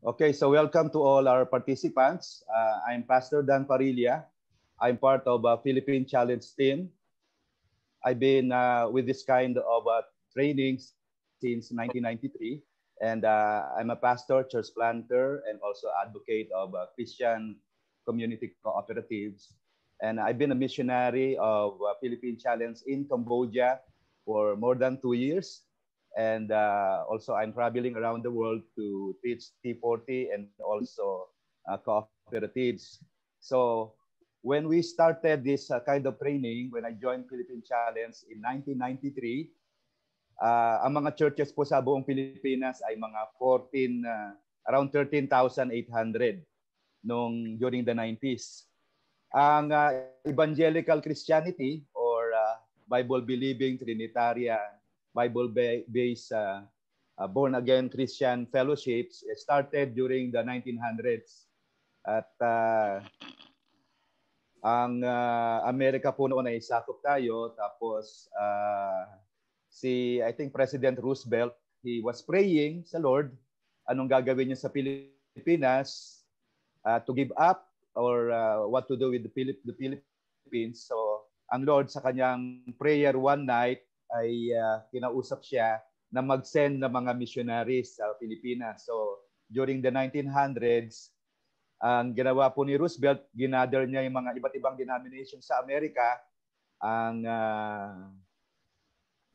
Okay, so welcome to all our participants. Uh, I'm Pastor Dan Parilla. I'm part of a Philippine Challenge team. I've been uh, with this kind of uh, trainings since 1993. And uh, I'm a pastor, church planter, and also advocate of uh, Christian community cooperatives. And I've been a missionary of uh, Philippine Challenge in Cambodia for more than two years. and uh, also I'm traveling around the world to teach T40 and also uh, cooperatives. So when we started this uh, kind of training, when I joined Philippine Challenge in 1993, uh, ang mga churches po sa buong Pilipinas ay mga 14, uh, around 13,800 nung during the 90s. Ang uh, evangelical Christianity or uh, Bible-believing Trinitarian Bible-based uh, uh, born-again Christian fellowships it eh, started during the 1900s. At uh, ang uh, Amerika po noon ay sakop tayo. Tapos uh, si, I think, President Roosevelt, he was praying sa Lord, anong gagawin niya sa Pilipinas uh, to give up or uh, what to do with the, Pilip- the Philippines. So ang Lord sa kanyang prayer one night, ay uh, kinausap siya na mag-send ng mga missionaries sa Pilipinas. So during the 1900s, ang ginawa po ni Roosevelt, ginather niya yung mga iba't ibang denomination sa Amerika. Ang uh,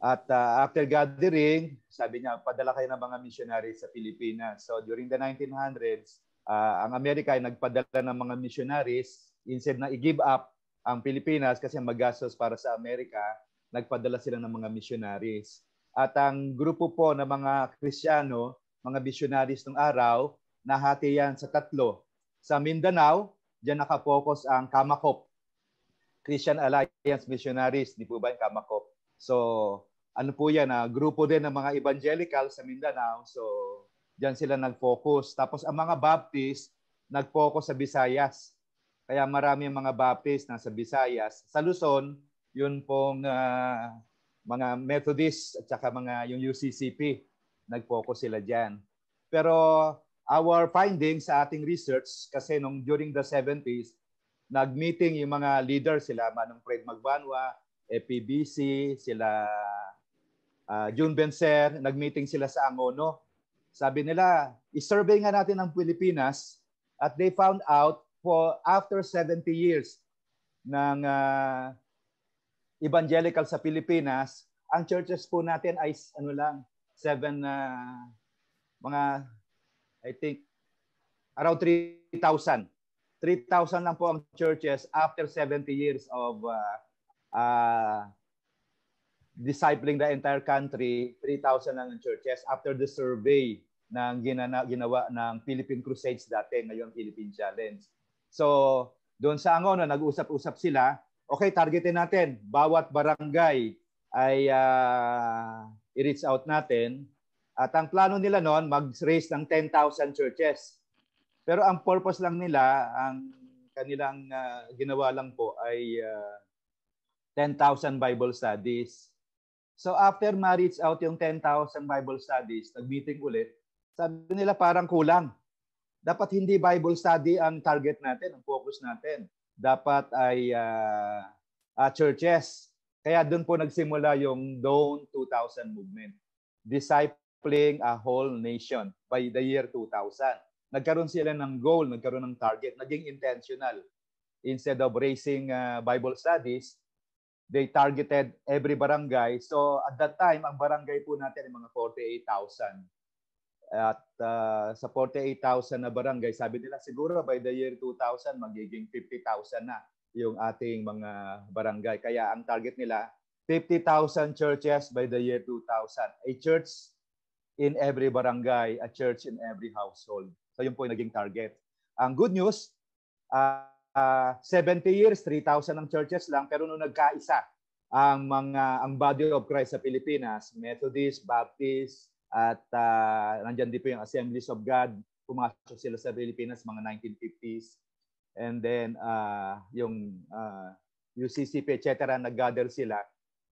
at uh, after gathering, sabi niya, padala kayo ng mga missionaries sa Pilipinas. So during the 1900s, uh, ang Amerika ay nagpadala ng mga missionaries instead na i-give up ang Pilipinas kasi magastos para sa Amerika nagpadala sila ng mga missionaries. At ang grupo po ng mga Kristiyano, mga missionaries ng araw, nahati yan sa tatlo. Sa Mindanao, diyan nakapokus ang Kamakop. Christian Alliance Missionaries, di po ba yung Kamakop? So, ano po yan, ah, grupo din ng mga evangelical sa Mindanao. So, diyan sila nag-focus. Tapos ang mga Baptist, nag-focus sa Visayas. Kaya marami ang mga Baptist na sa Visayas. Sa Luzon, yun pong uh, mga Methodist at saka mga yung UCCP. Nag-focus sila diyan. Pero our findings sa ating research, kasi nung during the 70s, nagmeeting yung mga leader sila, Manong Fred Magbanwa, FPBC, sila uh, June Benser, nagmeeting sila sa Angono. Sabi nila, i-survey nga natin ang Pilipinas at they found out for after 70 years ng uh, evangelical sa Pilipinas, ang churches po natin ay ano lang, seven na uh, mga I think around 3,000. 3,000 lang po ang churches after 70 years of uh, uh, discipling the entire country, 3,000 lang ang churches after the survey ng ginana, ginawa ng Philippine Crusades dati, ngayon Philippine Challenge. So, doon sa Angono, nag-usap-usap sila okay, targetin natin. Bawat barangay ay uh, i-reach out natin. At ang plano nila noon, mag-raise ng 10,000 churches. Pero ang purpose lang nila, ang kanilang uh, ginawa lang po ay uh, ah, 10,000 Bible studies. So after ma-reach out yung 10,000 Bible studies, nag-meeting ulit, sabi nila parang kulang. Dapat hindi Bible study ang target natin, ang focus natin dapat ay uh, uh, churches. Kaya doon po nagsimula yung Dawn 2000 movement. Discipling a whole nation by the year 2000. Nagkaroon sila ng goal, nagkaroon ng target, naging intentional. Instead of raising uh, Bible studies, they targeted every barangay. So at that time, ang barangay po natin ay mga 48,000 at uh, sa 48,000 na barangay, sabi nila siguro by the year 2000 magiging 50,000 na yung ating mga barangay. Kaya ang target nila 50,000 churches by the year 2000. A church in every barangay, a church in every household. So yun po yung naging target. Ang good news, uh, uh, 70 years, 3,000 ang churches lang, pero nung nagkaisa ang mga ang body of Christ sa Pilipinas, Methodist, Baptist, at uh, nandyan din po yung Assemblies of God. Pumasok sila sa Pilipinas mga 1950s. And then uh, yung uh, ah, UCCP, etc. Nag-gather sila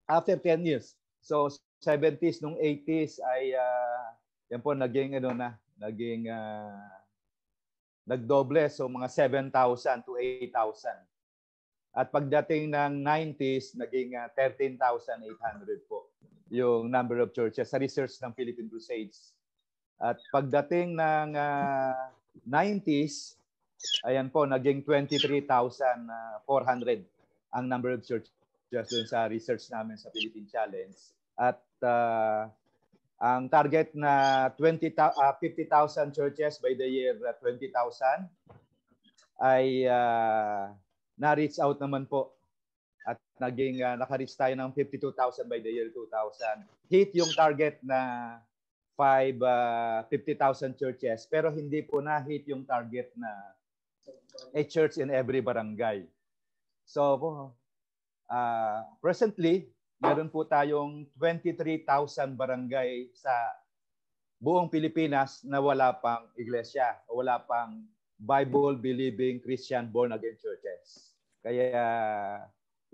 after 10 years. So 70s nung 80s ay uh, yan po naging ano na, naging uh, nagdoble so mga 7,000 to 8,000. At pagdating ng 90s, naging uh, 13,800 po yung number of churches sa research ng Philippine Crusades. At pagdating ng uh, ah, 90s, ayan po, naging 23,400 ah, ang number of churches doon sa research namin sa Philippine Challenge. At uh, ang target na 20, uh, 50,000 churches by the year 20,000 ay uh, na-reach out naman po naging uh, naka-reach tayo ng 52,000 by the year 2000. Hit yung target na 5 uh, 50,000 churches pero hindi po na hit yung target na a church in every barangay. So po uh, presently meron po tayong 23,000 barangay sa buong Pilipinas na wala pang iglesia o wala pang Bible believing Christian born again churches. Kaya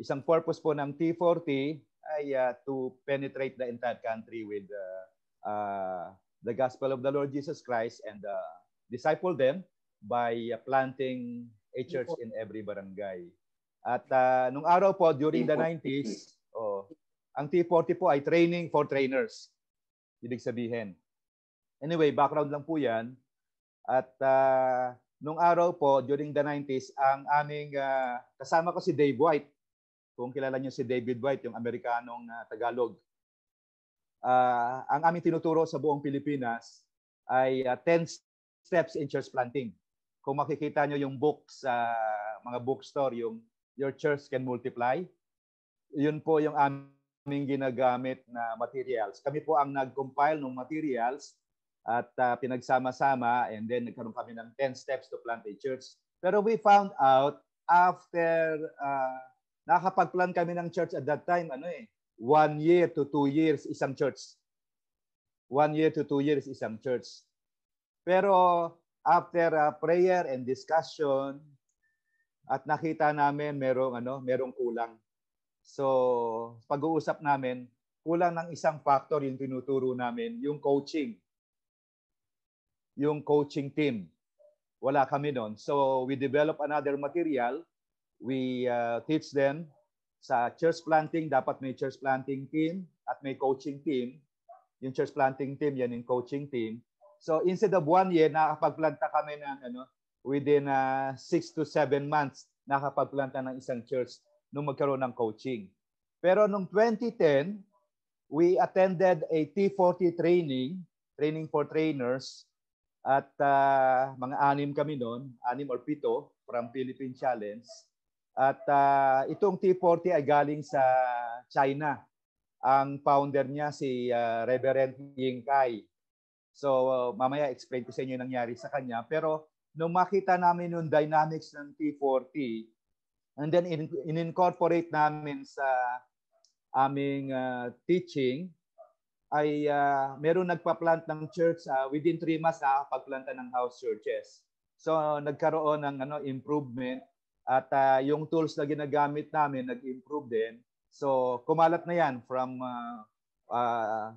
Isang purpose po ng T40 ay uh, to penetrate the entire country with uh, uh, the gospel of the Lord Jesus Christ and uh, disciple them by uh, planting a church in every barangay. At uh, nung araw po during the 90s, oh, ang T40 po ay training for trainers. Ibig sabihin. Anyway, background lang po 'yan. At uh, nung araw po during the 90s, ang aming uh, kasama ko si Dave White kung kilala niyo si David White, yung Amerikanong uh, Tagalog. Uh, ang aming tinuturo sa buong Pilipinas ay uh, ah, 10 steps in church planting. Kung makikita niyo yung book sa uh, mga bookstore, yung Your Church Can Multiply, yun po yung aming ginagamit na materials. Kami po ang nag-compile ng materials at uh, pinagsama-sama and then nagkaroon kami ng 10 steps to plant a church. Pero we found out after uh, Nakakapag-plan kami ng church at that time, ano eh, one year to two years isang church. One year to two years isang church. Pero after uh, prayer and discussion, at nakita namin merong ano, merong kulang. So, pag-uusap namin, kulang ng isang factor yung tinuturo namin, yung coaching. Yung coaching team. Wala kami noon. So, we develop another material we uh, teach them sa church planting, dapat may church planting team at may coaching team. Yung church planting team, yan yung coaching team. So instead of one year, nakapagplanta kami ng ano, within uh, six to seven months, nakapagplanta ng isang church nung magkaroon ng coaching. Pero nung 2010, we attended a T40 training, training for trainers, at uh, mga anim kami noon, anim or pito from Philippine Challenge at uh, itong T40 ay galing sa China. Ang founder niya si uh, Reverend Ying Kai. So uh, mamaya explain ko sa inyo yung nangyari sa kanya. Pero nung makita namin yung dynamics ng T40, and then in-incorporate in namin sa aming uh, teaching, ay uh, meron nagpa-plant ng church uh, within 3 months na pagplanta ng house churches. So uh, nagkaroon ng ano improvement at uh, yung tools na ginagamit namin, nag-improve din. So kumalat na yan from uh, uh,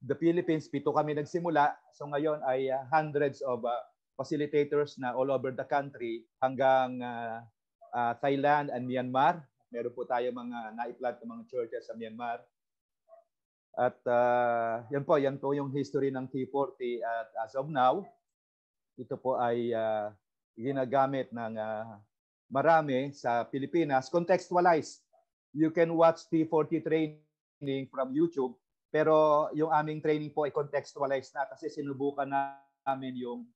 the Philippines. Pito kami nagsimula. So ngayon ay uh, hundreds of uh, facilitators na all over the country hanggang uh, uh, Thailand and Myanmar. Meron po tayo mga na ng mga churches sa Myanmar. At uh, yan po, yan po yung history ng T40 at as of now, ito po ay uh, ginagamit ng uh, marami sa Pilipinas, contextualize. You can watch T40 training from YouTube, pero yung aming training po ay contextualize na kasi sinubukan namin yung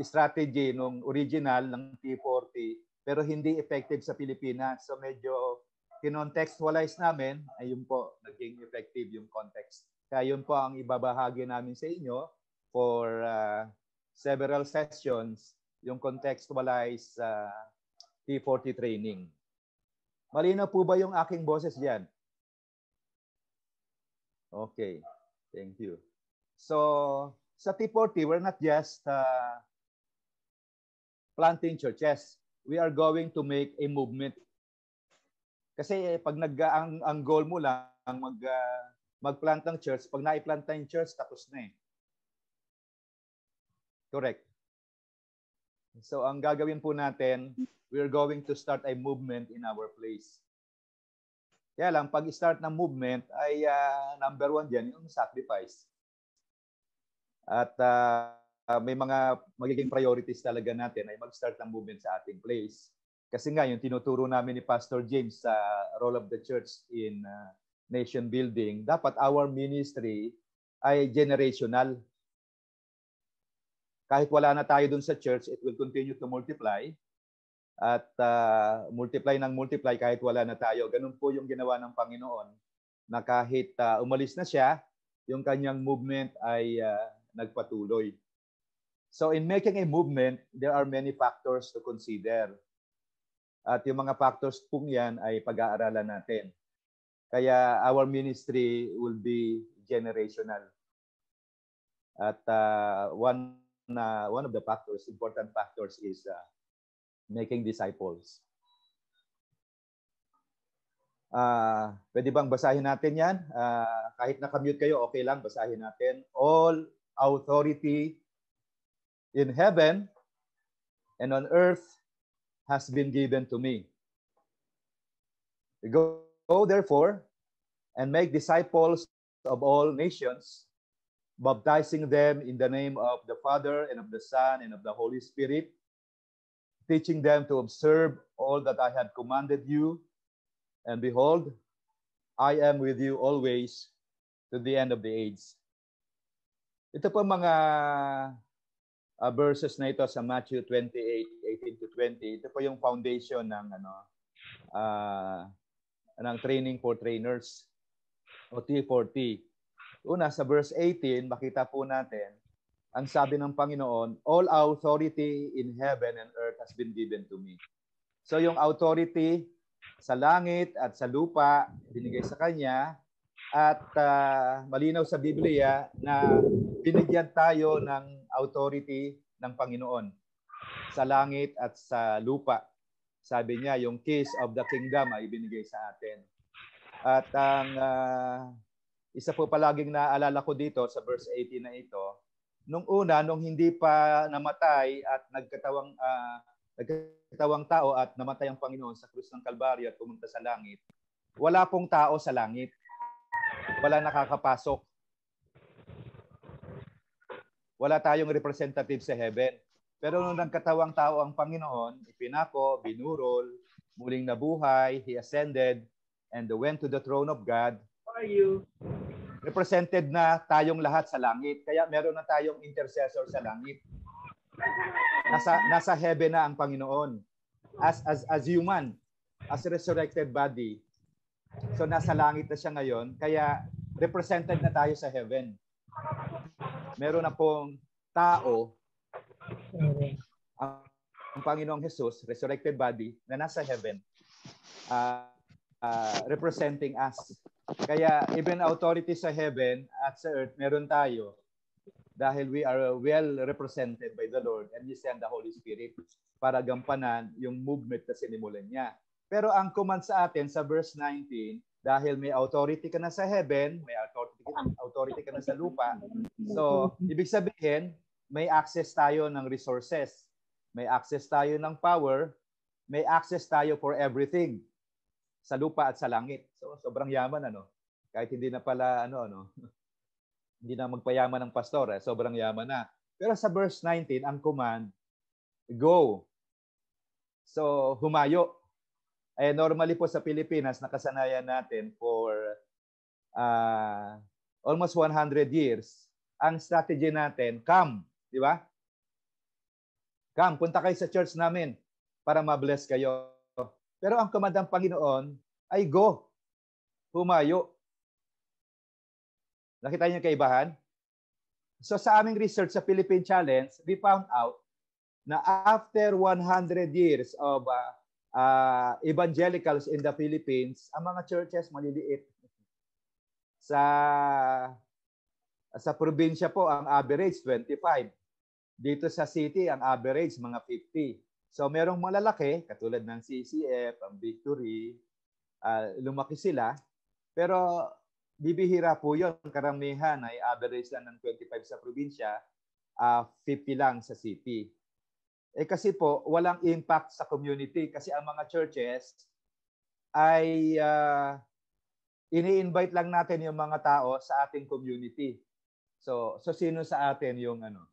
strategy nung original ng T40 pero hindi effective sa Pilipinas. So medyo kinontextualize namin, ayun po, naging effective yung context. Kaya yun po ang ibabahagi namin sa inyo for uh, several sessions, yung contextualized uh, T40 training. Malinaw po ba yung aking boses diyan? Okay. Thank you. So, sa T40, we're not just uh, planting churches. We are going to make a movement. Kasi eh, pag nag ang, ang goal mo lang mag uh, magplant ng church, pag naiplant na yung church, tapos na eh. Correct. So ang gagawin po natin, we're going to start a movement in our place. Kaya lang, pag-start ng movement ay uh, number one dyan, yung sacrifice. At uh, may mga magiging priorities talaga natin ay mag-start ng movement sa ating place. Kasi nga, yung tinuturo namin ni Pastor James sa role of the church in uh, nation building, dapat our ministry ay generational kahit wala na tayo dun sa church, it will continue to multiply. At uh, multiply ng multiply kahit wala na tayo. Ganun po yung ginawa ng Panginoon na kahit uh, umalis na siya, yung kanyang movement ay uh, nagpatuloy. So in making a movement, there are many factors to consider. At yung mga factors pong yan ay pag-aaralan natin. Kaya our ministry will be generational. At uh, one na one of the factors, important factors is uh, making disciples. Uh, pwede bang basahin natin yan? Uh, kahit nakamute kayo, okay lang, basahin natin. All authority in heaven and on earth has been given to me. Go, go therefore and make disciples of all nations, baptizing them in the name of the Father and of the Son and of the Holy Spirit, teaching them to observe all that I have commanded you. And behold, I am with you always to the end of the age. Ito po mga uh, verses na ito sa Matthew 28, 18 to 20. Ito po yung foundation ng ano uh, ng training for trainers o T4T. Una, sa verse 18, makita po natin, ang sabi ng Panginoon, All authority in heaven and earth has been given to me. So yung authority sa langit at sa lupa, binigay sa Kanya. At uh, malinaw sa Biblia na binigyan tayo ng authority ng Panginoon sa langit at sa lupa. Sabi niya, yung keys of the kingdom ay binigay sa atin. At ang uh, isa po palaging naaalala ko dito sa verse 18 na ito, nung una, nung hindi pa namatay at nagkatawang, uh, nagkatawang tao at namatay ang Panginoon sa krus ng Kalbaryo at pumunta sa langit, wala pong tao sa langit. Wala nakakapasok. Wala tayong representative sa heaven. Pero nung nagkatawang tao ang Panginoon, ipinako, binurol, muling nabuhay, he ascended, and went to the throne of God, are you? Represented na tayong lahat sa langit. Kaya meron na tayong intercessor sa langit. Nasa nasa heaven na ang Panginoon as as as human, as resurrected body. So nasa langit na siya ngayon, kaya represented na tayo sa heaven. Meron na pong tao ang, ang Panginoong Jesus, resurrected body na nasa heaven. Uh, uh, representing us kaya even authority sa heaven at sa earth, meron tayo dahil we are well represented by the Lord and we send the Holy Spirit para gampanan yung movement na sinimulan niya. Pero ang command sa atin sa verse 19, dahil may authority ka na sa heaven, may authority, authority ka na sa lupa. So, ibig sabihin, may access tayo ng resources, may access tayo ng power, may access tayo for everything sa lupa at sa langit. So sobrang yaman ano. Kahit hindi na pala ano ano hindi na magpayaman ng pastor, eh, sobrang yaman na. Pero sa verse 19, ang command, go. So, humayo. Eh, normally po sa Pilipinas, nakasanayan natin for uh, almost 100 years, ang strategy natin, come. Di ba? Come, punta kayo sa church namin para ma-bless kayo. Pero ang kamandang Panginoon ay go, humayo. Nakita niyo yung kaibahan? So sa aming research sa Philippine Challenge, we found out na after 100 years of uh, uh, evangelicals in the Philippines, ang mga churches maliliit. Sa sa probinsya po, ang average 25. Dito sa city, ang average mga 50. So merong malalaki, katulad ng CCF, ang Victory, uh, lumaki sila. Pero bibihira po yon Karamihan ay average lang ng 25 sa probinsya, uh, ah, 50 lang sa city. Eh kasi po, walang impact sa community kasi ang mga churches ay uh, ini-invite lang natin yung mga tao sa ating community. So, so sino sa atin yung ano,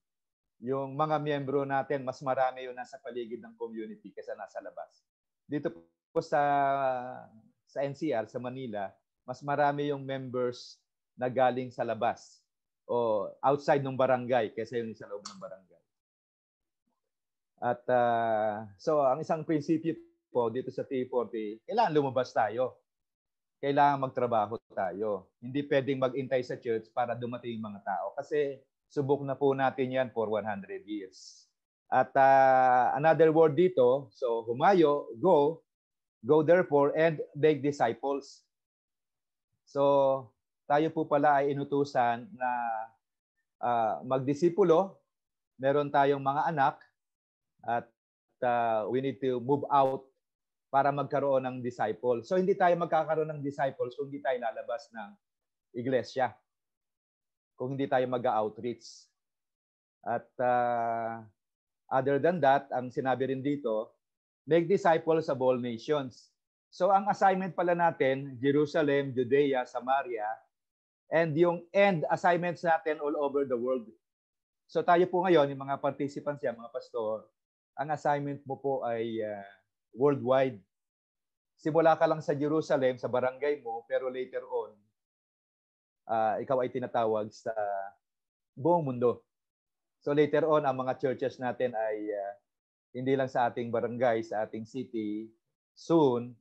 yung mga miyembro natin, mas marami yun nasa paligid ng community kaysa nasa labas. Dito po sa, sa NCR, sa Manila, mas marami yung members na galing sa labas o outside ng barangay kaysa yung sa loob ng barangay. At uh, so ang isang prinsipyo po dito sa T40, kailangan lumabas tayo. Kailangan magtrabaho tayo. Hindi pwedeng magintay sa church para dumating yung mga tao. Kasi subok na po natin yan for 100 years. At uh, another word dito, so humayo, go, go therefore and make disciples. So tayo po pala ay inutusan na uh, magdisipulo, meron tayong mga anak at uh, we need to move out para magkaroon ng disciple. So hindi tayo magkakaroon ng disciples kung hindi tayo lalabas ng iglesia kung hindi tayo mag-outreach. At uh, other than that, ang sinabi rin dito, make disciples of all nations. So ang assignment pala natin, Jerusalem, Judea, Samaria, and yung end assignments natin all over the world. So tayo po ngayon, yung mga participants yan, mga pastor, ang assignment mo po ay uh, worldwide. Simula ka lang sa Jerusalem, sa barangay mo, pero later on, uh, ikaw ay tinatawag sa buong mundo. So later on, ang mga churches natin ay uh, hindi lang sa ating barangay, sa ating city. Soon,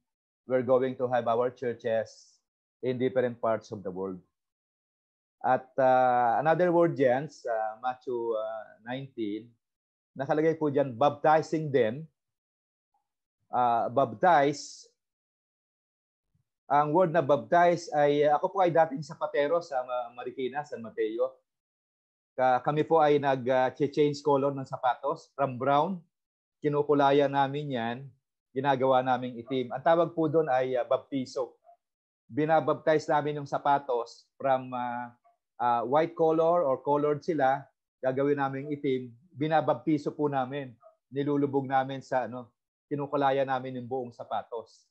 we're going to have our churches in different parts of the world. At uh, another word dyan sa uh, Matthew uh, 19, nakalagay po dyan, baptizing them. Uh, baptize ang word na baptize ay, eh, ako po ay dating sa sapatero sa Marikina, San Mateo. Kami po ay nag-change color ng sapatos from brown. Kinukulaya namin yan. Ginagawa naming itim. Ang tawag po doon ay ah, baptiso. Binabaptize namin yung sapatos from uh, uh, white color or colored sila. Gagawin namin itim. Binabaptizo po namin. Nilulubog namin sa ano, kinukulaya namin yung buong sapatos.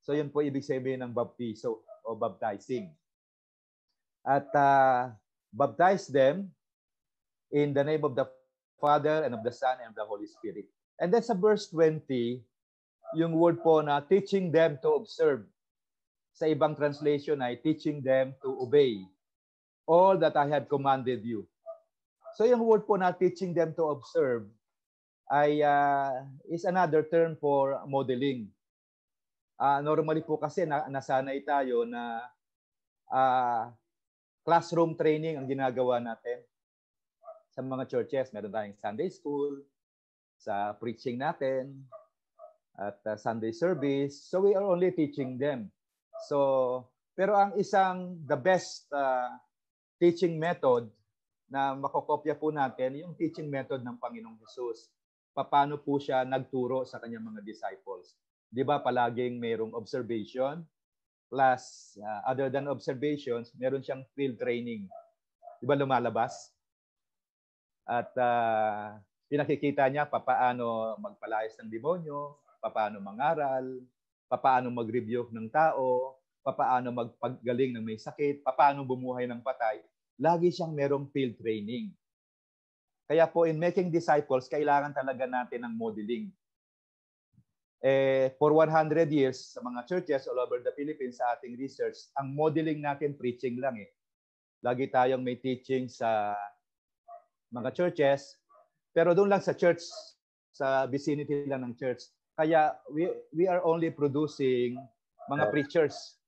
So yun po ibig sabihin ng baptizo o baptizing. At uh, baptize them in the name of the Father and of the Son and of the Holy Spirit. And then sa verse 20, yung word po na teaching them to observe. Sa ibang translation ay teaching them to obey all that I had commanded you. So yung word po na teaching them to observe ay uh, is another term for modeling uh, normally po kasi na, nasanay tayo na uh, classroom training ang ginagawa natin sa mga churches. Meron tayong Sunday school, sa preaching natin, at uh, Sunday service. So we are only teaching them. So, pero ang isang the best uh, teaching method na makokopya po natin, yung teaching method ng Panginoong Jesus. Paano po siya nagturo sa kanyang mga disciples di ba palaging mayroong observation plus uh, other than observations, meron siyang field training. Di ba lumalabas? At uh, pinakikita niya papaano magpalayas ng demonyo, papaano mangaral, papaano mag-review ng tao, papaano magpagaling ng may sakit, papaano bumuhay ng patay. Lagi siyang merong field training. Kaya po in making disciples, kailangan talaga natin ng modeling eh, for 100 years sa mga churches all over the Philippines sa ating research, ang modeling natin preaching lang eh. Lagi tayong may teaching sa mga churches, pero doon lang sa church, sa vicinity lang ng church. Kaya we, we are only producing mga preachers.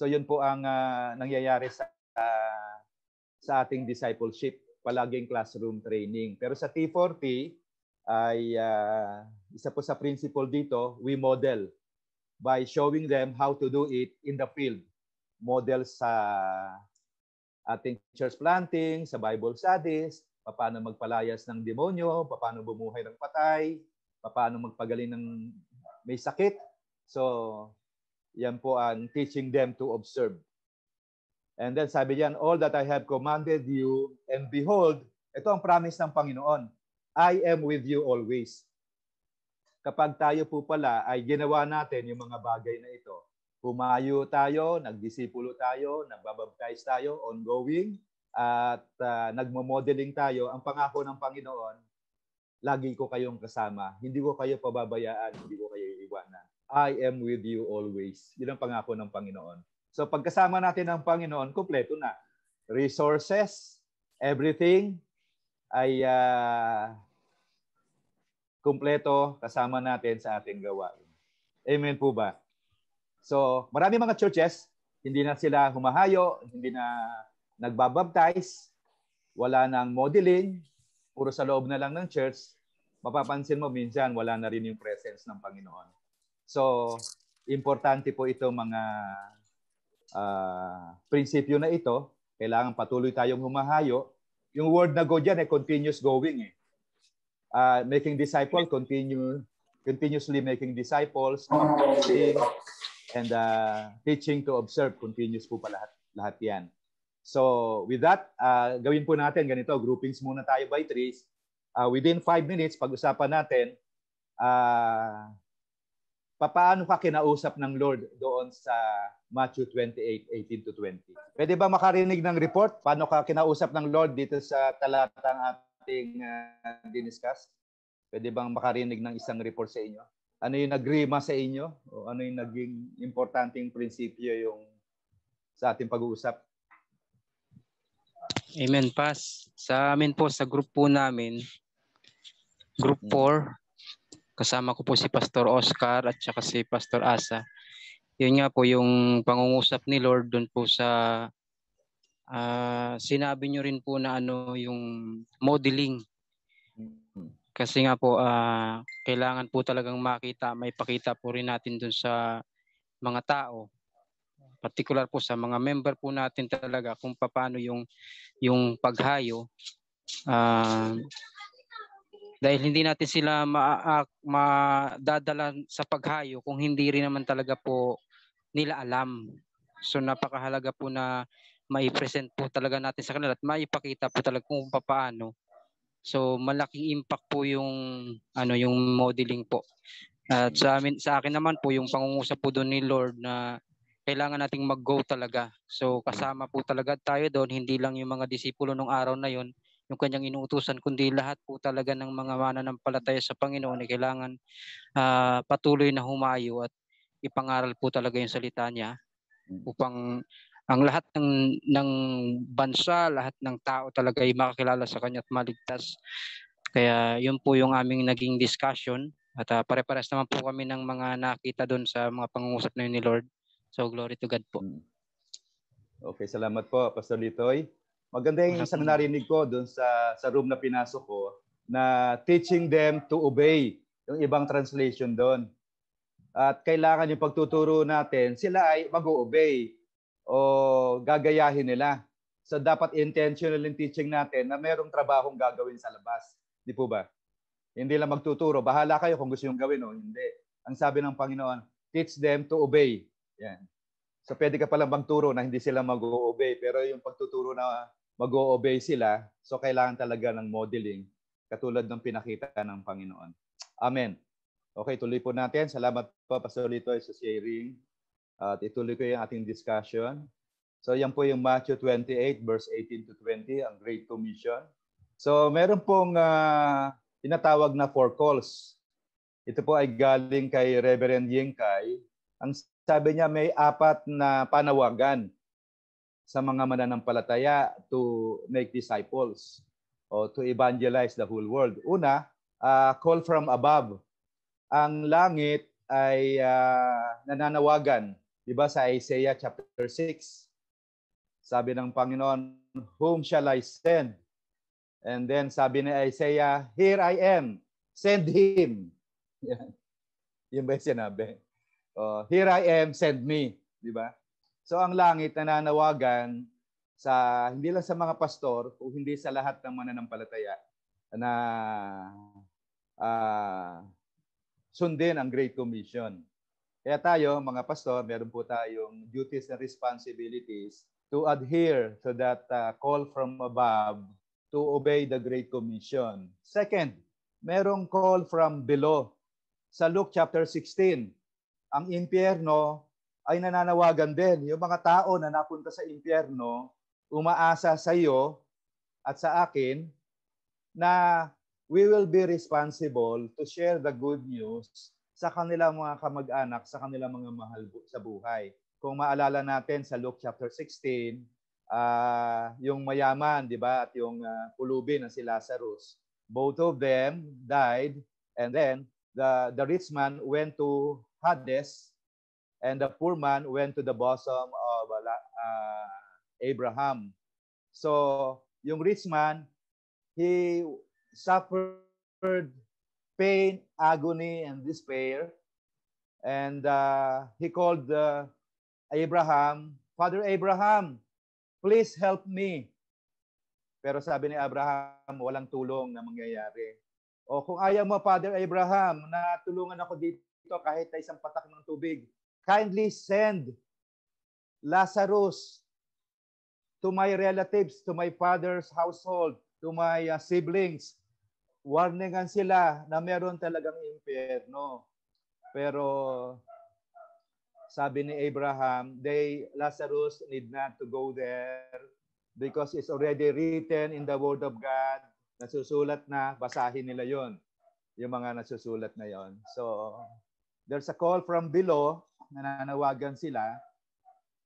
So yun po ang uh, nangyayari sa uh, sa ating discipleship, palaging classroom training. Pero sa T40 ay uh, isa po sa principle dito, we model by showing them how to do it in the field. Model sa ating church planting, sa Bible studies, paano magpalayas ng demonyo, paano bumuhay ng patay, paano magpagaling ng may sakit. So, yan po ang teaching them to observe. And then sabi diyan, all that I have commanded you, and behold, ito ang promise ng Panginoon, I am with you always kapag tayo po pala ay ginawa natin yung mga bagay na ito. Humayo tayo, nagdisipulo tayo, nagbabaptize tayo, ongoing, at uh, nagmo-modeling tayo. Ang pangako ng Panginoon, lagi ko kayong kasama. Hindi ko kayo pababayaan, hindi ko kayo iiwanan. I am with you always. Yun ang pangako ng Panginoon. So pagkasama natin ang Panginoon, kumpleto na. Resources, everything ay uh, kumpleto kasama natin sa ating gawain. Amen po ba? So, marami mga churches, hindi na sila humahayo, hindi na nagbabaptize, wala nang modeling, puro sa loob na lang ng church, mapapansin mo minsan wala na rin yung presence ng Panginoon. So, importante po ito mga uh, prinsipyo na ito. Kailangan patuloy tayong humahayo. Yung word na go dyan, ay eh, continuous going. Eh uh, making disciple, continue continuously making disciples, ah, teaching, and uh, teaching to observe. Continuous po pa lahat, lahat yan. So with that, uh, gawin po natin ganito. Groupings muna tayo by threes. Uh, within five minutes, pag-usapan natin, uh, paano ka kinausap ng Lord doon sa Matthew 28, 18 to 20? Pwede ba makarinig ng report? Paano ka kinausap ng Lord dito sa talatang ating uh, diniscuss? Pwede bang makarinig ng isang report sa inyo? Ano yung nagrima sa inyo? O ano yung naging importanteng prinsipyo yung sa ating pag-uusap? Amen, Pas. Sa amin po, sa group po namin, group 4, hmm. kasama ko po si Pastor Oscar at saka si Pastor Asa. Yun nga po yung pangungusap ni Lord doon po sa Uh, sinabi nyo rin po na ano yung modeling. Mm-hmm. Kasi nga po, uh, kailangan po talagang makita, may pakita po rin natin dun sa mga tao. Particular po sa mga member po natin talaga kung paano yung, yung paghayo. Uh, dahil hindi natin sila madadala ma sa paghayo kung hindi rin naman talaga po nila alam. So napakahalaga po na mai-present po talaga natin sa kanila at maipakita po talaga kung paano. So malaking impact po yung ano yung modeling po. At sa amin sa akin naman po yung pangungusap po doon ni Lord na kailangan nating mag-go talaga. So kasama po talaga tayo doon, hindi lang yung mga disipulo nung araw na yon, yung kanyang inuutusan, kundi lahat po talaga ng mga mananampalataya sa Panginoon ay kailangan uh, patuloy na humayo at ipangaral po talaga yung salita niya upang ang lahat ng ng bansa, lahat ng tao talaga ay makakilala sa kanya at maligtas. Kaya yun po yung aming naging discussion at uh, ah, pare-pares naman po kami ng mga nakita doon sa mga pangungusap na yun ni Lord. So glory to God po. Hmm. Okay, salamat po Pastor Litoy. Maganda yung isang narinig ko doon sa sa room na pinasok ko na teaching them to obey yung ibang translation doon. At kailangan yung pagtuturo natin, sila ay mag-obey o gagayahin nila. So dapat intentional yung teaching natin na mayroong trabahong gagawin sa labas. Di po ba? Hindi lang magtuturo. Bahala kayo kung gusto yung gawin o hindi. Ang sabi ng Panginoon, teach them to obey. Yan. So pwede ka palang bang turo na hindi sila mag-obey. Pero yung pagtuturo na mag-obey sila, so kailangan talaga ng modeling katulad ng pinakita ng Panginoon. Amen. Okay, tuloy po natin. Salamat po, Pastor Lito, sa sharing. At ituloy ko yung ating discussion. So yan po yung Matthew 28 verse 18 to 20, ang Great Commission. So meron pong uh, tinatawag na four calls. Ito po ay galing kay Reverend Yingkai. Ang sabi niya may apat na panawagan sa mga mananampalataya to make disciples o to evangelize the whole world. Una, uh, call from above. Ang langit ay uh, nananawagan Di ba sa Isaiah chapter 6, sabi ng Panginoon, Whom shall I send? And then sabi ni Isaiah, Here I am, send him. Yan. Yun ba yung sinabi? Oh, Here I am, send me. Di ba? So ang langit na nanawagan sa hindi lang sa mga pastor o hindi sa lahat ng mananampalataya na uh, sundin ang Great Commission. Kaya tayo, mga pastor, meron po tayong duties and responsibilities to adhere to that uh, call from above to obey the Great Commission. Second, merong call from below. Sa Luke chapter 16, ang impyerno ay nananawagan din. Yung mga tao na napunta sa impyerno, umaasa sa iyo at sa akin na we will be responsible to share the good news sa kanila mga kamag-anak, sa kanilang mga mahal bu- sa buhay. Kung maalala natin sa Luke chapter 16, uh, ah, yung mayaman, di ba, at yung uh, pulubi na si Lazarus, both of them died and then the, the rich man went to Hades and the poor man went to the bosom of uh, Abraham. So, yung rich man, he suffered pain, agony, and despair. And uh, he called uh, Abraham, Father Abraham, please help me. Pero sabi ni Abraham, walang tulong na mangyayari. O kung ayaw mo, Father Abraham, na tulungan ako dito kahit na isang patak ng tubig, kindly send Lazarus to my relatives, to my father's household, to my uh, siblings, warningan sila na meron talagang impyerno. Pero sabi ni Abraham, they Lazarus need not to go there because it's already written in the word of God. Nasusulat na, basahin nila 'yon. Yung mga nasusulat na 'yon. So there's a call from below, nananawagan sila.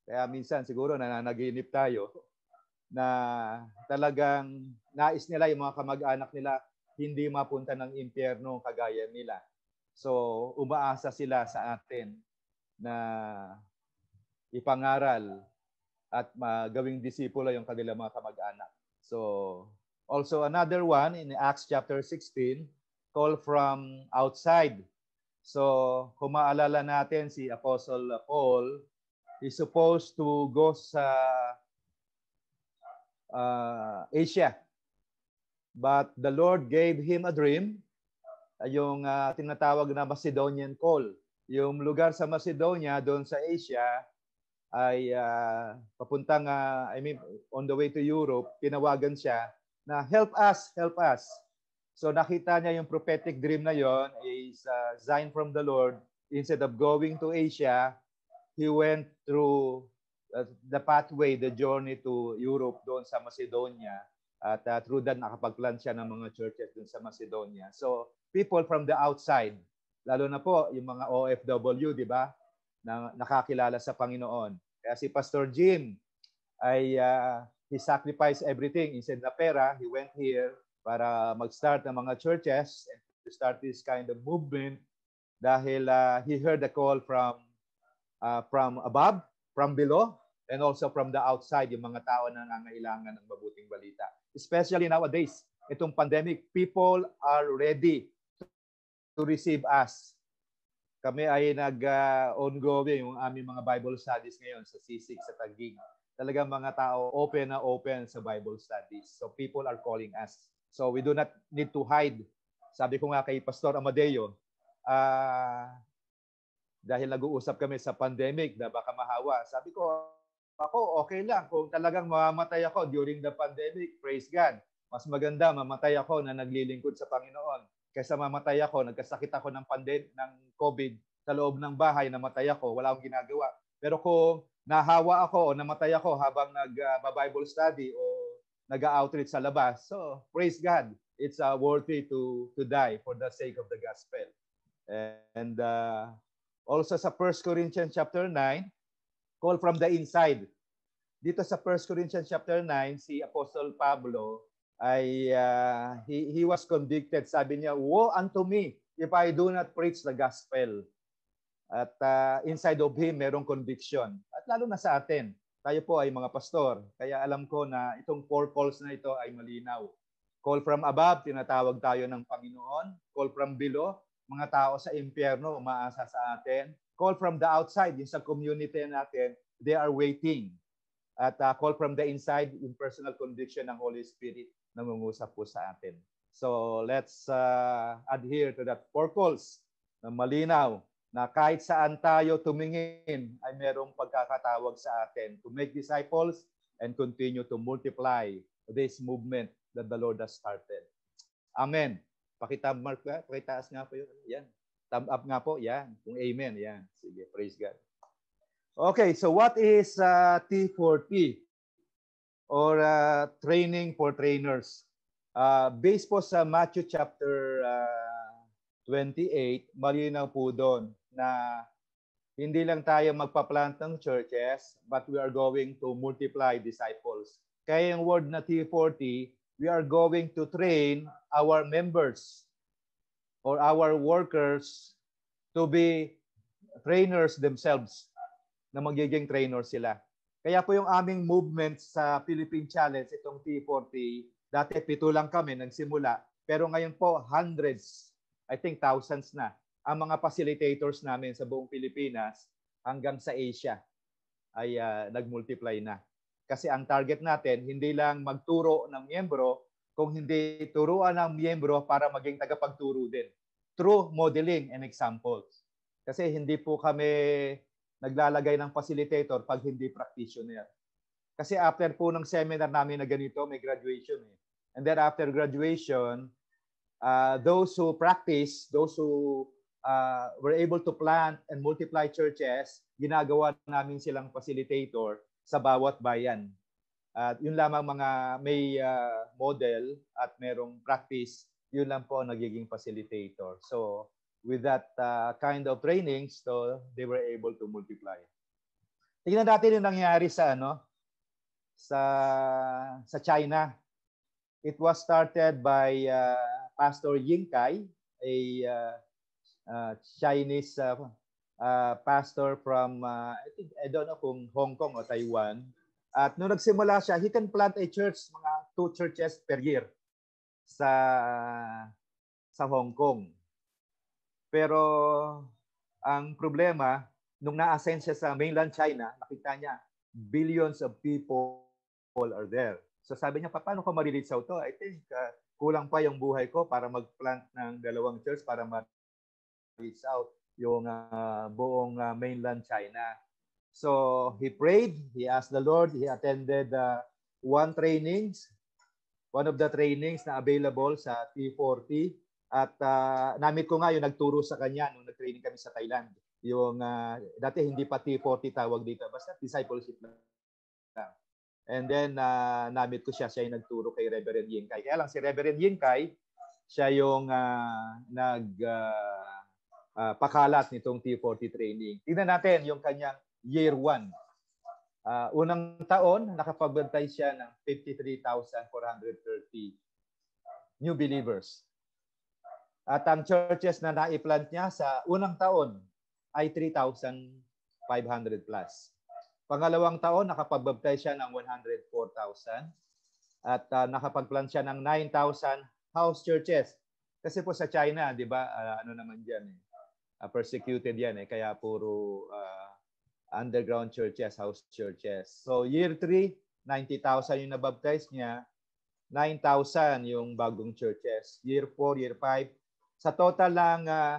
Kaya minsan siguro nananaginip tayo na talagang nais nila yung mga kamag-anak nila hindi mapunta ng impyerno kagaya nila. So, umaasa sila sa atin na ipangaral at magawing disipulo yung kanilang mga kamag-anak. So, also another one in Acts chapter 16, call from outside. So, kung maalala natin si Apostle Paul, is supposed to go sa uh, Asia But the Lord gave him a dream, uh, yung uh, tinatawag na Macedonian call. Yung lugar sa Macedonia, doon sa Asia, ay uh, papuntang, uh, I mean, on the way to Europe, pinawagan siya na help us, help us. So nakita niya yung prophetic dream na yon is a uh, sign from the Lord. Instead of going to Asia, he went through uh, the pathway, the journey to Europe doon sa Macedonia at uh, through that nakapag-plan siya ng mga churches dun sa Macedonia. So, people from the outside, lalo na po yung mga OFW, di ba, na nakakilala sa Panginoon. Kaya si Pastor Jim ay uh, he sacrificed everything. Instead na pera, he went here para mag-start ng mga churches and to start this kind of movement dahil uh, he heard the call from uh, from above, from below, and also from the outside, yung mga tao na nangangailangan ng mabuting balita. Especially nowadays, itong pandemic, people are ready to receive us. Kami ay nag-ongoing uh, yung aming mga Bible studies ngayon sa C6 sa Taguig. Talaga mga tao open na open sa Bible studies. So people are calling us. So we do not need to hide. Sabi ko nga kay Pastor Amadeo, uh, dahil nag-uusap kami sa pandemic na baka mahawa, sabi ko, ako, okay lang. Kung talagang mamatay ako during the pandemic, praise God. Mas maganda mamatay ako na naglilingkod sa Panginoon kaysa mamatay ako, nagkasakit ako ng pandem- ng COVID sa loob ng bahay, namatay ako, wala akong ginagawa. Pero kung nahawa ako o namatay ako habang nag-Bible ah, uh, study o nag-outreach sa labas, so praise God. It's uh, ah, worthy to to die for the sake of the gospel. And uh, also sa 1 Corinthians chapter 9, call from the inside. Dito sa 1 Corinthians chapter 9, si Apostle Pablo ay uh, he, he was convicted. Sabi niya, woe unto me if I do not preach the gospel. At uh, inside of him, merong conviction. At lalo na sa atin, tayo po ay mga pastor. Kaya alam ko na itong four calls na ito ay malinaw. Call from above, tinatawag tayo ng Panginoon. Call from below, mga tao sa impyerno umaasa sa atin call from the outside, yung sa community natin, they are waiting. At uh, call from the inside, yung personal conviction ng Holy Spirit na nangungusap po sa atin. So let's uh, adhere to that four calls na malinaw na kahit saan tayo tumingin ay merong pagkakatawag sa atin to make disciples and continue to multiply this movement that the Lord has started. Amen. Pakita, Mark, pakitaas nga po yun. Yan. Thumb up nga po, yan. Kung amen, yan. Sige, praise God. Okay, so what is uh, T4P or uh, training for trainers? Uh, based po sa Matthew chapter uh, 28, malinaw po doon na hindi lang tayo magpa-plant ng churches, but we are going to multiply disciples. Kaya yung word na T40, we are going to train our members or our workers to be trainers themselves na magiging trainer sila. Kaya po yung aming movement sa Philippine Challenge, itong T40, dati pito lang kami nang simula, pero ngayon po hundreds, I think thousands na, ang mga facilitators namin sa buong Pilipinas hanggang sa Asia ay uh, ah, nag na. Kasi ang target natin, hindi lang magturo ng miyembro, kung hindi, turuan ang miyembro para maging tagapagturo din. Through modeling and examples. Kasi hindi po kami naglalagay ng facilitator pag hindi practitioner. Kasi after po ng seminar namin na ganito, may graduation eh. And then after graduation, uh, those who practice, those who uh, were able to plant and multiply churches, ginagawa namin silang facilitator sa bawat bayan. At yun lamang mga may uh, model at merong practice, yun lang po nagiging facilitator. So with that uh, kind of trainings, so they were able to multiply. Tingnan natin yung nangyari sa ano sa sa China. It was started by uh, Pastor Ying Kai, a uh, uh, Chinese uh, uh, pastor from uh, I think I don't know kung Hong Kong o Taiwan at nung nagsimula siya, he can plant a church, mga two churches per year sa sa Hong Kong. Pero ang problema, nung na-assign siya sa mainland China, nakita niya, billions of people are there. So sabi niya, paano ko marilate sa ito? I think uh, kulang pa yung buhay ko para mag-plant ng dalawang church para ma-reach out yung uh, buong uh, mainland China. So he prayed, he asked the Lord, he attended uh, one trainings, one of the trainings na available sa T40 at uh, namit ko nga yung nagturo sa kanya nung nag-training kami sa Thailand. Yung uh, dati hindi pa T40 tawag dito, basta discipleship na. And then uh, namit ko siya, siya yung nagturo kay Reverend Yingkai. Kaya lang si Reverend Yingkai, siya yung uh, nag uh, uh, pakalat nitong T40 training. Tingnan natin yung kanyang year 1. Uh, ah, unang taon, nakapabantay siya ng 53,430 new believers. At ang churches na na-plant niya sa unang taon ay 3,500 plus. Pangalawang taon, nakapag-baptize siya ng 104,000 at uh, nakapag-plant siya ng 9,000 house churches. Kasi po sa China, di ba, uh, ano naman dyan eh, uh, persecuted yan eh, kaya puro uh, underground churches, house churches. So year 3, 90,000 yung nabaptize niya, 9,000 yung bagong churches. Year 4, year 5. Sa total lang uh, ah,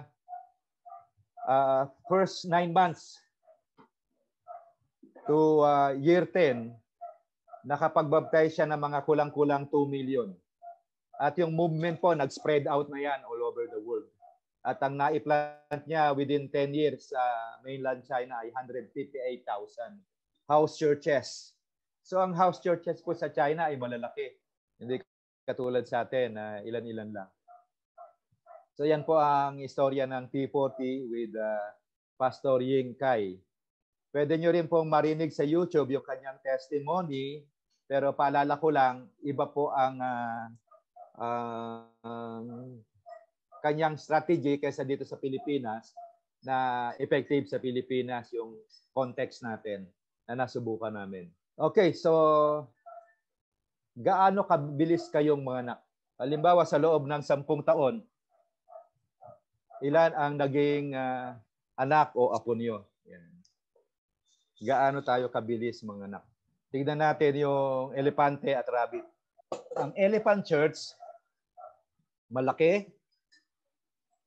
uh, ah, first 9 months to uh, year 10, nakapagbaptize siya ng mga kulang-kulang 2 million. At yung movement po, nag-spread out na yan all over the world. At ang naiplant niya within 10 years sa uh, mainland China ay 158,000 house churches. So ang house churches po sa China ay malalaki. Hindi katulad sa atin na uh, ilan-ilan lang. So yan po ang istorya ng T40 with uh, Pastor Ying Kai. Pwede nyo rin pong marinig sa YouTube yung kanyang testimony. Pero paalala ko lang, iba po ang uh, uh, um, kanyang strategy kaysa dito sa Pilipinas na effective sa Pilipinas yung context natin na nasubukan namin. Okay, so gaano kabilis kayong mga anak? Halimbawa sa loob ng sampung taon, ilan ang naging uh, anak o apo niyo? Yan. Gaano tayo kabilis manganak? Tignan natin yung elepante at rabbit. Ang elephant church, malaki,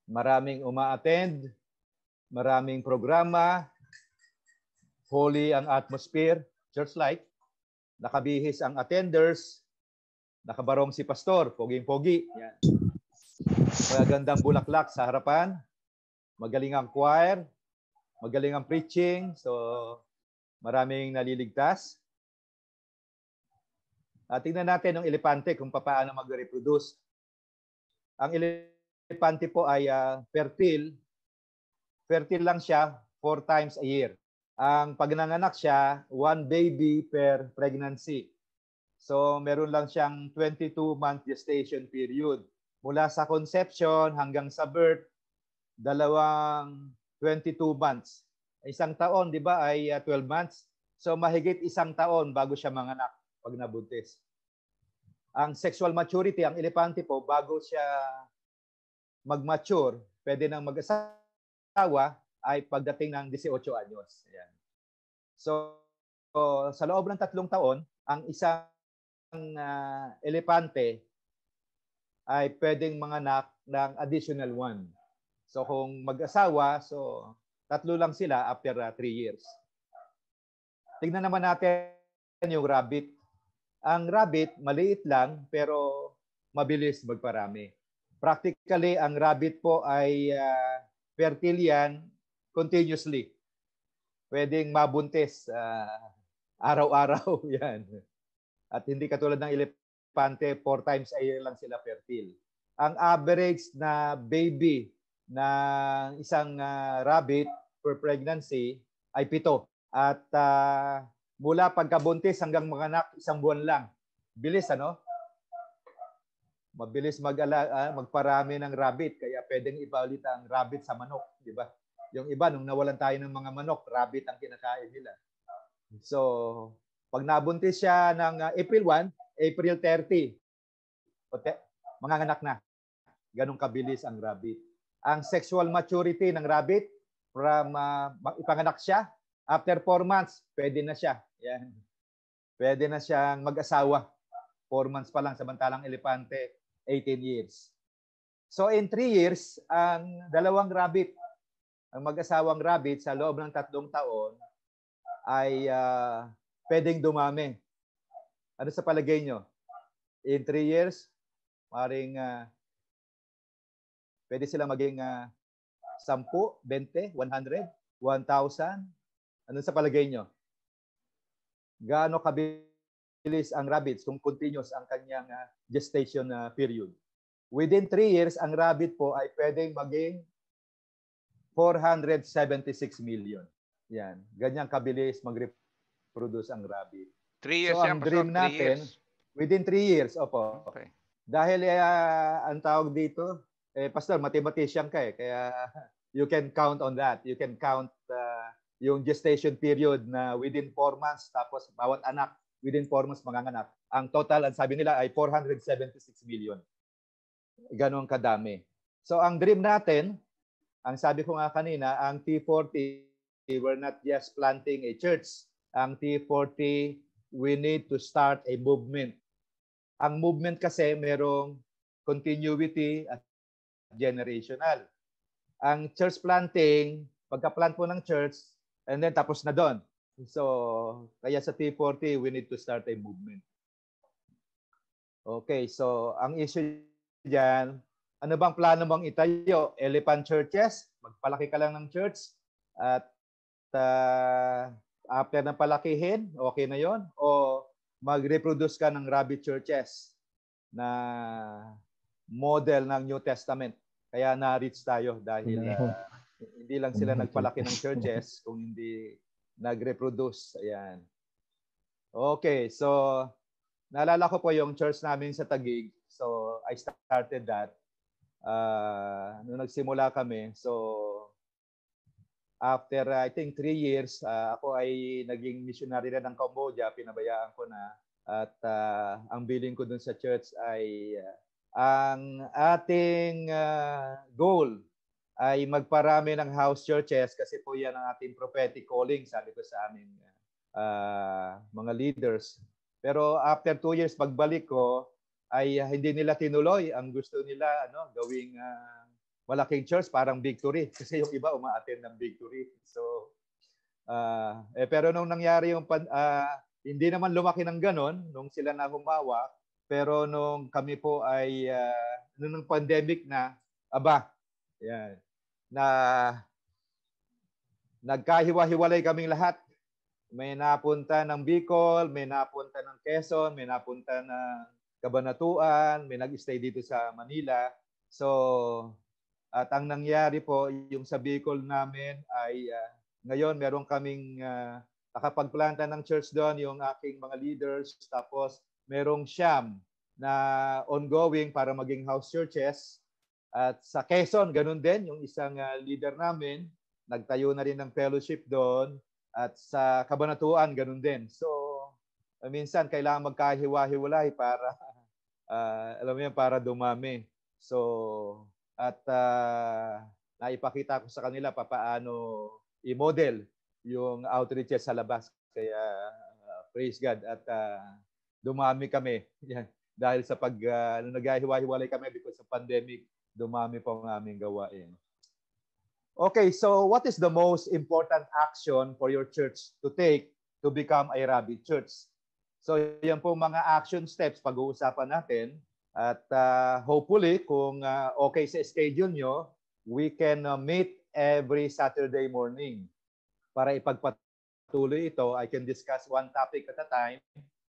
Maraming umaattend, maraming programa, holy ang atmosphere, church like. nakabihis ang attenders, nakabarong si pastor, poging-pogi. Yan. Magagandang bulaklak sa harapan, magaling ang choir, magaling ang preaching, so maraming naliligtas. At ah, tingnan natin ang elepante kung paano mag-reproduce. Ang elepante elepante po ay uh, fertile. Fertile lang siya four times a year. Ang pagnanganak siya, one baby per pregnancy. So meron lang siyang 22-month gestation period. Mula sa conception hanggang sa birth, dalawang 22 months. Isang taon, di ba, ay uh, ah, 12 months. So mahigit isang taon bago siya manganak pag nabuntis. Ang sexual maturity, ang elepante po, bago siya mag-mature, pwede nang mag-asawa ay pagdating ng 18 anyos. Ayan. So, so, sa loob ng tatlong taon, ang isang uh, elepante ay pwedeng manganak ng additional one. So kung mag-asawa, so tatlo lang sila after 3 uh, ah, years. Tignan naman natin yung rabbit. Ang rabbit, maliit lang pero mabilis magparami. Practically, ang rabbit po ay uh, ah, fertile yan continuously. Pwedeng mabuntis uh, araw-araw yan. At hindi katulad ng elepante, four times a year lang sila fertile. Ang average na baby na isang uh, rabbit per pregnancy ay pito. At uh, mula pagkabuntis hanggang manganak, isang buwan lang. Bilis, ano? mabilis mag ah, magparami ng rabbit kaya pwedeng ipaulita ang rabbit sa manok, di ba? Yung iba nung nawalan tayo ng mga manok, rabbit ang kinakain nila. So, pag nabuntis siya ng ah, April 1, April 30, te, mga anak na. Ganong kabilis ang rabbit. Ang sexual maturity ng rabbit from uh, ipanganak siya after 4 months, pwede na siya. Yan. Pwede na siyang mag-asawa. 4 months pa lang samantalang elepante 18 years. So in 3 years, ang dalawang rabbit, ang mag-asawang rabbit sa loob ng tatlong taon ay uh, pwedeng dumami. Ano sa palagay nyo? In 3 years, maring uh, ah, pwede sila maging uh, 10, 20, 100, 1,000. Ano sa palagay nyo? Gaano kabilis bilis ang rabbits kung continuous ang kanyang uh, gestation uh, period. Within 3 years, ang rabbit po ay pwedeng maging 476 million. Yan. Ganyan kabilis mag-reproduce ang rabbit. 3 years so, ang yan, dream natin, years. within 3 years, opo. Okay. Dahil uh, ang tawag dito, eh, Pastor, mathematician ka eh. Kaya you can count on that. You can count uh, yung gestation period na within 4 months tapos bawat anak within 4 months manganganak. Ang total, ang sabi nila ay 476 million. Ganon kadami. So ang dream natin, ang sabi ko nga kanina, ang T40, we're not just planting a church. Ang T40, we need to start a movement. Ang movement kasi merong continuity at generational. Ang church planting, pagka-plant po ng church, and then tapos na doon. So, kaya sa T40, we need to start a movement. Okay, so ang issue dyan, ano bang plano mong itayo? Elephant churches? Magpalaki ka lang ng church? At uh, after na palakihin, okay na yon O mag-reproduce ka ng rabbit churches na model ng New Testament. Kaya na-reach tayo dahil uh, hindi lang sila nagpalaki ng churches kung hindi nagreproduce. Ayan. Okay, so naalala ko po yung church namin sa Tagig. So I started that. Uh, nung nagsimula kami, so after uh, I think three years, uh, ako ay naging missionary na ng Cambodia. Pinabayaan ko na. At uh, ang billing ko dun sa church ay uh, ang ating uh, goal ay magparami ng house churches kasi po yan ang ating prophetic calling, sabi ko sa aming uh, mga leaders. Pero after two years, pagbalik ko, ay ah, hindi nila tinuloy ang gusto nila ano gawing uh, malaking church parang victory kasi yung iba umaattend ng victory so uh, eh, pero nung nangyari yung pan, uh, hindi naman lumaki ng ganon nung sila na humawak, pero nung kami po ay uh, nung pandemic na aba Yeah. Na nagkahiwa-hiwalay kaming lahat. May napunta ng Bicol, may napunta ng Quezon, may napunta ng Cabanatuan, may nag-stay dito sa Manila. So, at ang nangyari po, yung sa Bicol namin ay uh, ngayon meron kaming uh, nakapagplanta ng church doon, yung aking mga leaders. Tapos merong siyam na ongoing para maging house churches. At sa Quezon, ganun din, yung isang uh, leader namin, nagtayo na rin ng fellowship doon. At sa Kabanatuan, ganun din. So, minsan kailangan magkahiwa-hiwalay para, uh, alam mo yan, para dumami. So, at uh, naipakita ko sa kanila papaano i-model yung outreach sa labas. Kaya, uh, praise God. At uh, dumami kami. Yan dahil sa pag uh, naghihiwa-hiwalay kami because sa pandemic, dumami pa ang aming gawain. Okay, so what is the most important action for your church to take to become a rabbi church? So yan po mga action steps pag-uusapan natin. At uh, hopefully, kung uh, okay sa schedule nyo, we can uh, meet every Saturday morning para ipagpatuloy ito. I can discuss one topic at a time,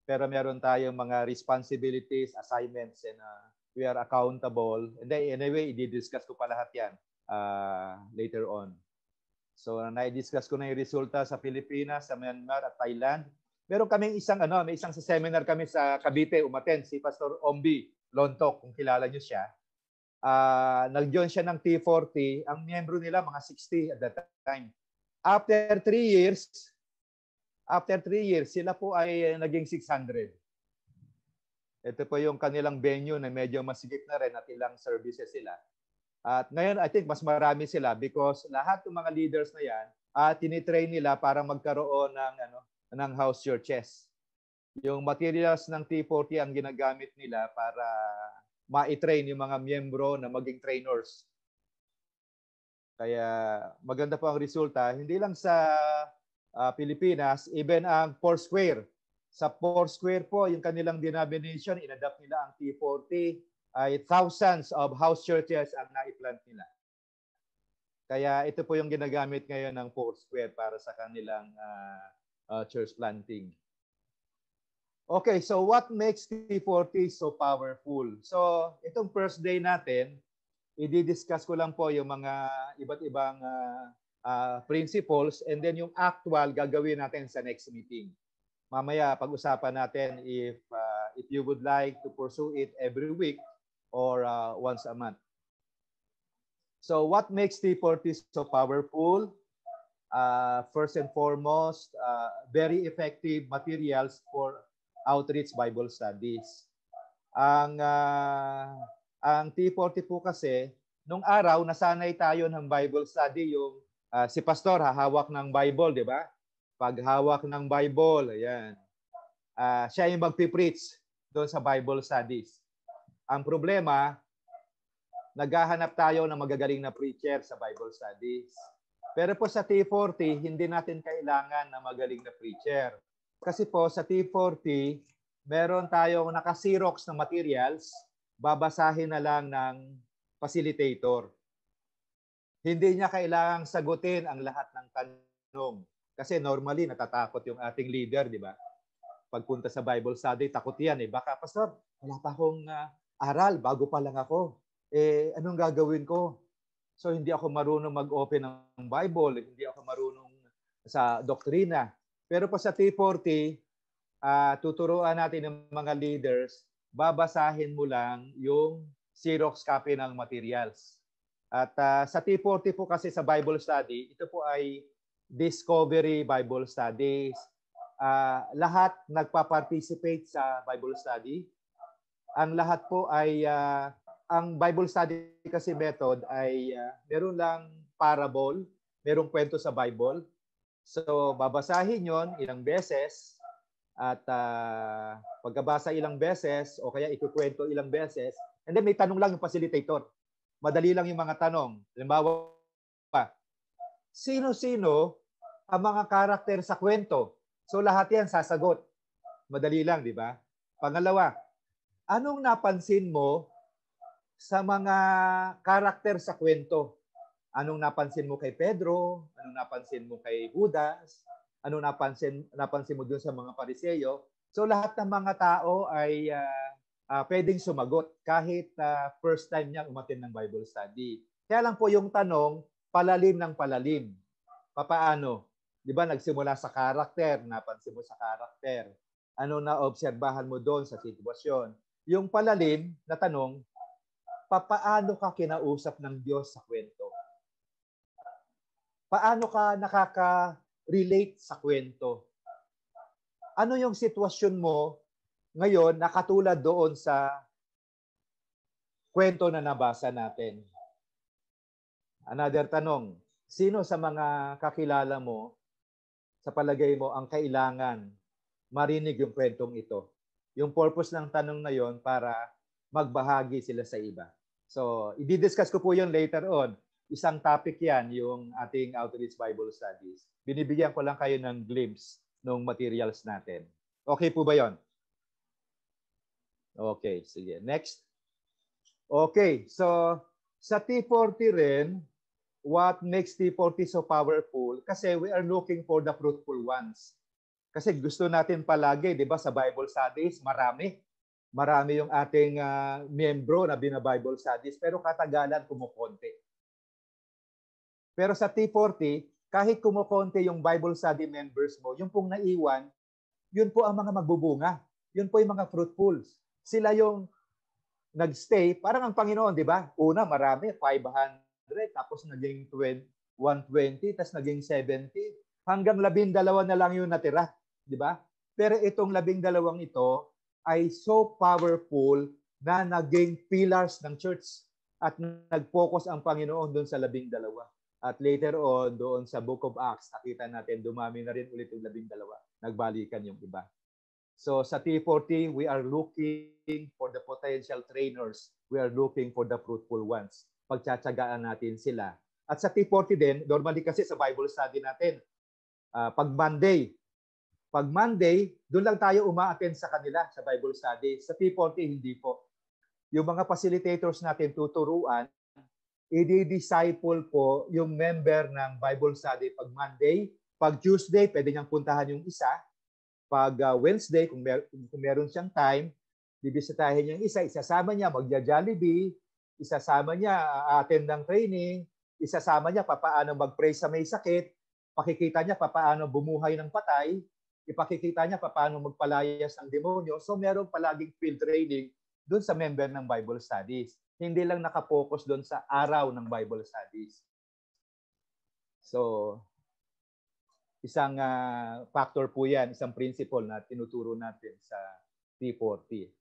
pero meron tayong mga responsibilities, assignments, and uh, we are accountable. And then, anyway, i-discuss ko pa lahat yan uh, later on. So, na-discuss ko na yung resulta sa Pilipinas, sa Myanmar at Thailand. Meron kaming isang, ano, may isang sa seminar kami sa Cavite, umaten, si Pastor Ombi Lontok, kung kilala niyo siya. Uh, nag-join siya ng T40. Ang miyembro nila, mga 60 at that time. After 3 years, after 3 years, sila po ay naging 600. Ito po yung kanilang venue na medyo masigip na rin at ilang services sila. At ngayon, I think mas marami sila because lahat ng mga leaders na yan, uh, tinitrain nila para magkaroon ng, ano, ng house your churches. Yung materials ng T40 ang ginagamit nila para ma-train yung mga miyembro na maging trainers. Kaya maganda po ang resulta, hindi lang sa uh, Pilipinas, even ang Foursquare sa square po, yung kanilang denomination, inadapt nila ang T40 ay thousands of house churches ang naiplant nila. Kaya ito po yung ginagamit ngayon ng four square para sa kanilang uh, uh, church planting. Okay, so what makes T40 so powerful? So itong first day natin, i-discuss ko lang po yung mga iba't ibang uh, uh, principles and then yung actual gagawin natin sa next meeting mamaya pag-usapan natin if uh, if you would like to pursue it every week or uh, once a month. So what makes T40 so powerful? Uh, first and foremost, uh, very effective materials for outreach Bible studies. Ang uh, ang T40 po kasi nung araw nasanay tayo ng Bible study yung uh, si pastor hahawak ng Bible, di ba? paghawak ng Bible, ayan. Uh, siya yung magpipreach doon sa Bible studies. Ang problema, naghahanap tayo ng magagaling na preacher sa Bible studies. Pero po sa T40, hindi natin kailangan na magaling na preacher. Kasi po sa T40, meron tayong nakasirox na materials, babasahin na lang ng facilitator. Hindi niya kailangang sagutin ang lahat ng tanong. Kasi normally natatakot yung ating leader, di ba? Pagpunta sa Bible study, takot yan eh. Baka, Pastor, wala pa akong uh, aral, bago pa lang ako. Eh, anong gagawin ko? So, hindi ako marunong mag-open ng Bible, hindi ako marunong sa doktrina. Pero po sa T40, uh, ah, tuturuan natin ng mga leaders, babasahin mo lang yung Xerox copy ng materials. At uh, sa T40 po kasi sa Bible study, ito po ay discovery Bible studies. Uh, lahat nagpa-participate sa Bible study. Ang lahat po ay uh, ang Bible study kasi method ay uh, meron lang parable, merong kwento sa Bible. So babasahin 'yon ilang beses at uh, pagkabasa ilang beses o kaya ikukwento ilang beses and then may tanong lang yung facilitator. Madali lang yung mga tanong. Halimbawa, sino-sino ang mga karakter sa kwento. So lahat yan sasagot. Madali lang, di ba? Pangalawa, anong napansin mo sa mga karakter sa kwento? Anong napansin mo kay Pedro? Anong napansin mo kay Judas? Anong napansin, napansin mo dun sa mga pariseyo? So lahat ng mga tao ay uh, uh, pwedeng sumagot kahit uh, first time niya umatin ng Bible study. Kaya lang po yung tanong, palalim ng palalim. Papaano? 'Di ba nagsimula sa karakter, napansin mo sa karakter. Ano na obserbahan mo doon sa sitwasyon? Yung palalim na tanong, papaano ka kinausap ng Diyos sa kwento? Paano ka nakaka-relate sa kwento? Ano yung sitwasyon mo ngayon na katulad doon sa kwento na nabasa natin? Another tanong, sino sa mga kakilala mo sa palagay mo ang kailangan marinig yung kwentong ito? Yung purpose ng tanong na yon para magbahagi sila sa iba. So, i-discuss ko po yun later on. Isang topic yan, yung ating Outreach Bible Studies. Binibigyan ko lang kayo ng glimpse ng materials natin. Okay po ba yon? Okay, sige. Next. Okay, so sa T40 rin, what makes T40 so powerful? Kasi we are looking for the fruitful ones. Kasi gusto natin palagi, di ba, sa Bible studies, marami. Marami yung ating uh, miyembro na bina-Bible studies, pero katagalan kumukonti. Pero sa T40, kahit kumukonti yung Bible study members mo, yung pong naiwan, yun po ang mga magbubunga. Yun po yung mga fruitfuls. Sila yung nagstay, parang ang Panginoon, di ba? Una, marami, 500 100, tapos naging 20, 120, tapos naging 70, hanggang 12 na lang yung natira. Di ba? Pero itong 12 ito ay so powerful na naging pillars ng church at nag-focus ang Panginoon doon sa 12. At later on, doon sa Book of Acts, nakita natin dumami na rin ulit yung 12. dalawa. Nagbalikan yung iba. So sa T40, we are looking for the potential trainers. We are looking for the fruitful ones pagtsatsagaan natin sila. At sa T40 din, normally kasi sa Bible study natin, uh, pag Monday, pag Monday, doon lang tayo umaattend sa kanila sa Bible study. Sa T40, hindi po. Yung mga facilitators natin tuturuan, i-disciple po yung member ng Bible study pag Monday. Pag Tuesday, pwede niyang puntahan yung isa. Pag uh, Wednesday, kung, mer- kung meron siyang time, bibisitahin niya yung isa, isasama niya, magja-jollibee, isasama niya, attend ng training, isasama niya papaano mag-pray sa may sakit, pakikita niya papaano bumuhay ng patay, ipakikita niya paano magpalayas ng demonyo. So meron palaging field training doon sa member ng Bible Studies. Hindi lang nakapokus doon sa araw ng Bible Studies. So, isang uh, factor po yan, isang principle na tinuturo natin sa T40.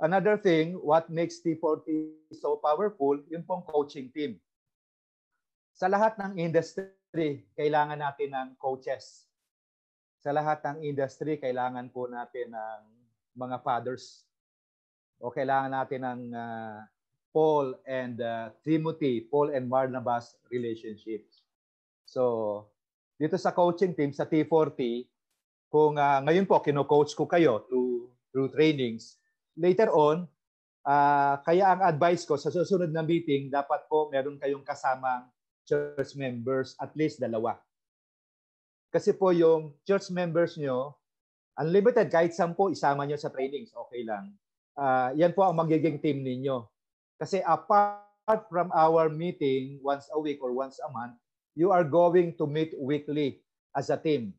Another thing, what makes T40 so powerful, yun pong coaching team. Sa lahat ng industry, kailangan natin ng coaches. Sa lahat ng industry, kailangan po natin ng mga fathers. O kailangan natin ng uh, Paul and uh, Timothy, Paul and Barnabas relationships. So, dito sa coaching team, sa T40, kung uh, ngayon po kino-coach ko kayo to, through trainings, later on, uh, kaya ang advice ko sa susunod na meeting, dapat po meron kayong kasamang church members, at least dalawa. Kasi po yung church members nyo, unlimited, kahit sampo, isama nyo sa trainings, okay lang. Uh, yan po ang magiging team ninyo. Kasi apart from our meeting once a week or once a month, you are going to meet weekly as a team.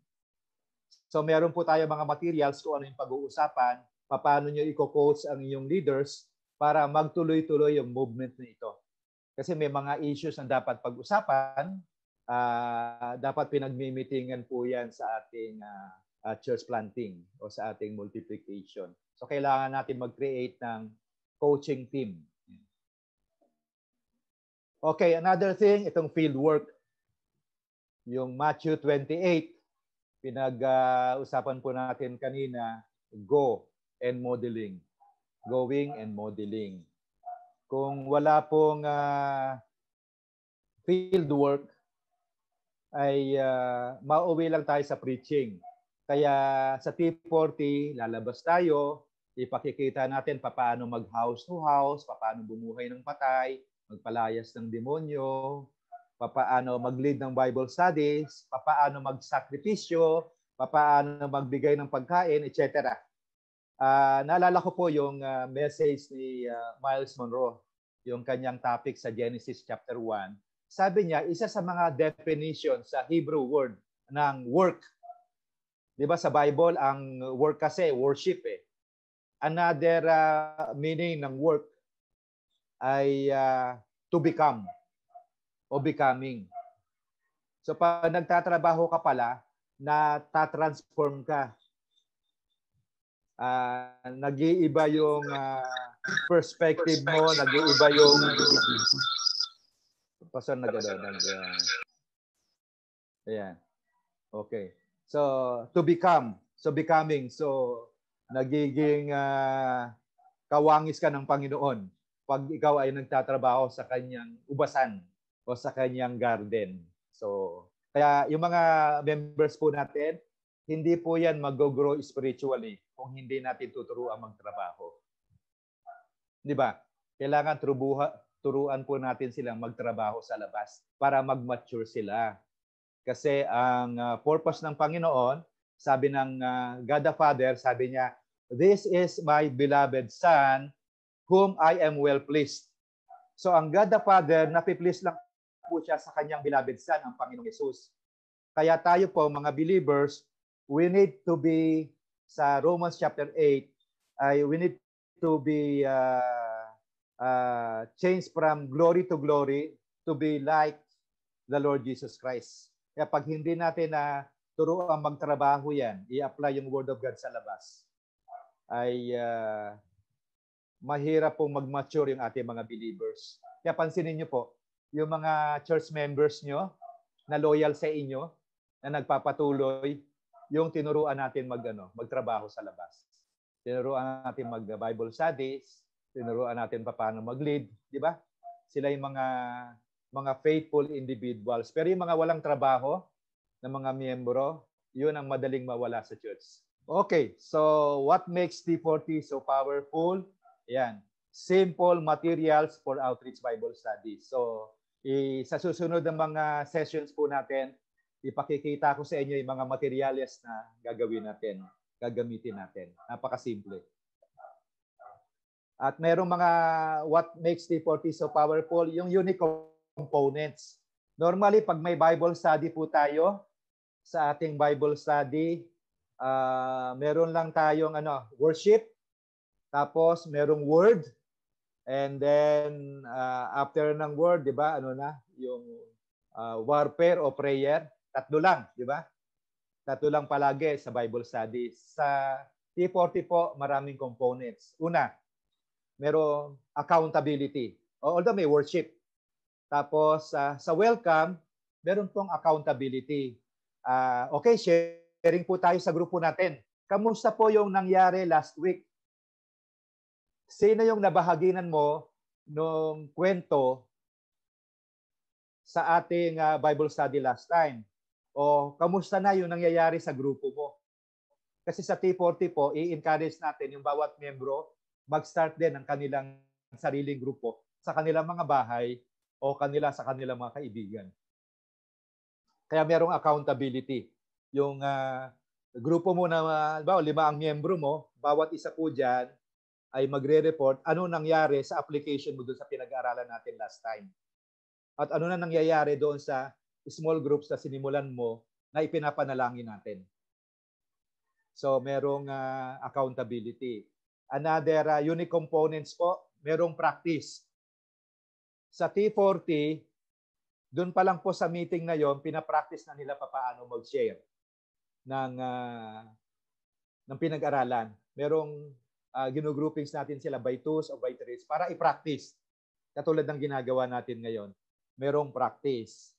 So meron po tayo mga materials kung ano yung pag-uusapan paano nyo i-coach ang inyong leaders para magtuloy-tuloy yung movement na ito. Kasi may mga issues na dapat pag-usapan, uh, dapat pinagmimitingan po yan sa ating uh, uh, church planting o sa ating multiplication. So kailangan natin mag-create ng coaching team. Okay, another thing, itong field work. Yung Matthew 28, pinag-usapan po natin kanina, go and modeling. Going and modeling. Kung wala pong uh, field work, ay uh, mauwi lang tayo sa preaching. Kaya sa T40, lalabas tayo, ipakikita natin paano mag house to house, paano bumuhay ng patay, magpalayas ng demonyo, paano mag-lead ng Bible studies, paano magsakripisyo, paano magbigay ng pagkain, etc. Uh, naalala ko po yung uh, message ni uh, Miles Monroe, yung kanyang topic sa Genesis chapter 1. Sabi niya, isa sa mga definition sa Hebrew word ng work. 'Di ba sa Bible ang work kasi worship eh. Another uh, meaning ng work ay uh, to become o becoming. So pag nagtatrabaho ka pala, na ta-transform ka uh, nag-iiba yung uh, perspective, mo, nag-iiba yung pasan na gano'n. uh, ayan. Okay. So, to become. So, becoming. So, nagiging uh, kawangis ka ng Panginoon pag ikaw ay nagtatrabaho sa kanyang ubasan o sa kanyang garden. So, kaya yung mga members po natin, hindi po yan mag-grow spiritually kung hindi natin tuturuan magtrabaho. Di ba? Kailangan turuha, turuan po natin silang magtrabaho sa labas para mag-mature sila. Kasi ang uh, purpose ng Panginoon, sabi ng uh, God the Father, sabi niya, This is my beloved Son, whom I am well pleased. So ang God the Father, napiplease lang po siya sa kanyang beloved Son, ang Panginoong Yesus. Kaya tayo po, mga believers, we need to be sa Romans chapter 8 ay we need to be uh, uh, changed from glory to glory to be like the Lord Jesus Christ. Kaya pag hindi natin na uh, turuan magtrabaho yan, i-apply yung Word of God sa labas, ay uh, mahirap pong mag-mature yung ating mga believers. Kaya pansinin nyo po, yung mga church members nyo na loyal sa inyo, na nagpapatuloy, yung tinuruan natin mag, ano, magtrabaho sa labas. Tinuruan natin mag-Bible studies, tinuruan natin paano mag-lead, di ba? Sila yung mga mga faithful individuals. Pero yung mga walang trabaho na mga miyembro, yun ang madaling mawala sa church. Okay, so what makes T40 so powerful? Yan, simple materials for outreach Bible studies. So, i- sa susunod ng mga sessions po natin, ipakikita ko sa inyo yung mga materials na gagawin natin, gagamitin natin. Napakasimple. At mayroong mga what makes the 4 40 so powerful, yung unique components. Normally, pag may Bible study po tayo, sa ating Bible study, uh, meron lang tayong ano, worship, tapos merong word, and then uh, after ng word, di ba, ano na, yung uh, warfare o prayer. Tatlo lang, di ba? Tatlo lang palagi sa Bible study. Sa T40 po, maraming components. Una, merong accountability. Although may worship. Tapos uh, sa welcome, meron pong accountability. Uh, okay, sharing po tayo sa grupo natin. Kamusta po yung nangyari last week? Sino yung nabahaginan mo nung kwento sa ating uh, Bible study last time? o kamusta na yung nangyayari sa grupo mo. Kasi sa T40 po, i-encourage natin yung bawat miyembro mag-start din ng kanilang sariling grupo sa kanilang mga bahay o kanila sa kanilang mga kaibigan. Kaya merong accountability. Yung uh, grupo mo na, ba, lima ang miyembro mo, bawat isa po dyan ay magre-report ano nangyari sa application mo doon sa pinag-aaralan natin last time. At ano na nangyayari doon sa small groups na sinimulan mo na ipinapanalangin natin. So merong uh, accountability. Another uh, unique components po, merong practice. Sa T40, doon pa lang po sa meeting na yon, pinapractice na nila papaano mag-share ng uh, ng pinag-aralan. Merong uh, ginugroupings natin sila by twos o by threes para i-practice. Katulad ng ginagawa natin ngayon, merong practice.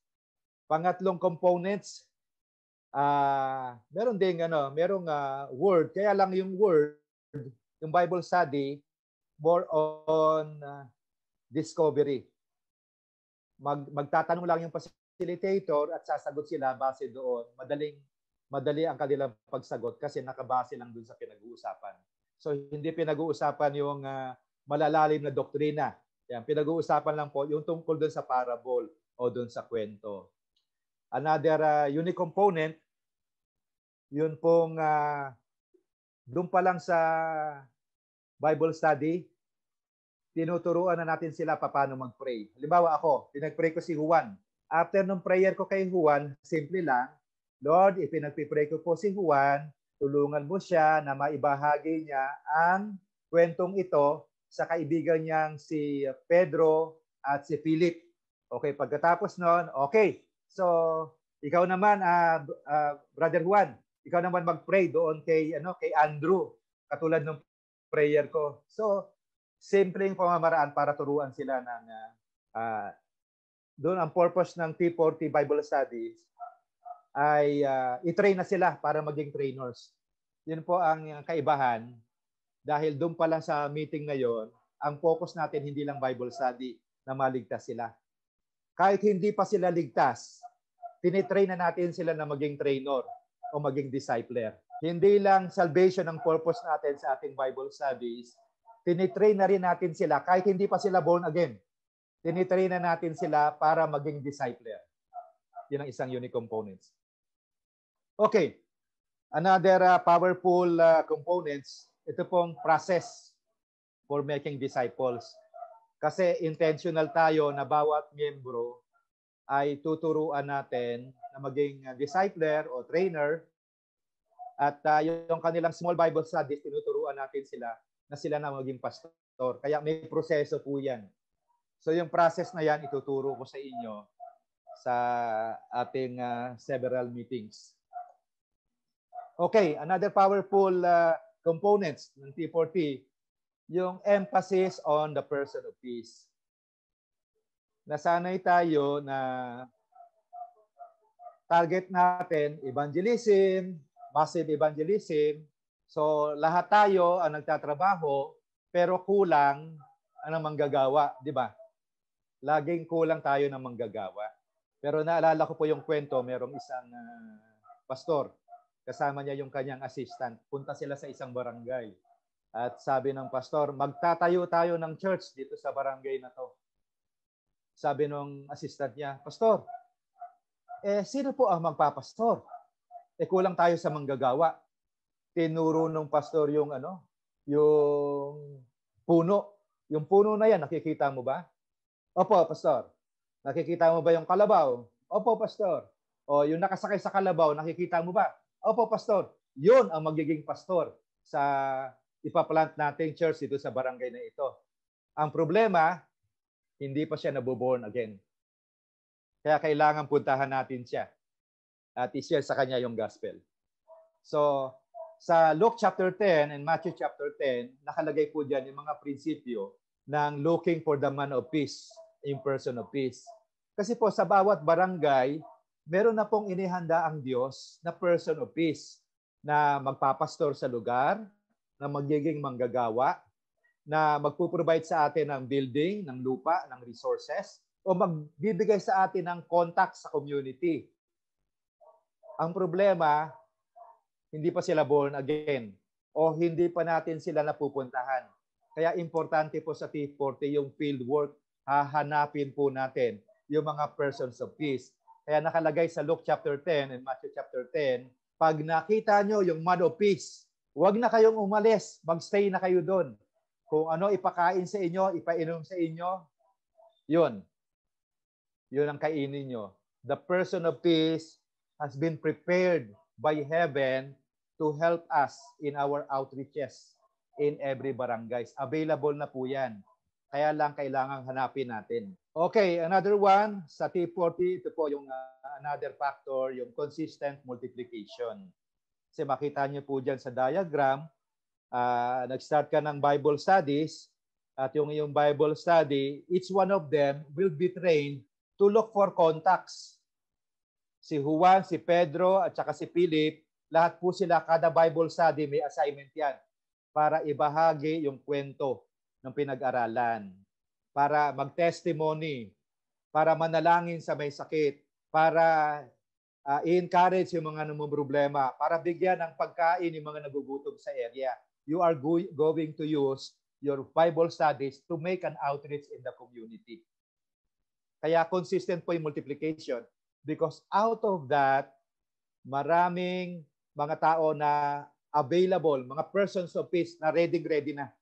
Pangatlong components, uh, meron ding ano, merong uh, word. Kaya lang yung word, yung Bible study, more on uh, discovery. Mag, magtatanong lang yung facilitator at sasagot sila base doon. Madaling madali ang kanilang pagsagot kasi nakabase lang doon sa pinag-uusapan. So hindi pinag-uusapan yung uh, malalalim na doktrina. Yan, pinag-uusapan lang po yung tungkol doon sa parable o doon sa kwento another uh, unique component, yun pong uh, doon pa lang sa Bible study, tinuturuan na natin sila paano mag-pray. Halimbawa ako, pinag-pray ko si Juan. After nung prayer ko kay Juan, simple lang, Lord, ipinag-pray ko po si Juan, tulungan mo siya na maibahagi niya ang kwentong ito sa kaibigan niyang si Pedro at si Philip. Okay, pagkatapos noon, okay, So, ikaw naman, uh, uh, Brother Juan, ikaw naman mag-pray doon kay, ano, kay Andrew, katulad ng prayer ko. So, simpleng pamamaraan para turuan sila ng uh, doon ang purpose ng T40 Bible Studies ay uh, i-train na sila para maging trainers. Yun po ang kaibahan dahil doon pala sa meeting ngayon, ang focus natin hindi lang Bible study na maligtas sila kahit hindi pa sila ligtas, tinitrain na natin sila na maging trainer o maging discipler. Hindi lang salvation ang purpose natin sa ating Bible studies, tinitrain na rin natin sila kahit hindi pa sila born again. Tinitrain na natin sila para maging discipler. Yun ang isang unique components. Okay. Another uh, powerful uh, components, ito pong process for making disciples. Kasi intentional tayo na bawat miyembro ay tuturuan natin na maging uh, discipler o trainer at uh, yung kanilang small Bible studies, tinuturuan natin sila na sila na maging pastor. Kaya may proseso po yan. So yung process na yan, ituturo ko sa inyo sa ating uh, several meetings. Okay, another powerful uh, components ng T4T yung emphasis on the person of peace. Nasanay tayo na target natin evangelism, massive evangelism. So lahat tayo ang nagtatrabaho pero kulang ang manggagawa, di ba? Laging kulang tayo ng manggagawa. Pero naalala ko po yung kwento, merong isang uh, pastor. Kasama niya yung kanyang assistant. Punta sila sa isang barangay at sabi ng pastor, magtatayo tayo ng church dito sa barangay na to. Sabi nung assistant niya, Pastor, eh sino po ang magpapastor? Eh kulang tayo sa manggagawa. Tinuro nung pastor yung ano, yung puno. Yung puno na yan, nakikita mo ba? Opo, pastor. Nakikita mo ba yung kalabaw? Opo, pastor. O yung nakasakay sa kalabaw, nakikita mo ba? Opo, pastor. Yun ang magiging pastor sa ipaplant natin church dito sa barangay na ito. Ang problema, hindi pa siya naboborn again. Kaya kailangan puntahan natin siya at i-share sa kanya yung gospel. So, sa Luke chapter 10 and Matthew chapter 10, nakalagay po diyan yung mga prinsipyo ng looking for the man of peace, in person of peace. Kasi po sa bawat barangay, meron na pong inihanda ang Diyos na person of peace na magpapastor sa lugar, na magiging manggagawa na magpo-provide sa atin ng building, ng lupa, ng resources o magbibigay sa atin ng contact sa community. Ang problema, hindi pa sila born again o hindi pa natin sila napupuntahan. Kaya importante po sa T40 yung field work. Hahanapin po natin yung mga persons of peace. Kaya nakalagay sa Luke chapter 10 and Matthew chapter 10, pag nakita nyo yung man of peace, Huwag na kayong umalis. Magstay na kayo doon. Kung ano ipakain sa inyo, ipainom sa inyo, yun. Yun ang kainin nyo. The person of peace has been prepared by heaven to help us in our outreaches in every barangay. Available na po yan. Kaya lang kailangan hanapin natin. Okay, another one sa T40, ito po yung uh, another factor, yung consistent multiplication. Kasi makita niyo po dyan sa diagram, uh, nag-start ka ng Bible studies at yung iyong Bible study, each one of them will be trained to look for contacts. Si Juan, si Pedro, at saka si Philip, lahat po sila, kada Bible study may assignment yan para ibahagi yung kwento ng pinag-aralan, para mag-testimony, para manalangin sa may sakit, para uh, i-encourage yung mga problema para bigyan ng pagkain yung mga nagugutom sa area. You are go- going to use your Bible studies to make an outreach in the community. Kaya consistent po yung multiplication because out of that, maraming mga tao na available, mga persons of peace na ready-ready na.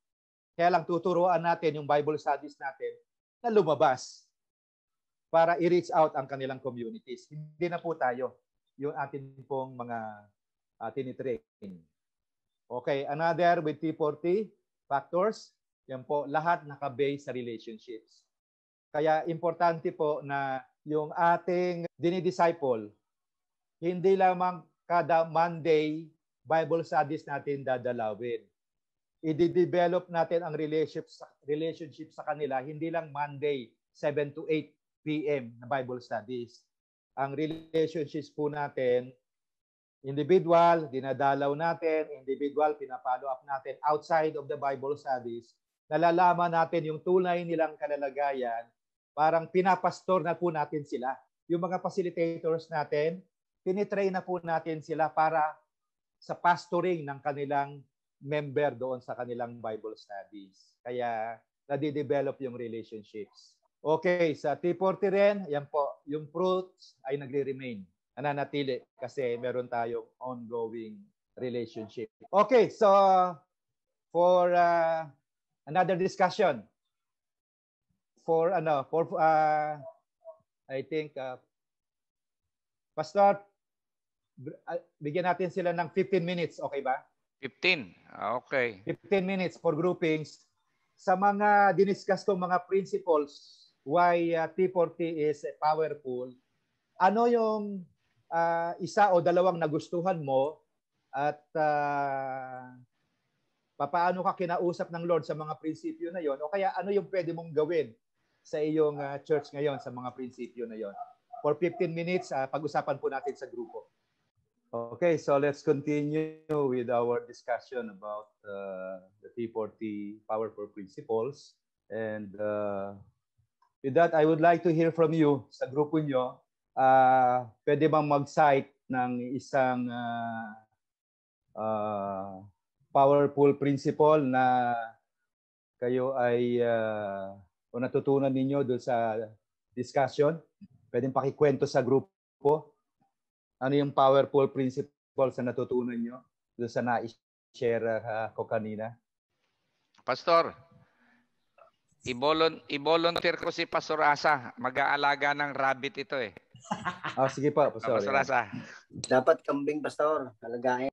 Kaya lang tuturuan natin yung Bible studies natin na lumabas para i-reach out ang kanilang communities. Hindi na po tayo yung atin pong mga uh, tinitrain. Okay, another with T40 factors, yan po, lahat naka-base sa relationships. Kaya importante po na yung ating dinidisciple, hindi lamang kada Monday Bible studies natin dadalawin. I-develop natin ang relationship relationship sa kanila, hindi lang Monday 7 to 8 PM na Bible Studies. Ang relationships po natin, individual, dinadalaw natin, individual, pinapalo up natin outside of the Bible Studies, nalalaman natin yung tunay nilang kalalagayan, parang pinapastor na po natin sila. Yung mga facilitators natin, tinitrain na po natin sila para sa pastoring ng kanilang member doon sa kanilang Bible studies. Kaya nadidevelop yung relationships. Okay, sa T40 rin, yan po, yung fruits ay nagre-remain. Nananatili kasi meron tayong ongoing relationship. Okay, so for uh, another discussion, for ano, for uh, I think uh, Pastor, uh, bigyan natin sila ng 15 minutes, okay ba? 15. Ah, okay. 15 minutes for groupings. Sa mga diniscuss kong mga principles why uh, T40 is powerful, ano yung uh, isa o dalawang nagustuhan mo at uh, papaano ka kinausap ng Lord sa mga prinsipyo na yon o kaya ano yung pwede mong gawin sa iyong uh, church ngayon sa mga prinsipyo na yon. For 15 minutes, uh, pag-usapan po natin sa grupo. Okay, so let's continue with our discussion about uh, the T40 Powerful Principles. And uh, With that, I would like to hear from you sa grupo nyo. Uh, pwede bang mag-cite ng isang uh, uh, powerful principle na kayo ay uh, o natutunan ninyo doon sa discussion? Pwede pakikwento sa grupo. Ano yung powerful principle sa natutunan nyo doon sa na-share uh, ko kanina? Pastor, Ibolon, volunteer ko si Pastor Asa. Mag-aalaga ng rabbit ito eh. ah, sige pa, Pastor. Pastor Asa. Dapat kambing, Pastor. Alagain.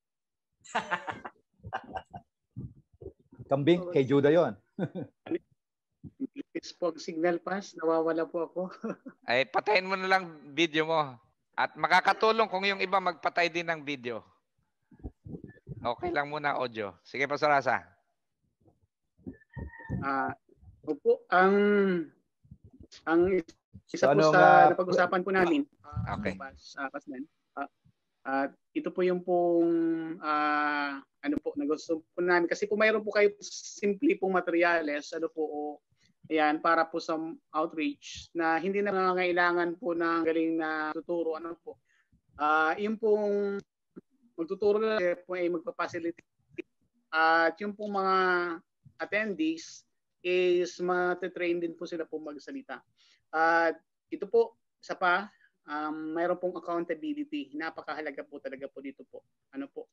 kambing, kay Juda yon. Please pog signal pass. Nawawala po ako. Ay, patayin mo na lang video mo. At makakatulong kung yung iba magpatay din ng video. Okay lang muna audio. Sige, Pastor Asa. Ah, uh, Opo, ang ang isa so, po ano sa pag usapan po namin uh, okay. Ano sa uh, Kaslan. Uh, uh, ito po yung pong uh, ano po na po namin kasi po mayroon po kayo simple pong materyales ano po o ayan para po sa outreach na hindi na nangangailangan po ng galing na tuturo ano po. Uh, yung pong magtuturo na po ay magpapacilitate at uh, yung pong mga attendees is matetrain din po sila po magsalita. At uh, ito po, sa pa, um, mayroon pong accountability. Napakahalaga po talaga po dito po. Ano po?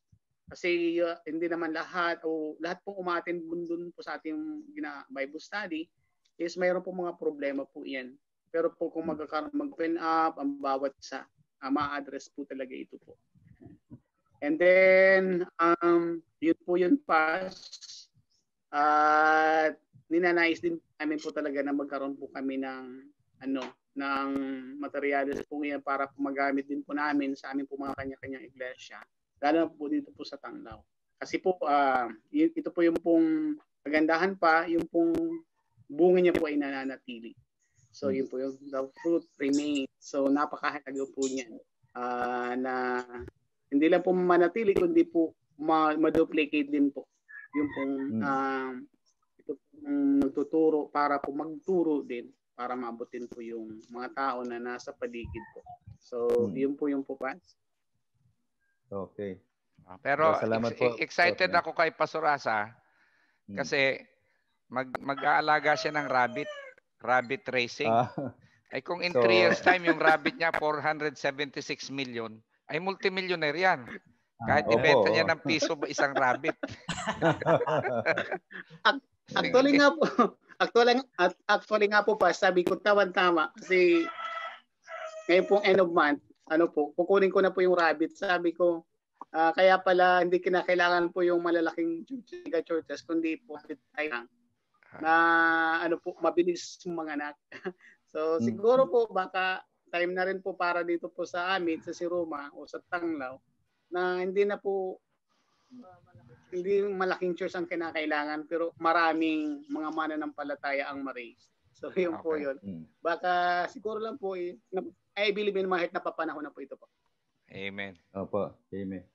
Kasi uh, hindi naman lahat o lahat pong umaten doon po sa ating gina Bible study is mayroon po mga problema po iyan. Pero po kung magkakaroon mag-pen up ang bawat sa uh, ah, ma-address po talaga ito po. And then um yun po yun pass at ninanais din namin po talaga na magkaroon po kami ng ano ng materyales po yan para po magamit din po namin sa amin po mga kanya-kanyang iglesia. Lalo na po dito po sa Tanglaw. Kasi po, uh, ito po yung pong kagandahan pa, yung pong bunga niya po ay nananatili. So yun po yung the fruit remains. So napakahalaga po niyan uh, na hindi lang po manatili kundi po ma- duplicate din po yung pong uh, nagtuturo para po magturo din para maabutin po yung mga tao na nasa paligid ko. So, hmm. yun po yung po, Pans. Okay. Ah, pero salamat ex- po. excited okay. ako kay Pasurasa ah. hmm. kasi mag mag-aalaga siya ng rabbit, rabbit racing. Ah. Ay kung in 3 so... years time yung rabbit niya 476 million, ay multimillionaire yan. Ah, Kahit oh, ibenta niya ng piso ba isang rabbit. actually nga po, actually, actually nga po pa, sabi ko tawan-tama kasi ngayon pong end of month, ano po, kukunin ko na po yung rabbit. Sabi ko, uh, kaya pala hindi kinakailangan po yung malalaking chuchiga churches, kundi po tayo lang na ano po, mabilis yung mga anak. so siguro mm-hmm. po baka time na rin po para dito po sa amin, sa Siroma o sa Tanglaw, na hindi na po hindi malaking church ang kinakailangan pero maraming mga mananampalataya ang ma-raise. So yun okay. po yun. Hmm. Baka siguro lang po eh, I believe in my heart na papanahon na po ito po. Amen. Opo. Amen.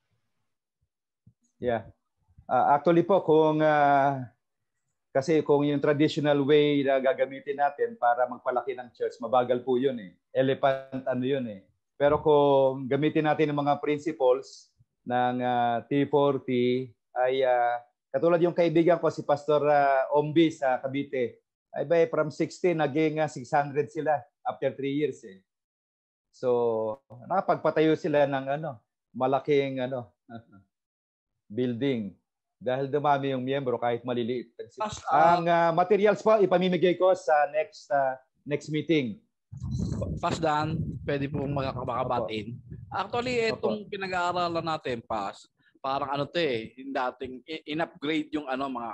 Yeah. Uh, actually po kung uh, kasi kung yung traditional way na gagamitin natin para magpalaki ng church, mabagal po yun eh. Elephant ano yun eh. Pero kung gamitin natin ng mga principles ng uh, ah, T40 ay uh, katulad yung kaibigan ko si Pastor uh, Ombi sa Cavite. Ay ba from 16 naging uh, 600 sila after 3 years eh. So, nakapagpatayo sila ng ano, malaking ano building dahil dumami yung miyembro kahit maliliit. Ang uh, materials pa ipamimigay ko sa next uh, next meeting. Pastor Dan, pwede po pong makakabatin. Actually, itong Opo. pinag-aaralan natin, Pas, parang ano to eh, dating in-upgrade yung ano mga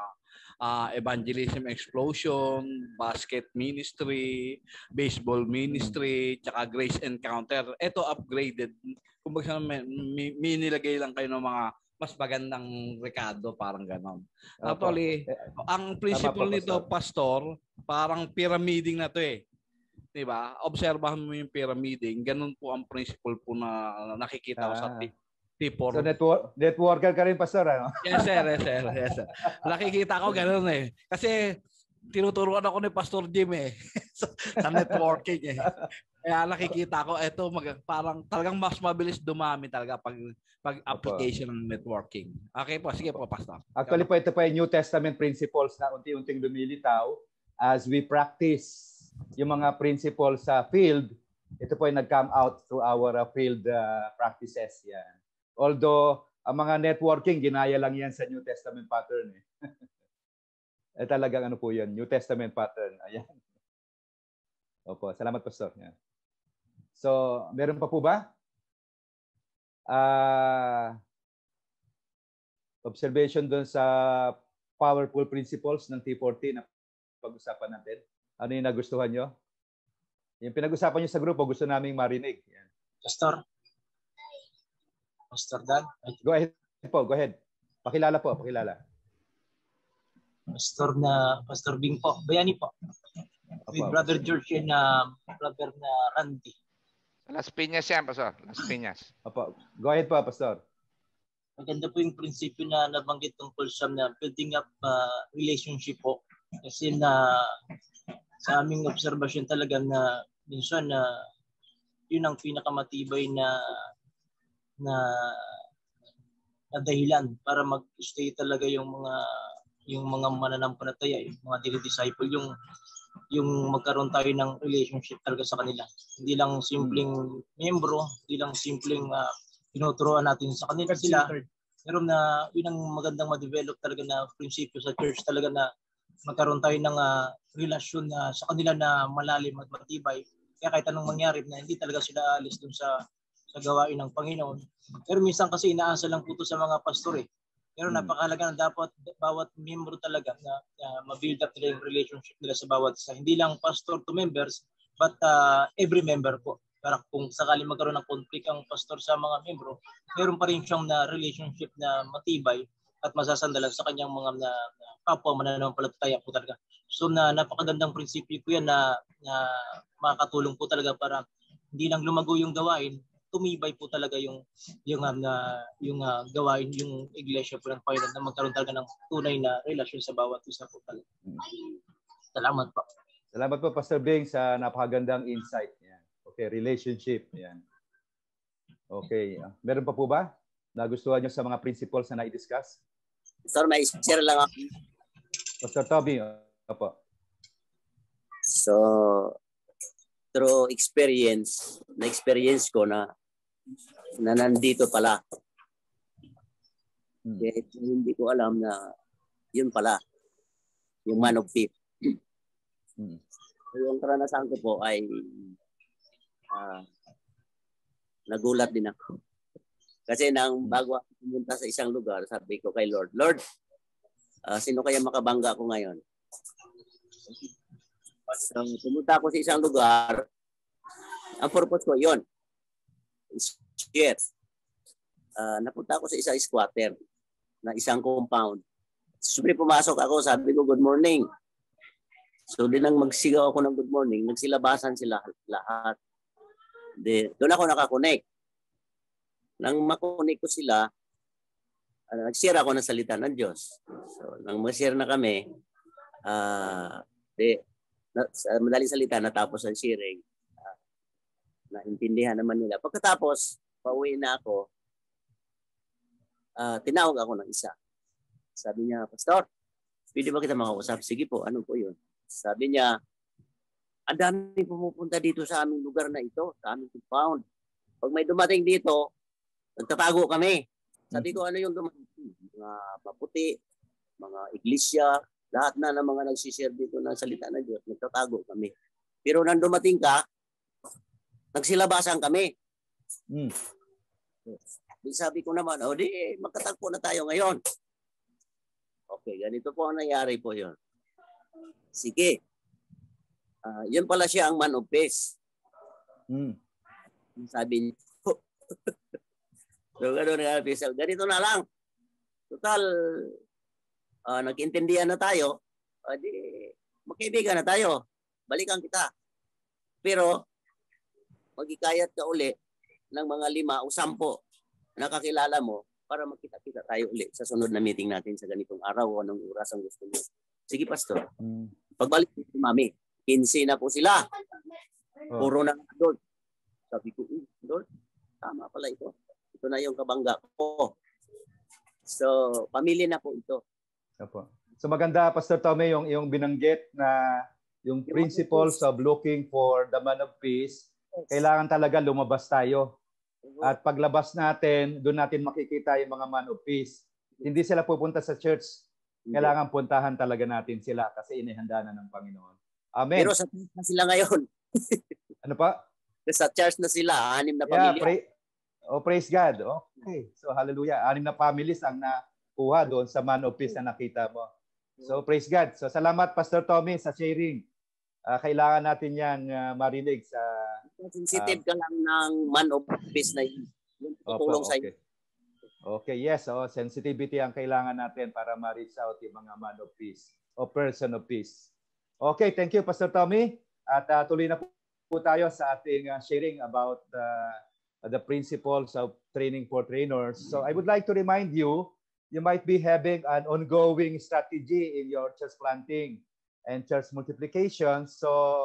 uh, evangelism explosion, basket ministry, baseball ministry, tsaka grace encounter. Ito upgraded. Kumbaga may, may, may nilagay lang kayo ng mga mas magandang rekado, parang ganon. Actually, eh, ang principle nito, pastor, parang pyramiding na to eh. 'di ba? Obserbahan mo yung pyramiding, ganun po ang principle po na nakikita ah. ko sa tip. Ah. t So network, networker ka rin, Pastor, ano? yes, sir, yes, sir, yes, sir. Nakikita ko ganun eh. Kasi tinuturuan ako ni Pastor Jim eh. sa networking eh. Kaya nakikita ko, eto, mag, parang talagang mas mabilis dumami talaga pag, pag application ng networking. Okay po, sige po, Pastor. Actually po, ito pa yung New Testament principles na unti-unting lumilitaw as we practice yung mga principles sa field, ito po ay nag-come out through our uh, field uh, practices yan. Although, ang mga networking, ginaya lang yan sa New Testament pattern. Eh. eh talagang ano po yan, New Testament pattern. Ayan. Opo, salamat Pastor. Yan. So, meron pa po ba? Uh, observation doon sa powerful principles ng T14 na pag-usapan natin. Ano yung nagustuhan nyo? Yung pinag-usapan nyo sa grupo, gusto naming marinig. Yan. Pastor. Pastor Dan. Go ahead po, go ahead. Pakilala po, pakilala. Pastor na Pastor Bing po, bayani po. Opo, With Brother George and uh, Brother na Randy. Las Piñas yan, Pastor. Las Piñas. Opo. Go ahead po, Pastor. Maganda po yung prinsipyo na nabanggit tungkol sa na building up uh, relationship po. Kasi na sa aming obserbasyon talaga na minsan na yun ang pinakamatibay na na na dahilan para mag-stay talaga yung mga yung mga mananampalataya, yung mga daily disciple, yung yung magkaroon tayo ng relationship talaga sa kanila. Hindi lang simpleng miyembro, hindi lang simpleng uh, natin sa kanila sila. Pero na yun ang magandang ma-develop talaga na prinsipyo sa church talaga na magkaroon tayo ng uh, relasyon na sa kanila na malalim at matibay. Kaya kahit anong mangyari na hindi talaga sila alis dun sa sa gawain ng Panginoon. Pero minsan kasi inaasa lang po ito sa mga pastor eh. Pero hmm. na dapat bawat member talaga na, na ma-build up nila yung relationship nila sa bawat sa Hindi lang pastor to members, but uh, every member po. Para kung sakali magkaroon ng conflict ang pastor sa mga membro, meron pa rin siyang na relationship na matibay at masasandalan sa kanyang mga na, na kapwa mananampalataya po talaga. So na napakagandang prinsipyo ko yan na, na makakatulong po talaga para hindi lang lumago yung gawain, tumibay po talaga yung yung um, na yung uh, gawain yung iglesia po ng Panginoon na magkaroon talaga ng tunay na relasyon sa bawat isa po talaga. Mm. Salamat po. Salamat po Pastor Bing sa napakagandang insight niya. Okay, relationship. Yan. Okay. Uh, meron pa po ba nagustuhan niyo sa mga principles na na-discuss? Sir, may share lang ako. Pastor Toby, opo. So, through experience, na-experience ko na na nandito pala. Hmm. Kahit eh, hindi ko alam na yun pala, yung man of peace. Hmm. yung karanasan ko po ay uh, nagulat din ako. Kasi nang hmm. bago ako pumunta sa isang lugar, sabi ko kay Lord, Lord, uh, sino kaya makabangga ko ngayon? So, pumunta ako sa isang lugar, ang purpose ko yon Shit. Uh, napunta ako sa isang squatter na isang compound. Siyempre pumasok ako, sabi ko, good morning. So, din nang magsigaw ako ng good morning, nagsilabasan sila lahat. De, doon ako nakakonect nang makunik ko sila, uh, ah, nag-share ako ng salita ng Diyos. So, nang mag-share na kami, uh, ah, de, na, sa madaling salita, natapos ang sharing. Uh, ah, naintindihan naman nila. Pagkatapos, pauwi na ako, uh, tinawag ako ng isa. Sabi niya, Pastor, pwede ba kita makausap? Sige po, ano po yun? Sabi niya, ang dami pumupunta dito sa aming lugar na ito, sa aming compound. Pag may dumating dito, nagtatago kami. Sabi mm-hmm. ko, ano yung Mga paputi, mga iglesia, lahat na ng mga nagsishare dito ng salita ng Diyos, nagtatago kami. Pero nang dumating ka, nagsilabasan kami. Mm. Sabi ko naman, o di, magkatagpo na tayo ngayon. Okay, ganito po ang nangyari po yon. Sige. Uh, yun pala siya ang man of peace. Mm. Sabi niya, oh, So, ganun nga, Fisel. Ganito na lang. Total, uh, nag-intindihan na tayo. Uh, di, magkaibigan na tayo. Balikan kita. Pero, magikayat ka uli ng mga lima o sampo na kakilala mo para magkita-kita tayo uli sa sunod na meeting natin sa ganitong araw o anong oras ang gusto mo. Sige, Pastor. Mm. Pagbalik ko si Mami, 15 na po sila. Oh. Puro na Lord. Sabi ko, mm, Lord, tama pala ito. Ito na yung kabangga ko. So, pamilya na po ito. Opo. So maganda, Pastor Tome, yung, yung binanggit na yung principles of looking for the man of peace, yes. kailangan talaga lumabas tayo. Mm-hmm. At paglabas natin, doon natin makikita yung mga man of peace. Hindi sila pupunta sa church. Kailangan puntahan talaga natin sila kasi inihanda na ng Panginoon. Amen. Pero sa church na sila ngayon. ano pa? Sa church na sila, anim na pamilya. Yeah, pray, Oh, praise God. Okay. Oh. So, hallelujah. Anim na families ang nakuha doon sa man of peace na nakita mo. So, praise God. So, salamat Pastor Tommy sa sharing. Uh, kailangan natin yang uh, ah, marinig sa... Uh, Sensitive ka lang ng man of peace na yun. Tutulong sa okay. Okay, yes. Oh, sensitivity ang kailangan natin para ma-reach out yung mga man of peace o person of peace. Okay, thank you Pastor Tommy. At uh, tuloy na po tayo sa ating uh, sharing about uh, Uh, the principles of training for trainers. So I would like to remind you, you might be having an ongoing strategy in your church planting and church multiplication. So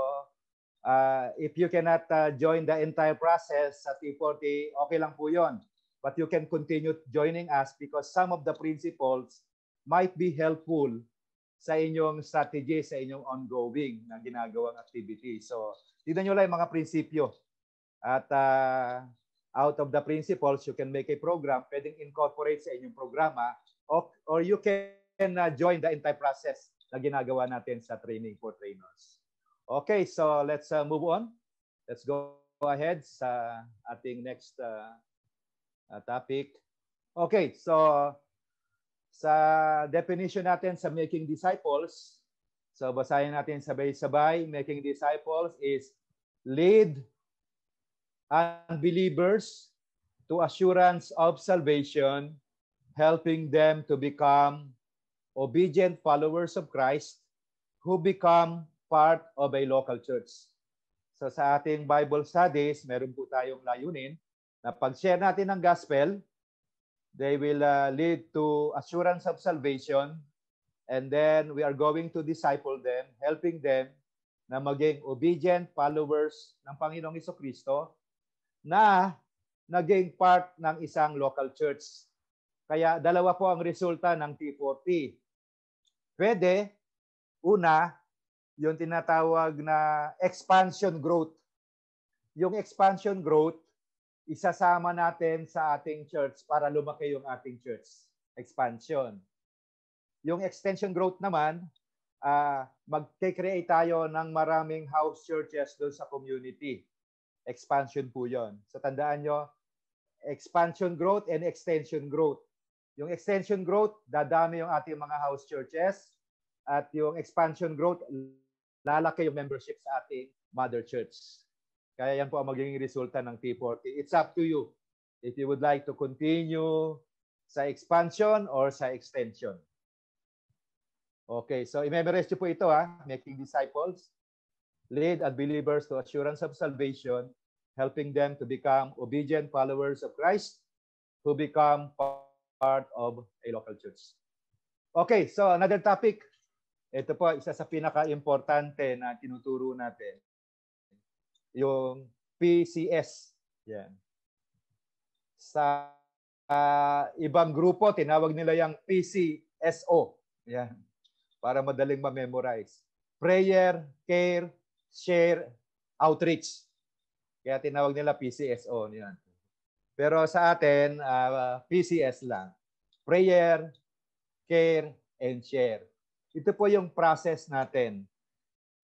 uh, if you cannot uh, join the entire process at T40, okay lang po yun. But you can continue joining us because some of the principles might be helpful sa inyong strategy, sa inyong ongoing na ginagawang activity. So, tignan nyo lang yung mga prinsipyo. At uh, out of the principles, you can make a program, pwedeng incorporate sa inyong programa or, or you can uh, join the entire process na ginagawa natin sa training for trainers. Okay, so let's uh, move on. Let's go ahead sa ating next uh, uh topic. Okay, so sa definition natin sa making disciples, so basahin natin sabay-sabay, making disciples is lead, and believers to assurance of salvation, helping them to become obedient followers of Christ who become part of a local church. So sa ating Bible studies, meron po tayong layunin na pag-share natin ng gospel, they will uh, lead to assurance of salvation and then we are going to disciple them, helping them na maging obedient followers ng Panginoong Iso Kristo na naging part ng isang local church. Kaya dalawa po ang resulta ng T40. Pwede, una, yung tinatawag na expansion growth. Yung expansion growth, isasama natin sa ating church para lumaki yung ating church. Expansion. Yung extension growth naman, uh, mag-create tayo ng maraming house churches doon sa community. Expansion po yon. So tandaan nyo, expansion growth and extension growth. Yung extension growth, dadami yung ating mga house churches at yung expansion growth, lalaki yung membership sa ating mother church. Kaya yan po ang magiging resulta ng T40. It's up to you if you would like to continue sa expansion or sa extension. Okay, so i-memorize nyo po ito ha, making disciples lead unbelievers to assurance of salvation, helping them to become obedient followers of Christ who become part of a local church. Okay, so another topic. Ito po, isa sa pinaka-importante na tinuturo natin. Yung PCS. Yan. Sa uh, ibang grupo, tinawag nila yung PCSO. Yan. Para madaling ma-memorize. Prayer, care, share outreach. Kaya tinawag nila PCSO. Yan. Pero sa atin, uh, ah, PCS lang. Prayer, care, and share. Ito po yung process natin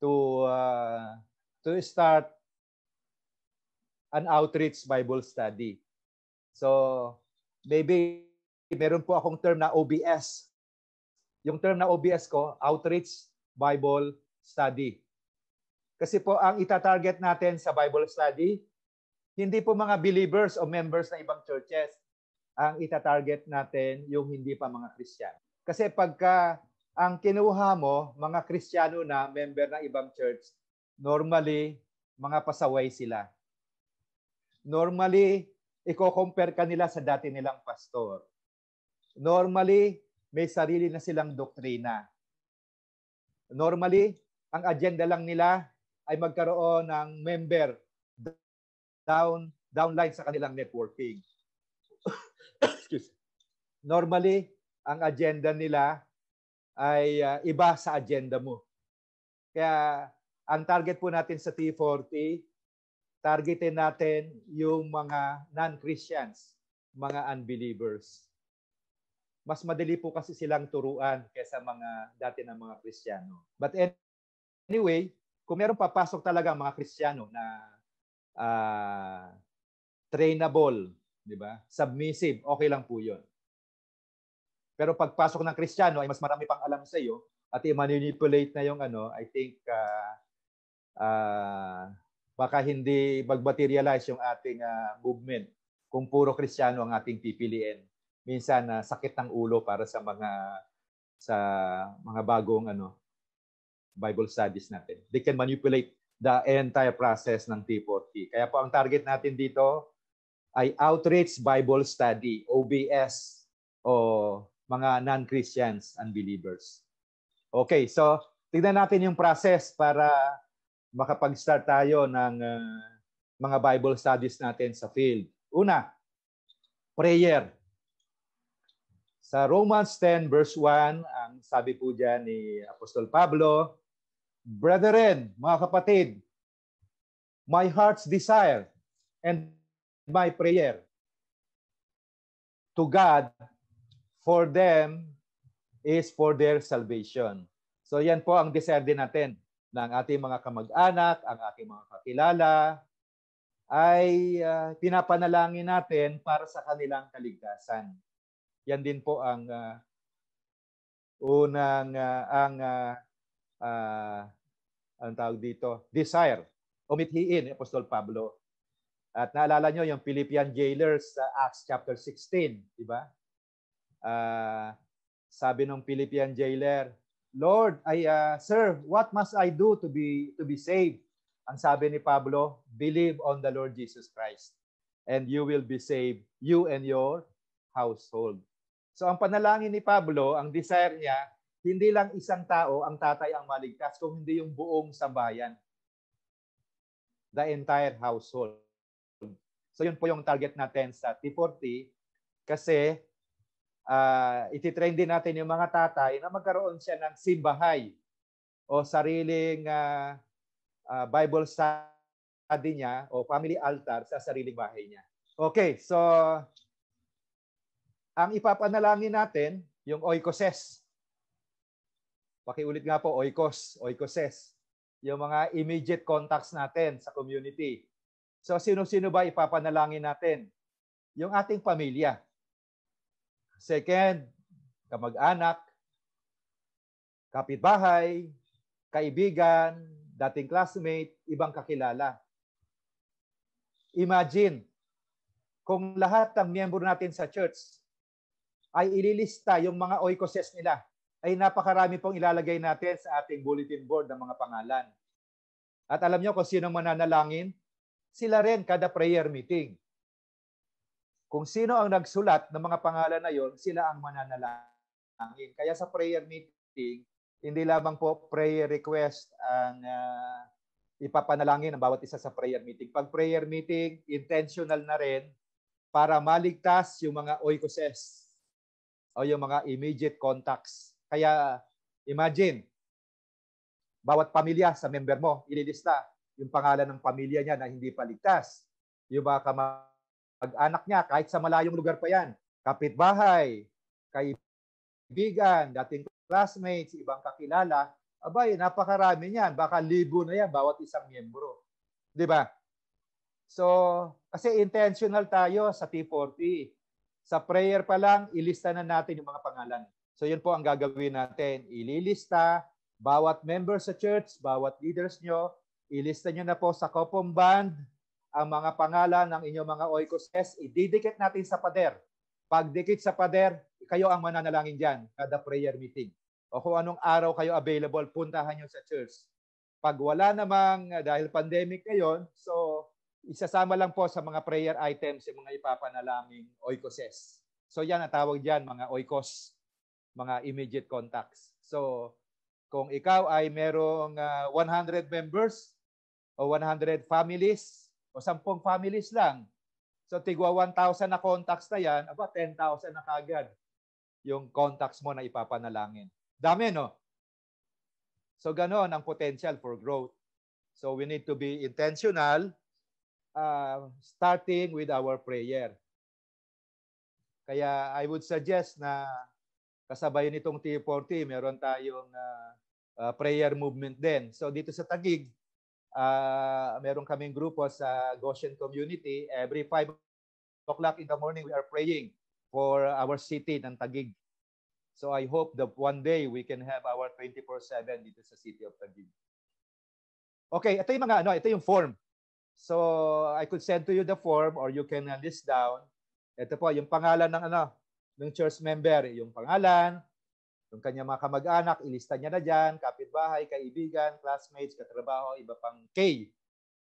to uh, to start an outreach Bible study. So maybe meron po akong term na OBS. Yung term na OBS ko, outreach Bible study. Kasi po ang itatarget natin sa Bible study, hindi po mga believers o members na ibang churches ang itatarget natin yung hindi pa mga Kristiyano. Kasi pagka ang kinuha mo, mga Kristiyano na member ng ibang church, normally, mga pasaway sila. Normally, i-compare ka nila sa dati nilang pastor. Normally, may sarili na silang doktrina. Normally, ang agenda lang nila, ay magkaroon ng member down downline sa kanilang networking. Excuse. Normally, ang agenda nila ay uh, iba sa agenda mo. Kaya ang target po natin sa T40, targetin natin yung mga non-Christians, mga unbelievers. Mas madali po kasi silang turuan kaysa mga dati ng mga Kristiyano. But anyway, kung meron papasok talaga mga Kristiyano na uh, trainable, di ba? Submissive, okay lang po 'yon. Pero pagpasok ng Kristiyano ay mas marami pang alam sa iyo at i-manipulate na 'yung ano, I think uh, uh, baka hindi magmaterialize 'yung ating uh, movement kung puro Kristiyano ang ating pipiliin. Minsan uh, sakit ng ulo para sa mga sa mga bagong ano Bible studies natin. They can manipulate the entire process ng T40. Kaya po ang target natin dito ay Outreach Bible Study, OBS, o mga non-Christians, unbelievers. Okay, so tignan natin yung process para makapag-start tayo ng uh, mga Bible studies natin sa field. Una, prayer. Sa Romans 10 verse 1, ang sabi po dyan ni Apostol Pablo, Brethren, mga kapatid, my heart's desire and my prayer to God for them is for their salvation. So yan po ang desire din natin ng ating mga kamag-anak, ang ating mga kakilala, ay uh, pinapanalangin natin para sa kanilang kaligtasan. Yan din po ang uh, unang uh, ang uh, uh, ah, ang tawag dito, desire. Umithiin, ni Apostol Pablo. At naalala nyo yung Philippian jailers sa Acts chapter 16, di ba? Uh, sabi ng Philippian jailer, Lord, I uh, ah, sir, what must I do to be to be saved? Ang sabi ni Pablo, believe on the Lord Jesus Christ and you will be saved, you and your household. So ang panalangin ni Pablo, ang desire niya, hindi lang isang tao ang tatay ang maligtas, kung hindi yung buong sambayan. The entire household. So yun po yung target natin sa T40 kasi uh, ititrain din natin yung mga tatay na magkaroon siya ng simbahay o sariling uh, uh, Bible study niya o family altar sa sariling bahay niya. Okay, so ang ipapanalangin natin yung oikoses Pakiulit nga po, oikos, oikoses. Yung mga immediate contacts natin sa community. So sino-sino ba ipapanalangin natin? Yung ating pamilya. Second, kamag-anak, kapitbahay, kaibigan, dating classmate, ibang kakilala. Imagine kung lahat ng miyembro natin sa church ay ililista yung mga oikoses nila ay napakarami pong ilalagay natin sa ating bulletin board ng mga pangalan. At alam nyo kung sino mananalangin? Sila rin kada prayer meeting. Kung sino ang nagsulat ng mga pangalan na yon, sila ang mananalangin. Kaya sa prayer meeting, hindi lamang po prayer request ang uh, ipapanalangin ng bawat isa sa prayer meeting. Pag prayer meeting, intentional na rin para maligtas yung mga oikoses o yung mga immediate contacts kaya imagine, bawat pamilya sa member mo, ililista yung pangalan ng pamilya niya na hindi paligtas. Yung mga kamag-anak niya, kahit sa malayong lugar pa yan, kapitbahay, kaibigan, dating classmates, ibang kakilala, abay, napakarami niyan. Baka libo na yan, bawat isang miyembro. Di ba? So, kasi intentional tayo sa T40. Sa prayer pa lang, ilista na natin yung mga pangalan. So yun po ang gagawin natin. Ililista bawat member sa church, bawat leaders nyo. Ilista nyo na po sa Kopong Band ang mga pangalan ng inyong mga oikoses. Ididikit natin sa pader. Pagdikit sa pader, kayo ang mananalangin dyan kada prayer meeting. O kung anong araw kayo available, puntahan nyo sa church. Pag wala namang, ah, dahil pandemic ngayon, so isasama lang po sa mga prayer items yung mga ipapanalangin oikoses. So yan ang tawag dyan, mga oikos mga immediate contacts. So, kung ikaw ay merong uh, ah, 100 members o 100 families o 10 families lang, so tigwa 1,000 na contacts na yan, aba 10,000 na kagad yung contacts mo na ipapanalangin. Dami, no? So, ganon ang potential for growth. So, we need to be intentional uh, starting with our prayer. Kaya I would suggest na kasabay nitong T40, meron tayong uh, uh, prayer movement din. So dito sa Tagig, uh, ah, meron kaming grupo sa Goshen Community. Every 5 o'clock in the morning, we are praying for our city ng Tagig. So I hope that one day we can have our 24/7 dito sa City of Tagig. Okay, ito yung mga ano, ito yung form. So I could send to you the form or you can uh, list down. Ito po yung pangalan ng ano, ng church member, yung pangalan, yung kanya mga kamag-anak, ilista niya na dyan, kapitbahay, kaibigan, classmates, katrabaho, iba pang K.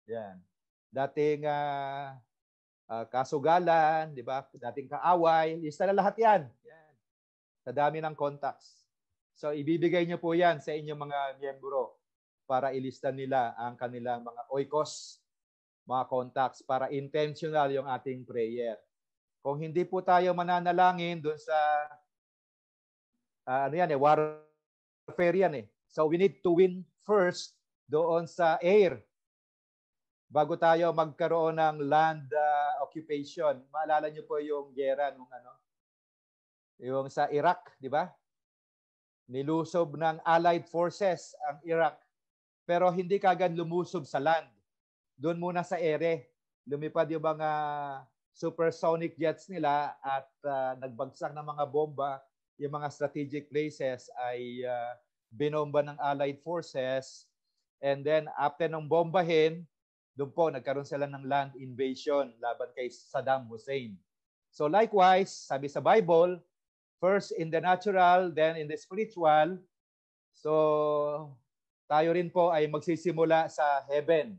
Yan. Dating uh, uh, kasugalan, di ba? Dating kaaway, ilista na lahat yan. yan. Sa dami ng contacts. So ibibigay niyo po yan sa inyong mga miyembro para ilista nila ang kanilang mga oikos, mga contacts para intentional yung ating prayer. Kung hindi po tayo mananalangin doon sa uh, ano yan eh, warfare yan eh. So we need to win first doon sa air bago tayo magkaroon ng land uh, occupation. Maalala niyo po yung gera nung ano? Yung sa Iraq, di ba? Nilusob ng Allied forces ang Iraq. Pero hindi kagad lumusob sa land. Doon muna sa ere. Lumipad yung mga supersonic jets nila at uh, nagbagsak ng mga bomba, yung mga strategic places ay uh, binomba ng Allied forces. And then after nung bombahin, doon po nagkaroon sila ng land invasion laban kay Saddam Hussein. So likewise, sabi sa Bible, first in the natural, then in the spiritual. So tayo rin po ay magsisimula sa heaven.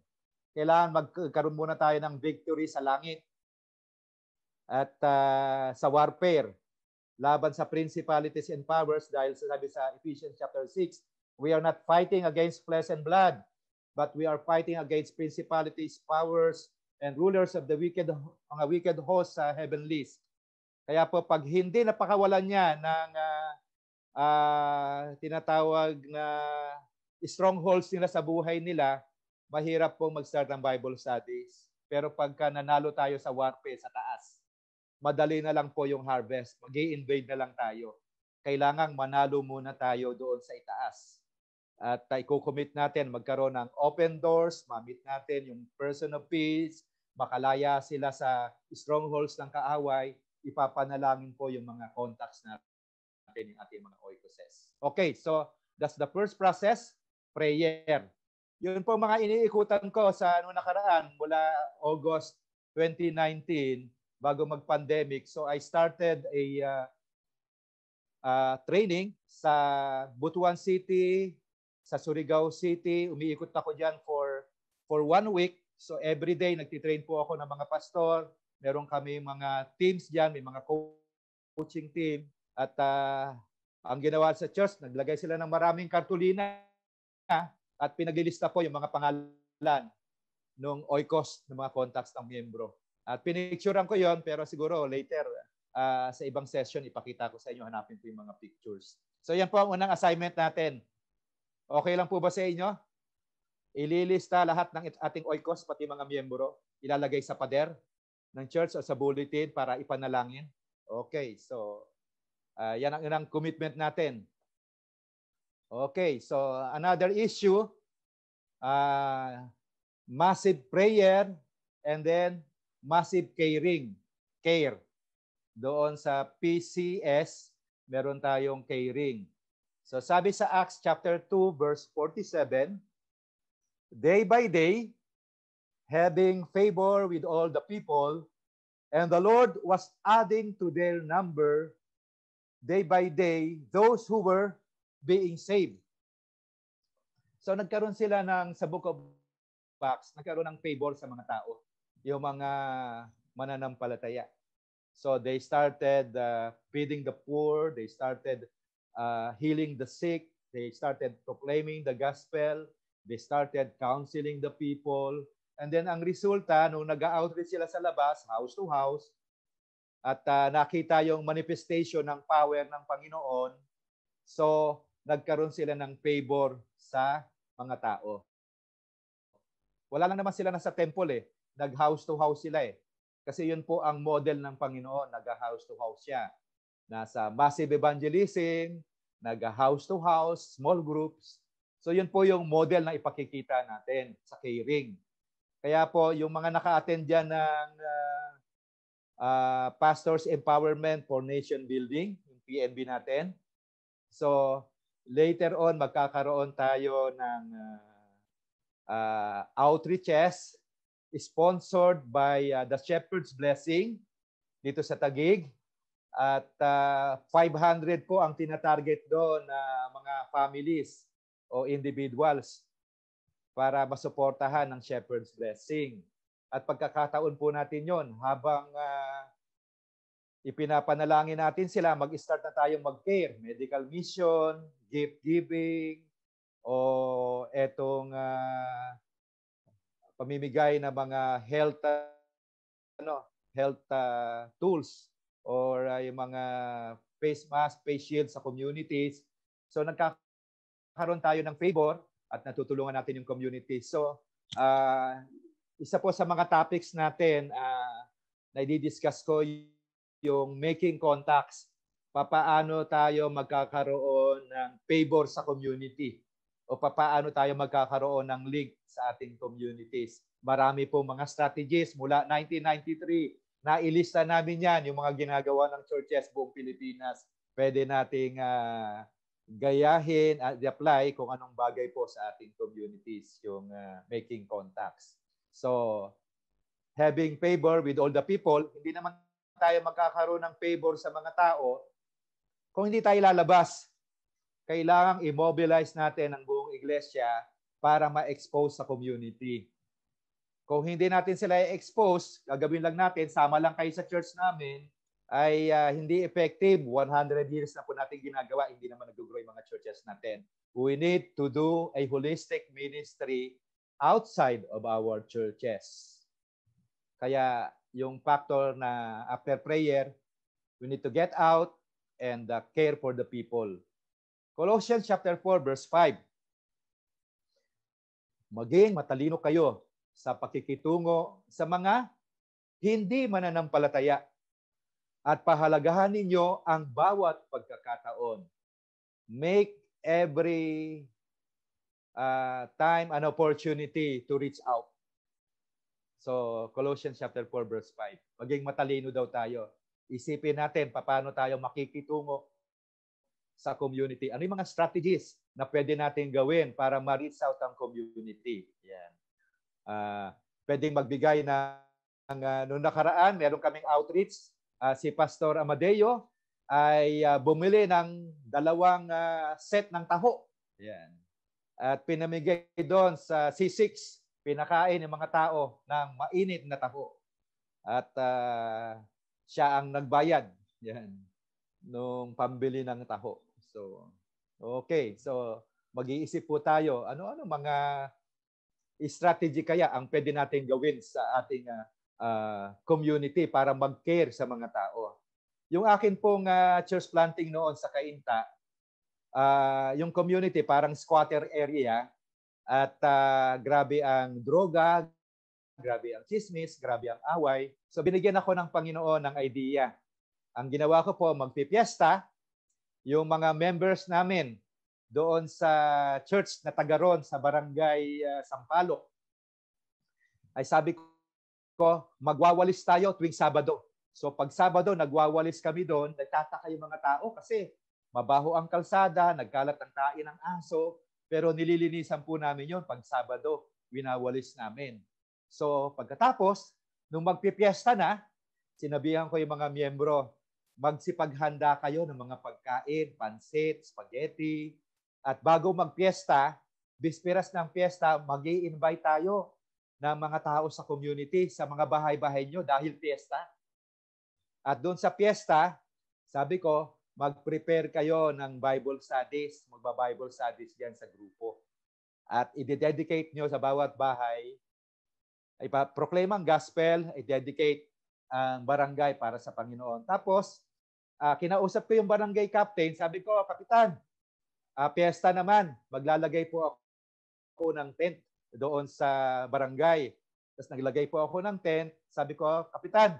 Kailangan magkaroon muna tayo ng victory sa langit at uh, sa warfare laban sa principalities and powers dahil sabi sa Ephesians chapter 6, we are not fighting against flesh and blood, but we are fighting against principalities, powers, and rulers of the wicked, mga wicked hosts sa heavenlies. Kaya po pag hindi napakawalan niya ng uh, uh, tinatawag na strongholds nila sa buhay nila, mahirap po mag-start ng Bible studies. Pero pagka nanalo tayo sa warfare sa taas, madali na lang po yung harvest. mag invade na lang tayo. Kailangang manalo muna tayo doon sa itaas. At i-commit natin, magkaroon ng open doors, mamit natin yung person of peace, makalaya sila sa strongholds ng kaaway, ipapanalangin po yung mga contacts natin, yung ating mga oikoses. Okay, so that's the first process, prayer. Yun po mga iniikutan ko sa ano nakaraan mula August 2019 bago mag-pandemic. So I started a uh, uh, training sa Butuan City, sa Surigao City. Umiikot ako diyan for for one week. So every day nagtitrain po ako ng mga pastor. Meron kami mga teams diyan, may mga coaching team at uh, ang ginawa sa church, naglagay sila ng maraming kartulina at pinaglilista po yung mga pangalan nung oikos ng mga contacts ng miyembro. At pinicturean ko yon pero siguro later uh, sa ibang session ipakita ko sa inyo, hanapin ko yung mga pictures. So yan po ang unang assignment natin. Okay lang po ba sa inyo? Ililista lahat ng ating oikos, pati mga miyembro, ilalagay sa pader ng church o sa bulletin para ipanalangin. Okay, so uh, yan ang unang commitment natin. Okay, so another issue, uh, massive prayer and then massive caring, care. Doon sa PCS, meron tayong caring. So sabi sa Acts chapter 2 verse 47, day by day, having favor with all the people, and the Lord was adding to their number day by day those who were being saved. So nagkaroon sila ng sa book of Acts, nagkaroon ng favor sa mga tao yung mga mananampalataya. So they started uh, feeding the poor, they started uh, healing the sick, they started proclaiming the gospel, they started counseling the people. And then ang resulta, nung nag-outreach sila sa labas, house to house, at uh, nakita yung manifestation ng power ng Panginoon, so nagkaroon sila ng favor sa mga tao. Wala lang naman sila nasa temple eh nag-house to house sila eh. Kasi yun po ang model ng Panginoon, nag-house to house siya. Nasa massive evangelism, nag-house to house, small groups. So yun po yung model na ipakikita natin sa k Kaya po yung mga naka-attend diyan ng uh, uh, Pastors Empowerment for Nation Building, yung PNB natin. So later on magkakaroon tayo ng uh, uh, outreaches sponsored by uh, the Shepherd's Blessing dito sa Tagig. At uh, 500 po ang tinatarget doon na uh, mga families o individuals para masuportahan ng Shepherd's Blessing. At pagkakataon po natin yon habang uh, ipinapanalangin natin sila, mag-start na tayong mag-care, medical mission, gift giving, o etong uh, pamimigay na mga health uh, ano, health uh, tools or uh, yung mga face mask, face shield sa communities. So nagkakaroon tayo ng favor at natutulungan natin yung community. So uh, isa po sa mga topics natin uh, na i-discuss ko yung making contacts. Papaano tayo magkakaroon ng favor sa community? o paano tayo magkakaroon ng link sa ating communities. Marami po mga strategies mula 1993. Nailista namin yan, yung mga ginagawa ng churches buong Pilipinas. Pwede nating uh, gayahin at uh, apply kung anong bagay po sa ating communities, yung uh, making contacts. So, having favor with all the people, hindi naman tayo magkakaroon ng favor sa mga tao kung hindi tayo lalabas kailangang immobilize natin ang buong iglesia para ma-expose sa community. Kung hindi natin sila i-expose, gagawin lang natin, sama lang kayo sa church namin, ay uh, hindi effective. 100 years na po natin ginagawa, hindi naman nag-grow yung mga churches natin. We need to do a holistic ministry outside of our churches. Kaya yung factor na after prayer, we need to get out and uh, care for the people Colossians chapter 4 verse 5. Maging matalino kayo sa pakikitungo sa mga hindi mananampalataya at pahalagahan ninyo ang bawat pagkakataon. Make every uh, time an opportunity to reach out. So Colossians chapter 4 verse 5. Maging matalino daw tayo. Isipin natin paano tayo makikitungo sa community? Ano yung mga strategies na pwede natin gawin para ma-reach out ang community? Yan. Uh, pwedeng magbigay na ang uh, ah, noong nakaraan, meron kaming outreach. Uh, si Pastor Amadeo ay uh, bumili ng dalawang uh, set ng taho. Yan. At pinamigay doon sa C6, pinakain ng mga tao ng mainit na taho. At uh, siya ang nagbayad. Yan. Nung pambili ng taho. So, okay. So, mag-iisip po tayo. Ano-ano mga strategy kaya ang pwede natin gawin sa ating uh, uh, community para mag-care sa mga tao? Yung akin pong uh, church planting noon sa Kainta, uh, yung community parang squatter area at uh, grabe ang droga, grabe ang chismis, grabe ang away. So binigyan ako ng Panginoon ng idea. Ang ginawa ko po, magpipiesta, yung mga members namin doon sa church na tagaron sa barangay uh, Sampaloc ay sabi ko magwawalis tayo tuwing Sabado. So pag Sabado nagwawalis kami doon, nagtataka yung mga tao kasi mabaho ang kalsada, nagkalat ang tain ng aso, pero nililinisan po namin yon pag Sabado, winawalis namin. So pagkatapos, nung magpipiesta na, sinabihan ko yung mga miyembro, magsipaghanda kayo ng mga pagkain, pansit, spaghetti. At bago magpiesta, bisperas ng piesta, mag invite tayo ng mga tao sa community, sa mga bahay-bahay nyo dahil piesta. At doon sa piesta, sabi ko, mag-prepare kayo ng Bible studies, magba-Bible studies diyan sa grupo. At i-dedicate nyo sa bawat bahay, ipa-proclaim ang gospel, i-dedicate ang barangay para sa Panginoon. Tapos, uh, kinausap ko yung barangay captain, sabi ko, Kapitan, uh, piyesta naman, maglalagay po ako ng tent doon sa barangay. Tapos naglagay po ako ng tent, sabi ko, Kapitan,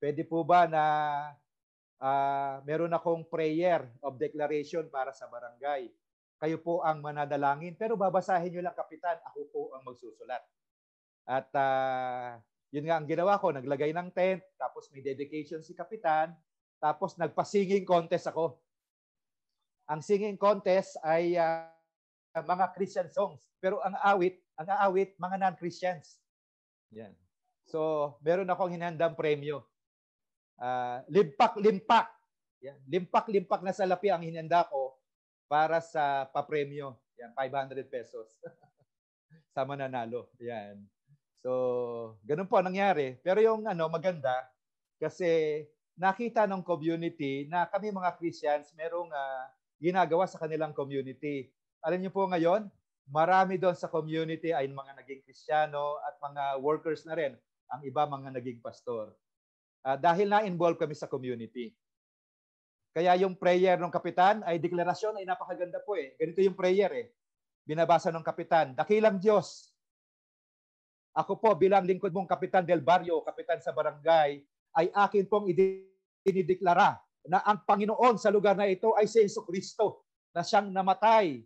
pwede po ba na uh, meron akong prayer of declaration para sa barangay? Kayo po ang manadalangin, pero babasahin nyo lang, Kapitan, ako po ang magsusulat. At uh, yun nga ang ginawa ko, naglagay ng tent, tapos may dedication si Kapitan, tapos nagpa-singing contest ako. Ang singing contest ay uh, mga Christian songs. Pero ang awit, ang awit, mga non-Christians. Yan. So, meron akong hinandang premyo. Uh, ah, limpak-limpak. Yan. Limpak-limpak na salapi ang hinanda ko para sa papremyo. Yan, 500 pesos. sa mananalo. Yan. So, ganun po nangyari. Pero yung ano, maganda, kasi nakita ng community na kami mga Christians merong uh, ginagawa sa kanilang community. Alam niyo po ngayon, marami doon sa community ay mga naging Kristiyano at mga workers na rin, ang iba mga naging pastor. Uh, dahil na-involve kami sa community. Kaya yung prayer ng kapitan ay deklarasyon ay napakaganda po eh. Ganito yung prayer eh. Binabasa ng kapitan, Dakilang Diyos, ako po bilang lingkod mong Kapitan Del Barrio, Kapitan sa Barangay, ay akin pong idinideklara na ang Panginoon sa lugar na ito ay si Yeso Kristo na siyang namatay,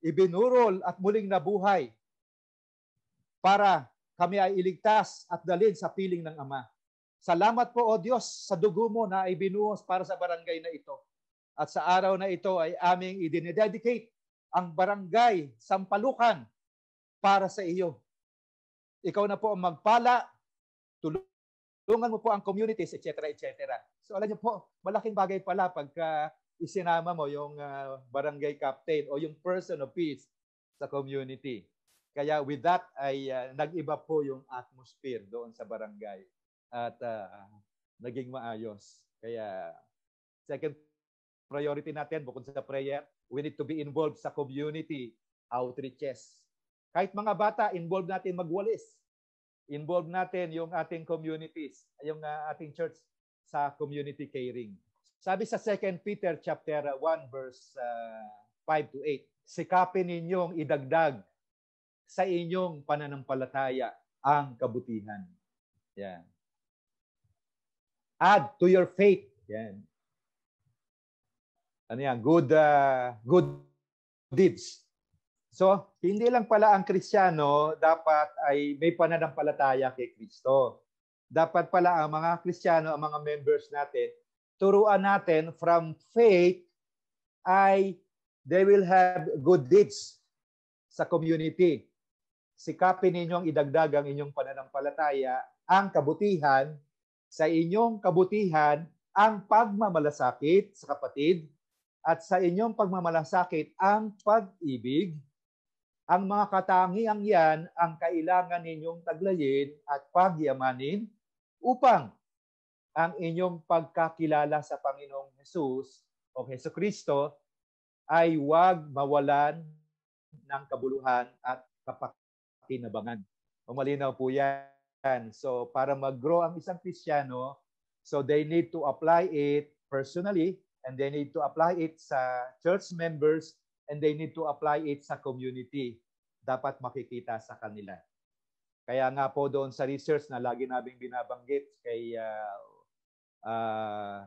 ibinurol at muling nabuhay para kami ay iligtas at dalin sa piling ng Ama. Salamat po, O Diyos, sa dugo mo na ibinuhos para sa barangay na ito. At sa araw na ito ay aming idinededicate ang barangay Sampalukan para sa iyo. Ikaw na po ang magpala, tulungan tulungan mo po ang communities, etc., etc. So alam niyo po, malaking bagay pala pagka isinama mo yung uh, barangay captain o yung person of peace sa community. Kaya with that ay uh, nag-iba po yung atmosphere doon sa barangay at uh, naging maayos. Kaya second priority natin bukod sa prayer, we need to be involved sa community outreaches. Kahit mga bata, involved natin magwalis involve natin yung ating communities, yung uh, ating church sa community caring. Sabi sa 2 Peter chapter 1 verse uh, ah, 5 to 8, sikapin ninyong idagdag sa inyong pananampalataya ang kabutihan. Yan. Add to your faith. Yan. Ano yan? Good, uh, good deeds. So, hindi lang pala ang Kristiyano dapat ay may pananampalataya kay Kristo. Dapat pala ang mga Kristiyano, ang mga members natin, turuan natin from faith ay they will have good deeds sa community. Sikapin ninyong idagdag ang inyong pananampalataya, ang kabutihan, sa inyong kabutihan, ang pagmamalasakit sa kapatid, at sa inyong pagmamalasakit, ang pag-ibig, ang mga katangiang yan ang kailangan ninyong taglayin at pagyamanin upang ang inyong pagkakilala sa Panginoong Hesus o Heso Kristo ay wag mawalan ng kabuluhan at kapakinabangan. O po yan. So para mag-grow ang isang Kristiyano, so they need to apply it personally and they need to apply it sa church members and they need to apply it sa community. Dapat makikita sa kanila. Kaya nga po doon sa research na lagi naming binabanggit kay uh, uh,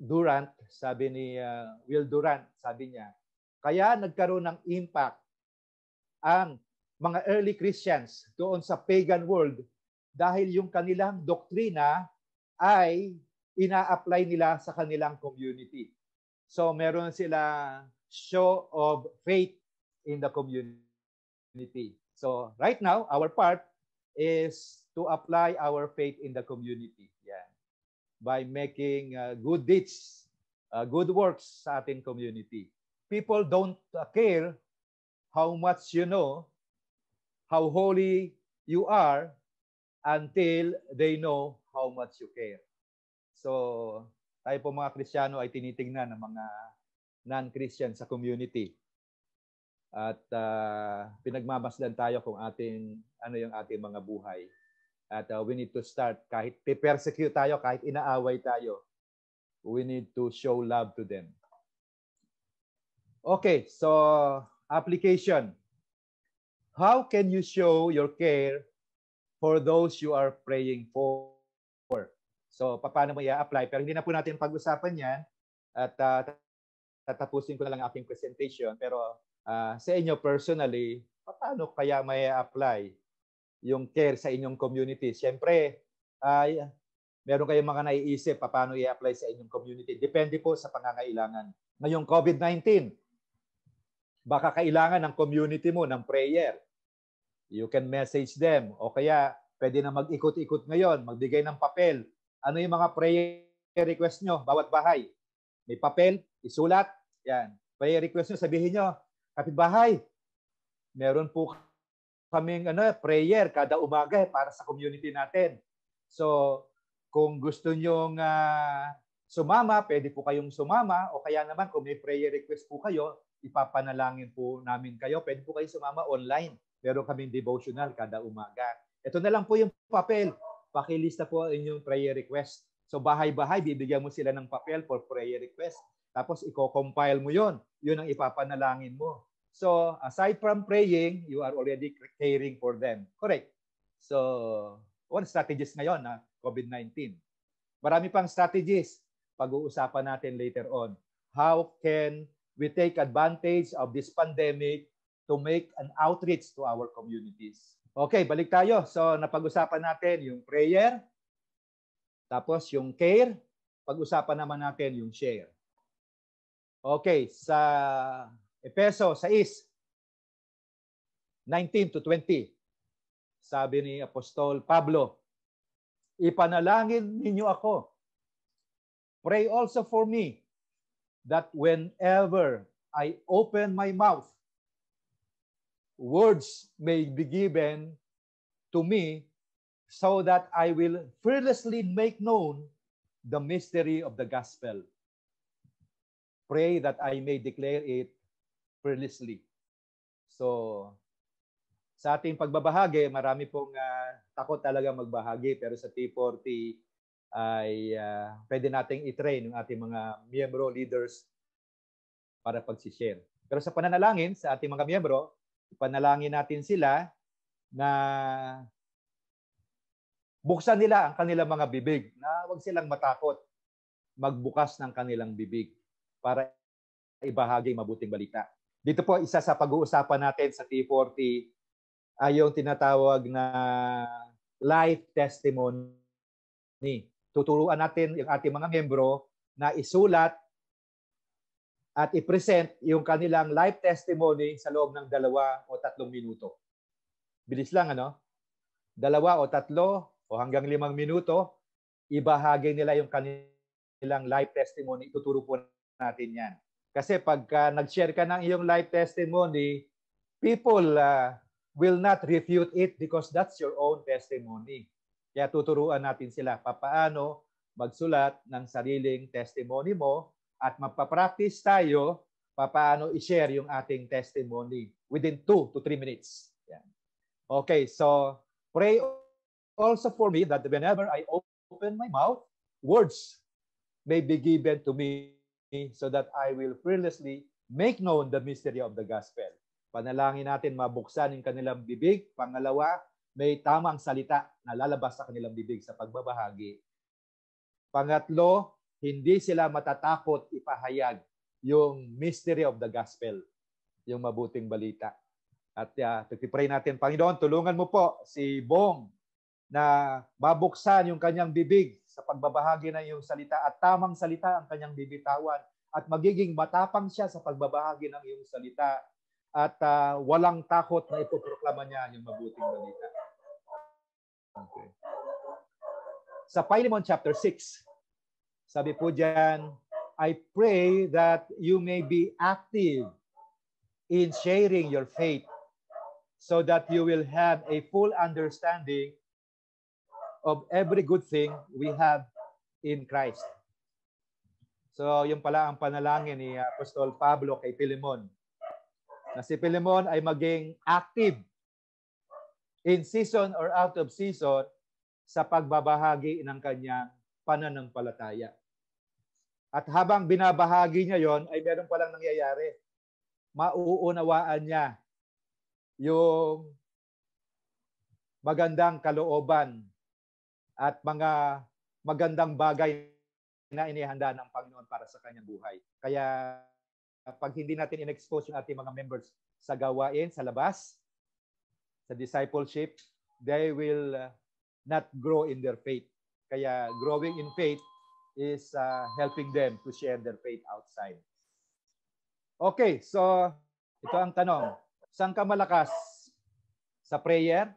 Durant, sabi ni uh, Will Durant, sabi niya, kaya nagkaroon ng impact ang mga early Christians doon sa pagan world dahil yung kanilang doktrina ay ina-apply nila sa kanilang community. So meron sila show of faith in the community. So right now, our part is to apply our faith in the community. Yeah. By making uh, good deeds, uh, good works sa ating community. People don't uh, care how much you know, how holy you are, until they know how much you care. So, tayo po mga Kristiyano ay tinitingnan ng mga non-Christian sa community. At uh, pinagmamasdan tayo kung ating ano yung ating mga buhay. At uh, we need to start kahit pe-persecute tayo, kahit inaaway tayo, we need to show love to them. Okay, so application. How can you show your care for those you are praying for? So, paano mo i-apply? Pero hindi na po natin pag-usapan yan. At uh, tatapusin ko na lang aking presentation. Pero uh, sa inyo personally, paano kaya may apply yung care sa inyong community? Siyempre, uh, meron kayong mga naiisip paano i-apply sa inyong community. Depende po sa pangangailangan. Ngayong COVID-19, baka kailangan ng community mo ng prayer. You can message them. O kaya, pwede na mag-ikot-ikot ngayon, magbigay ng papel. Ano yung mga prayer request nyo? Bawat bahay. May papel, isulat, yan. May request nyo, sabihin nyo, kapitbahay, meron po kaming ano, prayer kada umaga eh, para sa community natin. So, kung gusto nyo nga uh, sumama, pwede po kayong sumama o kaya naman kung may prayer request po kayo, ipapanalangin po namin kayo. Pwede po kayong sumama online. Meron kaming devotional kada umaga. Ito na lang po yung papel. Pakilista po inyong prayer request. So bahay-bahay, bibigyan mo sila ng papel for prayer request. Tapos i-compile mo yon. Yun ang ipapanalangin mo. So, aside from praying, you are already caring for them. Correct. So, what strategies ngayon na ah, COVID-19. Marami pang strategies pag-uusapan natin later on. How can we take advantage of this pandemic to make an outreach to our communities? Okay, balik tayo. So, napag-usapan natin yung prayer, tapos yung care, pag-usapan naman natin yung share. Okay, sa Epeso 6, 19 to 20, sabi ni Apostol Pablo, Ipanalangin ninyo ako. Pray also for me that whenever I open my mouth, words may be given to me so that I will fearlessly make known the mystery of the gospel Pray that I may declare it fearlessly. So, sa ating pagbabahagi, marami pong uh, takot talaga magbahagi. Pero sa T40 ay uh, pwede nating i-train ng ating mga miyembro, leaders para pag-share. Pero sa pananalangin sa ating mga miyembro, ipanalangin natin sila na buksan nila ang kanilang mga bibig, na huwag silang matakot magbukas ng kanilang bibig para ibahagi mabuting balita. Dito po, isa sa pag-uusapan natin sa T40 ay yung tinatawag na life testimony. Tuturuan natin yung ating mga membro na isulat at i-present yung kanilang life testimony sa loob ng dalawa o tatlong minuto. Bilis lang, ano? Dalawa o tatlo o hanggang limang minuto, ibahagi nila yung kanilang life testimony. Ituturo po natin yan. Kasi pagka nag-share ka ng iyong life testimony, people uh, will not refute it because that's your own testimony. Kaya tuturuan natin sila paano magsulat ng sariling testimony mo at magpa-practice tayo paano i-share yung ating testimony within 2 to 3 minutes. Yan. Okay, so pray also for me that whenever I open my mouth, words may be given to me so that I will fearlessly make known the mystery of the gospel. Panalangin natin mabuksan yung kanilang bibig. Pangalawa, may tamang salita na lalabas sa kanilang bibig sa pagbabahagi. Pangatlo, hindi sila matatakot ipahayag yung mystery of the gospel, yung mabuting balita. At uh, ah, pray natin, Panginoon, tulungan mo po si Bong na mabuksan yung kanyang bibig sa pagbabahagi ng iyong salita at tamang salita ang kanyang bibitawan at magiging matapang siya sa pagbabahagi ng iyong salita at uh, walang takot na ipoproklama niya yung mabuting balita. Okay. Sa Philemon chapter 6, sabi po diyan, I pray that you may be active in sharing your faith so that you will have a full understanding of every good thing we have in Christ. So yung pala ang panalangin ni Apostol Pablo kay Pilimon. Na si Pilimon ay maging active in season or out of season sa pagbabahagi ng kanyang pananampalataya. At habang binabahagi niya yon ay meron palang nangyayari. Mauunawaan niya yung magandang kalooban at mga magandang bagay na inihanda ng Panginoon para sa kanyang buhay. Kaya pag hindi natin in-expose yung ating mga members sa gawain, sa labas, sa discipleship, they will uh, not grow in their faith. Kaya growing in faith is uh, helping them to share their faith outside. Okay, so ito ang tanong. Saan ka malakas? Sa prayer?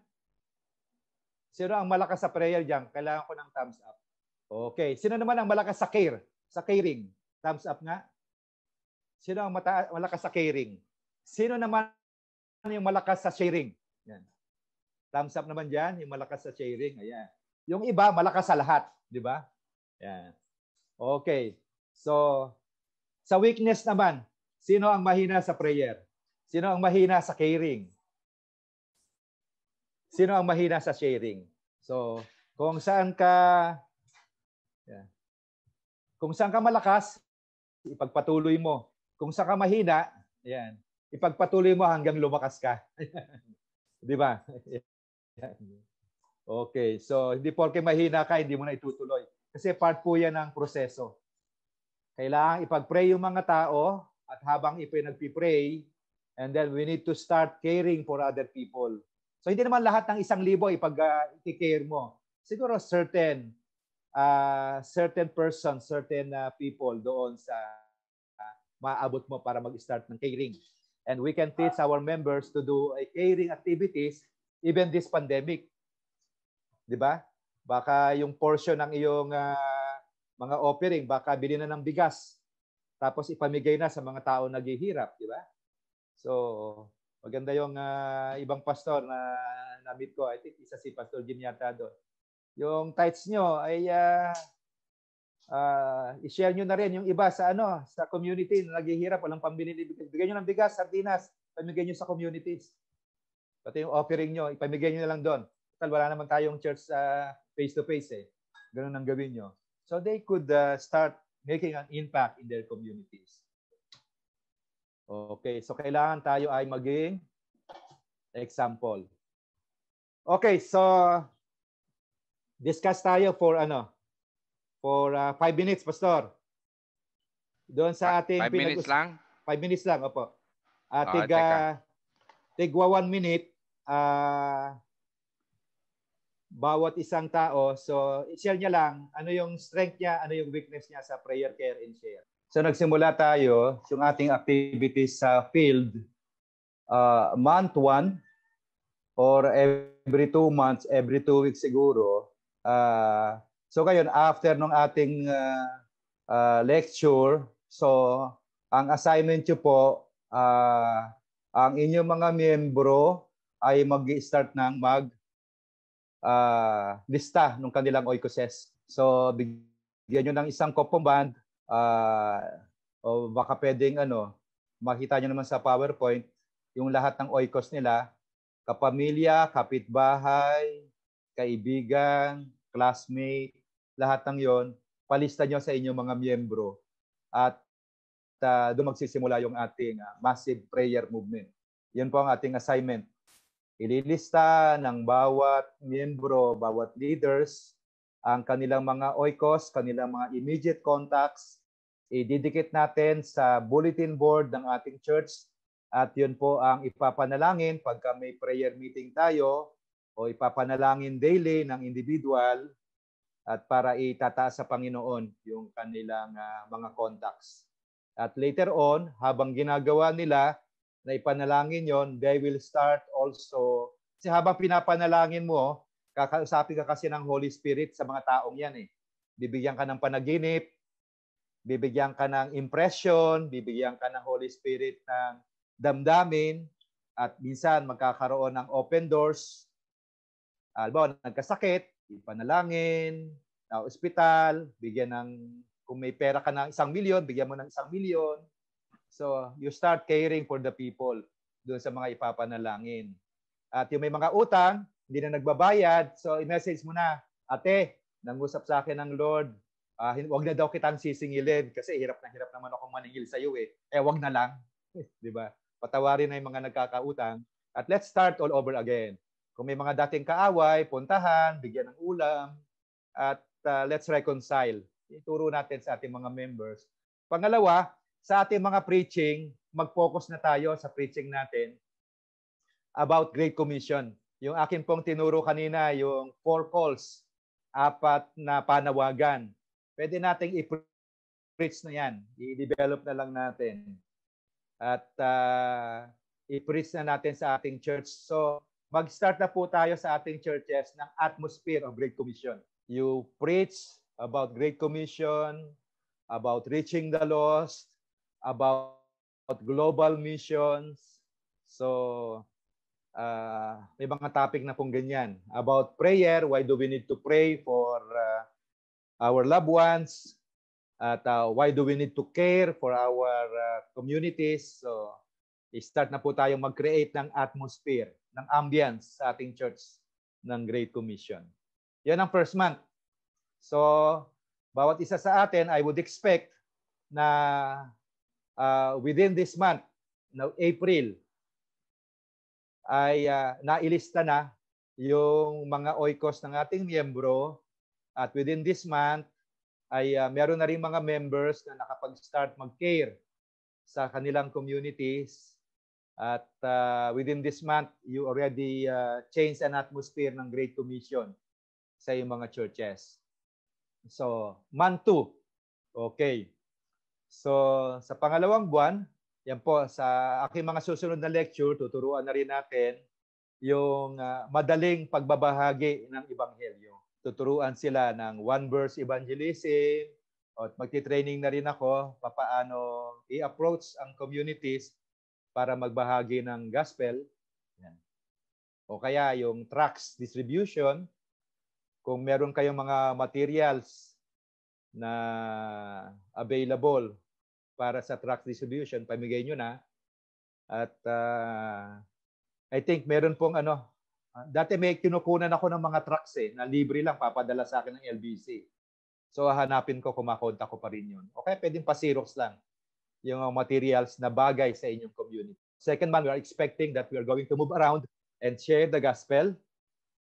Sino ang malakas sa prayer diyan? Kailangan ko ng thumbs up. Okay. Sino naman ang malakas sa care? Sa caring? Thumbs up nga. Sino ang mata- malakas sa caring? Sino naman yung malakas sa sharing? Yan. Thumbs up naman diyan, yung malakas sa sharing. Ayan. Yung iba, malakas sa lahat. Di ba? Yan. Okay. So, sa weakness naman, sino ang mahina sa prayer? Sino ang mahina sa caring? Sino ang mahina sa sharing? So, kung saan ka yeah. kung saan ka malakas, ipagpatuloy mo. Kung saan ka mahina, ayan, ipagpatuloy mo hanggang lumakas ka. Di ba? Okay, so hindi porke mahina ka, hindi mo na itutuloy. Kasi part po yan ng proseso. Kailangan ipag-pray yung mga tao at habang ipinag-pray, and then we need to start caring for other people. So hindi naman lahat ng isang libo ipag uh, ah, care mo. Siguro certain uh, certain person, certain uh, people doon sa uh, maabot mo para mag-start ng caring. And we can teach our members to do uh, caring activities even this pandemic. 'Di ba? Baka yung portion ng iyong uh, mga offering, baka bili na ng bigas tapos ipamigay na sa mga tao naghihirap, 'di ba? So, Maganda yung uh, ibang pastor na na-meet ko. I think isa si Pastor Jim yata doon. Yung tithes nyo ay uh, uh, i-share nyo na rin yung iba sa ano sa community na naghihirap, walang pambili ng bigas. Bigyan nyo ng bigas, sardinas, pamigay nyo sa communities. Pati yung offering nyo, ipamigay nyo na lang doon. Tal, wala naman tayong church face-to-face eh. Ganun ang gawin nyo. So they could uh, start making an impact in their communities. Okay, so kailangan tayo ay maging example. Okay, so discuss tayo for ano? For 5 uh, ah, minutes, pastor. Doon sa ating 5 minutes lang. 5 minutes lang, opo. At uh, oh, tigwa 1 minute uh, bawat isang tao. So, share niya lang ano yung strength niya, ano yung weakness niya sa prayer, care, and share. So nagsimula tayo yung ating activities sa field uh, month 1 or every 2 months, every 2 weeks siguro. Uh, so ngayon, after ng ating uh, uh, lecture, so ang assignment nyo po, uh, ang inyong mga miyembro ay mag-start ng mag uh, lista ng kanilang oikoses. So bigyan nyo ng isang kopong band uh, o baka pwedeng ano, makita nyo naman sa PowerPoint yung lahat ng oikos nila, kapamilya, kapitbahay, kaibigan, classmate, lahat ng yon palista nyo sa inyong mga miyembro at uh, doon magsisimula yung ating uh, massive prayer movement. Yan po ang ating assignment. Ililista ng bawat miyembro, bawat leaders, ang kanilang mga oikos, kanilang mga immediate contacts. Ididikit natin sa bulletin board ng ating church at yun po ang ipapanalangin pagka may prayer meeting tayo o ipapanalangin daily ng individual at para itataas sa Panginoon yung kanilang uh, mga contacts. At later on, habang ginagawa nila na ipanalangin yon, they will start also, kasi habang pinapanalangin mo, Kakausapin ka kasi ng Holy Spirit sa mga taong yan eh. Bibigyan ka ng panaginip, bibigyan ka ng impression, bibigyan ka ng Holy Spirit ng damdamin, at minsan magkakaroon ng open doors. Halimbawa, nagkasakit, ipanalangin, na ospital, bigyan ng, kung may pera ka ng isang milyon, bigyan mo ng isang milyon. So, you start caring for the people doon sa mga ipapanalangin. At yung may mga utang, hindi na nagbabayad. So, i-message mo na, ate, nangusap sa akin ng Lord, uh, wag na daw kitang sisingilin kasi hirap na hirap naman ako maningil sa iyo eh. Eh, wag na lang. Di ba? Patawarin na yung mga nagkakautang. At let's start all over again. Kung may mga dating kaaway, puntahan, bigyan ng ulam, at uh, let's reconcile. Ituro natin sa ating mga members. Pangalawa, sa ating mga preaching, mag-focus na tayo sa preaching natin about Great Commission. Yung akin pong tinuro kanina, yung four calls, apat na panawagan. Pwede nating i-preach na yan. I-develop na lang natin. At uh, i-preach na natin sa ating church. So, mag-start na po tayo sa ating churches ng atmosphere of Great Commission. You preach about Great Commission, about reaching the lost, about global missions. So, uh, may mga topic na pong ganyan. About prayer, why do we need to pray for uh, our loved ones? At uh, why do we need to care for our uh, communities? So, start na po tayong mag-create ng atmosphere, ng ambience sa ating church ng Great Commission. Yan ang first month. So, bawat isa sa atin, I would expect na uh, within this month, now April, ay uh, nailista na yung mga oikos ng ating miyembro at within this month ay uh, meron na rin mga members na nakapag-start mag-care sa kanilang communities at uh, within this month you already uh, changed an atmosphere ng Great Commission sa iyong mga churches. So, month 2. Okay. So, sa pangalawang buwan, yan po, sa aking mga susunod na lecture, tuturuan na rin natin yung uh, madaling pagbabahagi ng Ebanghelyo. Tuturuan sila ng one-verse evangelism at magti-training na rin ako papaano i-approach ang communities para magbahagi ng gospel. Yan. O kaya yung tracts distribution, kung meron kayong mga materials na available para sa truck distribution, pamigay nyo na. At uh, I think meron pong ano, ah, dati may kinukunan ako ng mga trucks eh, na libre lang, papadala sa akin ng LBC. So hahanapin ko, kumakonta ko pa rin yun. Okay, pwedeng pa-xerox lang yung materials na bagay sa inyong community. Second man, we are expecting that we are going to move around and share the gospel.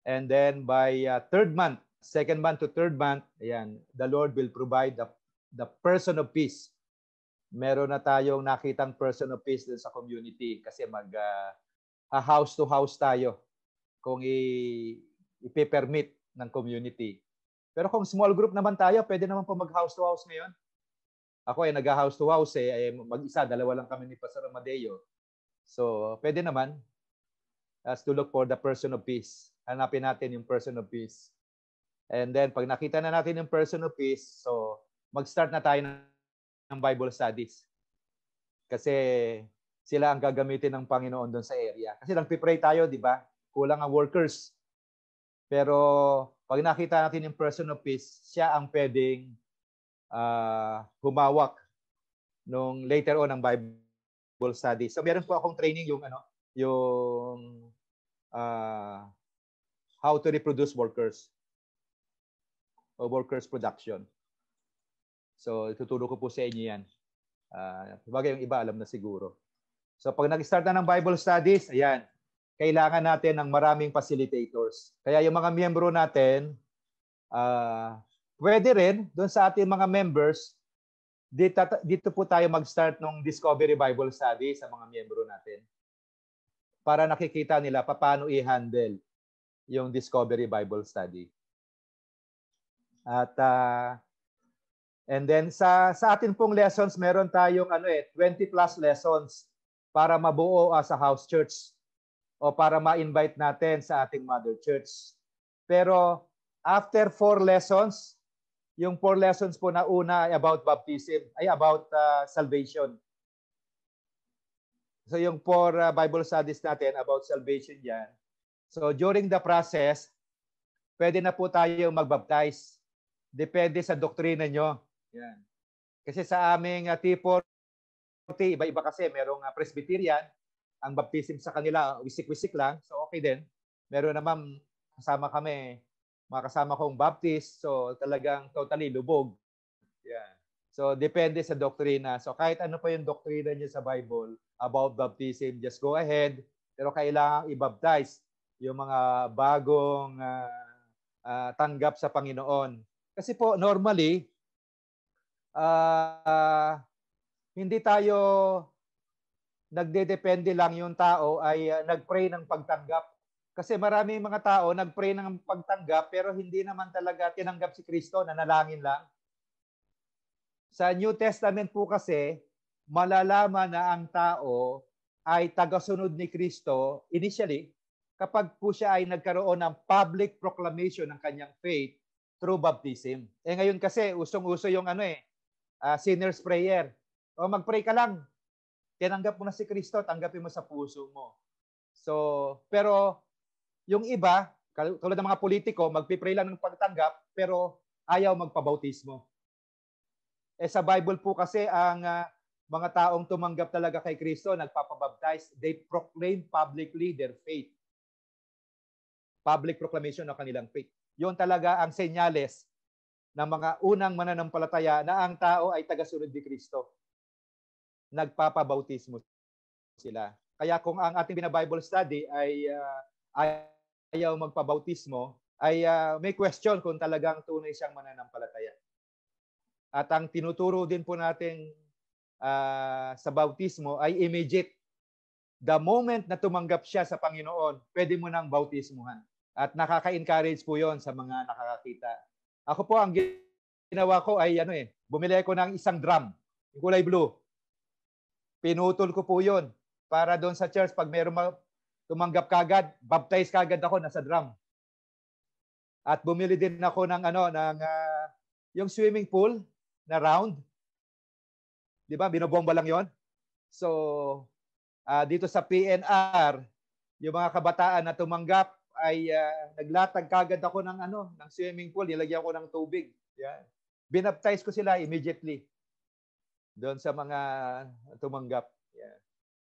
And then by uh, third month, second month to third month, ayan, the Lord will provide the, the person of peace meron na tayong nakitang person of peace dun sa community kasi mag uh, house to house tayo kung i- ipipermit ng community. Pero kung small group naman tayo, pwede naman po mag house to house ngayon. Ako ay nag-house to house eh, ay mag-isa, dalawa lang kami ni Pastor Amadeo. So, pwede naman as to look for the person of peace. Hanapin natin yung person of peace. And then, pag nakita na natin yung person of peace, so, mag-start na tayo ng ng Bible studies. Kasi sila ang gagamitin ng Panginoon doon sa area. Kasi nagpipray tayo, di ba? Kulang ang workers. Pero pag nakita natin yung person of peace, siya ang pwedeng uh, humawak nung later on ng Bible study. So meron po akong training yung ano, yung uh, how to reproduce workers o workers production. So ituturo ko po sa inyo yan. Uh, bagay yung iba alam na siguro. So pag nag-start na ng Bible studies, ayan, kailangan natin ng maraming facilitators. Kaya yung mga miyembro natin, uh, pwede rin doon sa ating mga members, dito, dito po tayo mag-start ng Discovery Bible Study sa mga miyembro natin para nakikita nila paano i-handle yung Discovery Bible Study. At uh, And then sa sa atin pong lessons, meron tayong ano eh 20 plus lessons para mabuo uh, sa house church o para ma-invite natin sa ating mother church. Pero after four lessons, yung four lessons po na una ay about baptism, ay about uh, salvation. So yung four uh, Bible studies natin about salvation yan. So during the process, pwede na po tayo magbaptize. Depende sa doktrina nyo yan. Kasi sa aming uh, ah, T40, iba-iba kasi. Merong uh, Presbyterian. Ang baptism sa kanila, wisik-wisik lang. So okay din. Meron naman kasama kami, mga kasama kong Baptist. So talagang totally lubog. Yan. So depende sa doktrina. So kahit ano pa yung doktrina niyo sa Bible about baptism, just go ahead. Pero kailangan i-baptize yung mga bagong uh, uh, tanggap sa Panginoon. Kasi po normally, uh, hindi tayo nagdedepende lang yung tao ay uh, nagpray ng pagtanggap. Kasi marami mga tao nagpray ng pagtanggap pero hindi naman talaga tinanggap si Kristo na nalangin lang. Sa New Testament po kasi, malalaman na ang tao ay tagasunod ni Kristo initially kapag po siya ay nagkaroon ng public proclamation ng kanyang faith through baptism. Eh ngayon kasi usong-uso yung ano eh, uh, sinner's prayer. O magpray ka lang. Tinanggap mo na si Kristo, tanggapin mo sa puso mo. So, pero yung iba, tulad ng mga politiko, magpipray lang ng pagtanggap, pero ayaw magpabautismo. Eh sa Bible po kasi ang uh, mga taong tumanggap talaga kay Kristo, nagpapabaptize, they proclaim publicly their faith. Public proclamation ng kanilang faith. Yun talaga ang senyales na mga unang mananampalataya na ang tao ay tagasunod ni Kristo. Nagpapabautismo sila. Kaya kung ang ating bina-Bible study ay uh, ayaw magpabautismo, ay uh, may question kung talagang tunay siyang mananampalataya. At ang tinuturo din po natin uh, ah, sa bautismo ay immediate. The moment na tumanggap siya sa Panginoon, pwede mo nang bautismuhan. At nakaka-encourage po yon sa mga nakakakita ako po, ang ginawa ko ay ano eh, bumili ako ng isang drum, kulay blue. Pinutol ko po 'yon para doon sa church, pag mayroong ma- tumanggap kagad, baptize kagad ako, nasa drum. At bumili din ako ng ano, ng uh, yung swimming pool na round. Di ba? Binobomba lang yon So, uh, dito sa PNR, yung mga kabataan na tumanggap, ay uh, naglatag kagad ako ng ano, ng swimming pool, nilagyan ko ng tubig. Yan. Binaptize ko sila immediately doon sa mga tumanggap. Yan.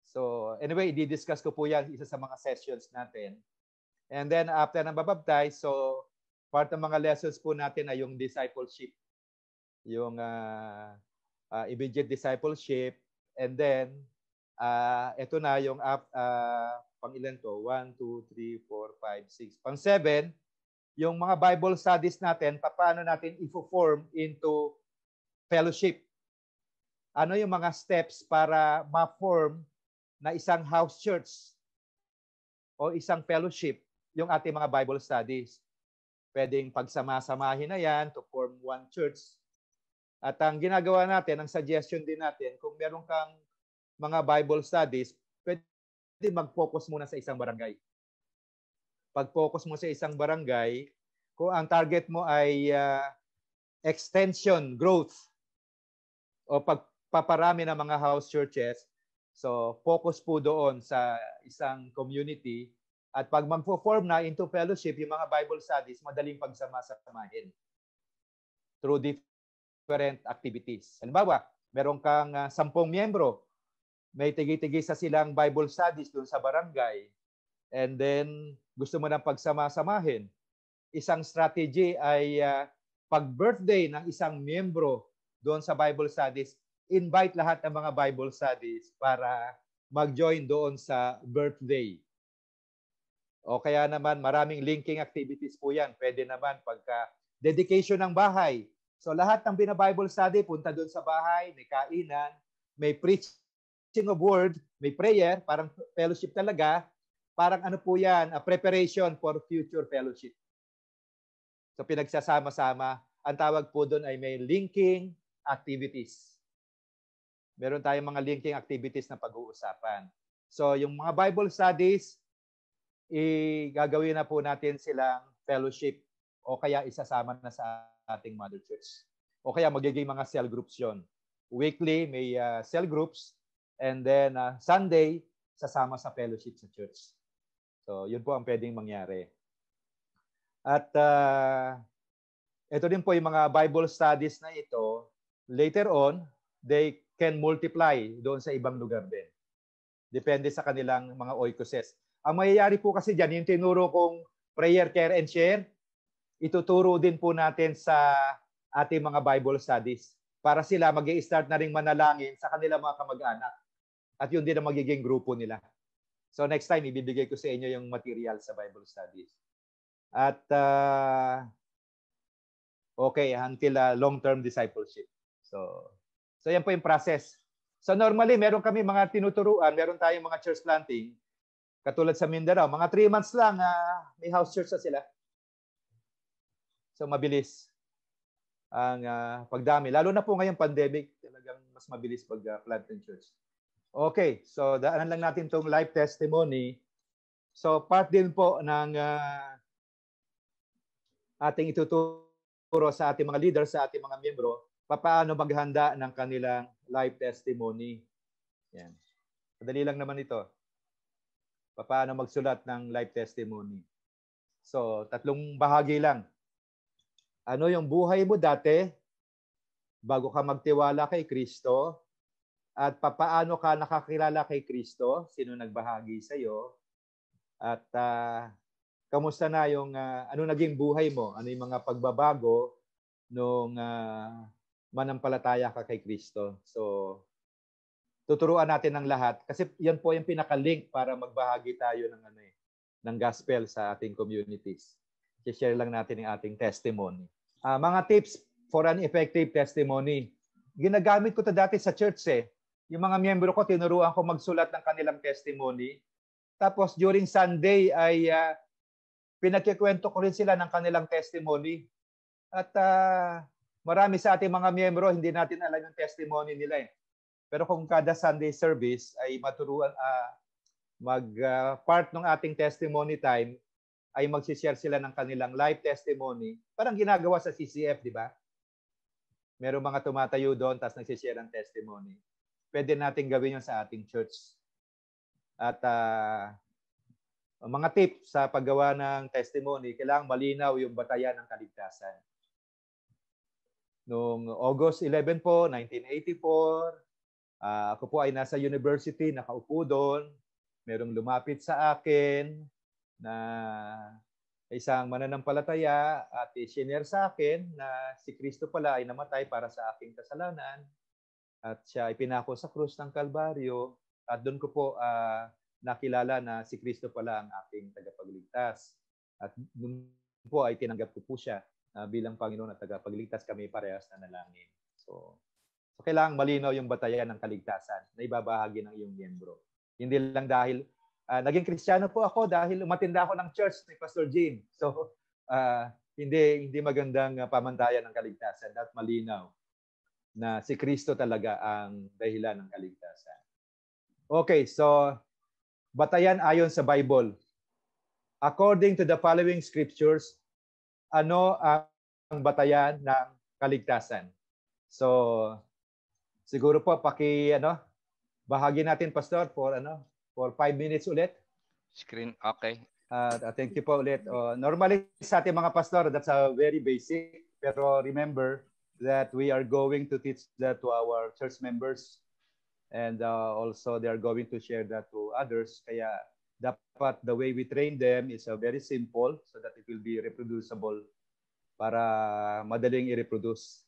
So anyway, i-discuss ko po yan isa sa mga sessions natin. And then after ng babaptize, so part ng mga lessons po natin ay yung discipleship. Yung uh, uh, immediate discipleship and then uh, ito na yung uh, pang ilan to? 1, 2, 3, 4, 5, 6. Pang 7, yung mga Bible studies natin, paano natin i-form into fellowship. Ano yung mga steps para ma-form na isang house church o isang fellowship yung ating mga Bible studies. Pwedeng pagsama-samahin na yan to form one church. At ang ginagawa natin, ang suggestion din natin, kung meron kang mga Bible studies, mag-focus muna sa isang barangay. Pag-focus mo sa isang barangay, kung ang target mo ay uh, extension, growth, o pagpaparami ng mga house churches, so focus po doon sa isang community at pag magpo-form na into fellowship, yung mga Bible studies, madaling pagsama-samahin through different activities. Halimbawa, meron kang uh, sampung miyembro, may tigi-tigi sa silang Bible studies doon sa barangay and then gusto mo ng pagsama-samahin. Isang strategy ay uh, pag-birthday ng isang miyembro doon sa Bible studies, invite lahat ng mga Bible studies para mag-join doon sa birthday. O kaya naman maraming linking activities po yan. Pwede naman pagka dedication ng bahay. So lahat ng bina-Bible study, punta doon sa bahay, may kainan, may preach teaching of word, may prayer, parang fellowship talaga, parang ano po yan, a preparation for future fellowship. So pinagsasama-sama. Ang tawag po doon ay may linking activities. Meron tayong mga linking activities na pag-uusapan. So yung mga Bible studies, gagawin na po natin silang fellowship o kaya isasama na sa ating mother church. O kaya magiging mga cell groups yon. Weekly may uh, cell groups And then uh, Sunday, sasama sa fellowship sa church. So, yun po ang pwedeng mangyari. At uh, ito din po yung mga Bible studies na ito. Later on, they can multiply doon sa ibang lugar din. Depende sa kanilang mga oikoses. Ang mayayari po kasi dyan, yung tinuro kong prayer, care, and share, ituturo din po natin sa ating mga Bible studies para sila mag start na rin manalangin sa kanilang mga kamag-anak. At yun din ang magiging grupo nila. So next time, ibibigay ko sa inyo yung material sa Bible Studies. At uh, okay, until uh, long-term discipleship. So, so yan po yung process. So normally, meron kami mga tinuturuan, meron tayong mga church planting. Katulad sa Mindanao, mga 3 months lang, uh, may house church na sila. So mabilis ang uh, pagdami. Lalo na po ngayon pandemic, talagang mas mabilis pag uh, plant and church. Okay, so daanan lang natin tong live testimony. So part din po ng uh, ating ituturo sa ating mga leaders, sa ating mga miyembro, paano maghanda ng kanilang live testimony. Yan. Madali lang naman ito. Paano magsulat ng live testimony. So, tatlong bahagi lang. Ano yung buhay mo dati bago ka magtiwala kay Kristo? at papaano ka nakakilala kay Kristo, sino nagbahagi sa iyo, at uh, kamusta na yung uh, ano naging buhay mo, ano yung mga pagbabago nung uh, manampalataya ka kay Kristo. So tuturuan natin ng lahat kasi yan po yung pinaka-link para magbahagi tayo ng ano eh, ng gospel sa ating communities. I-share lang natin ang ating testimony. Uh, mga tips for an effective testimony. Ginagamit ko ta dati sa church eh yung mga miyembro ko, tinuruan ko magsulat ng kanilang testimony. Tapos during Sunday ay uh, pinagkikwento ko rin sila ng kanilang testimony. At uh, marami sa ating mga miyembro, hindi natin alam yung testimony nila eh. Pero kung kada Sunday service ay maturuan, uh, ah, mag-part uh, ng ating testimony time, ay magsishare sila ng kanilang live testimony. Parang ginagawa sa CCF, di ba? Merong mga tumatayo doon, tapos nagsishare ng testimony pwede natin gawin yon sa ating church. At uh, mga tip sa paggawa ng testimony, kailangan malinaw yung batayan ng kaligtasan. Noong August 11 po, 1984, uh, ah, ako po ay nasa university, nakaupo doon. Merong lumapit sa akin na isang mananampalataya at isinare sa akin na si Kristo pala ay namatay para sa aking kasalanan at siya ipinako sa krus ng Kalbaryo at doon ko po uh, nakilala na si Kristo pala ang aking tagapagligtas. At doon po ay tinanggap ko po siya uh, bilang Panginoon at tagapagligtas kami parehas na nalangin. So, so kailangang malinaw yung batayan ng kaligtasan na ibabahagi ng iyong miyembro. Hindi lang dahil uh, naging Kristiyano po ako dahil umatinda ako ng church ni Pastor Jim. So uh, hindi hindi magandang uh, pamantayan ng kaligtasan at malinaw na si Kristo talaga ang dahilan ng kaligtasan. Okay, so batayan ayon sa Bible. According to the following scriptures, ano ang batayan ng kaligtasan? So siguro po paki ano bahagi natin pastor for ano for five minutes ulit. Screen okay. Uh, thank you po ulit. Uh, normally sa ating mga pastor that's a very basic pero remember that we are going to teach that to our church members and uh, also they are going to share that to others. Kaya dapat the way we train them is uh, very simple so that it will be reproducible para madaling i-reproduce.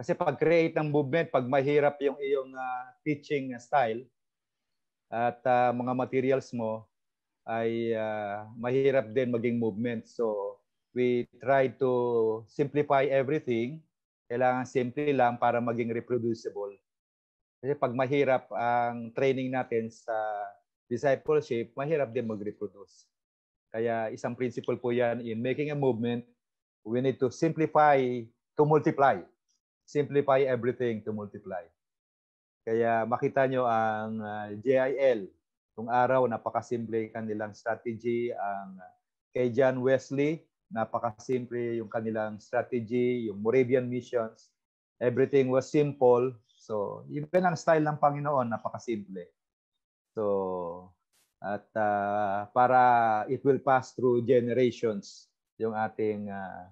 Kasi pag-create ng movement, pag mahirap yung iyong uh, teaching uh, style at uh, mga materials mo, ay uh, mahirap din maging movement. So we try to simplify everything kailangan simple lang para maging reproducible. Kasi pag mahirap ang training natin sa discipleship, mahirap din mag-reproduce. Kaya isang principle po yan in making a movement, we need to simplify to multiply. Simplify everything to multiply. Kaya makita nyo ang uh, ah, JIL. Itong araw, napakasimple kanilang strategy. Ang uh, kay John Wesley, napakasimple yung kanilang strategy, yung Moravian missions. Everything was simple. So, even ang style ng Panginoon, napakasimple. So, at uh, para it will pass through generations yung ating uh,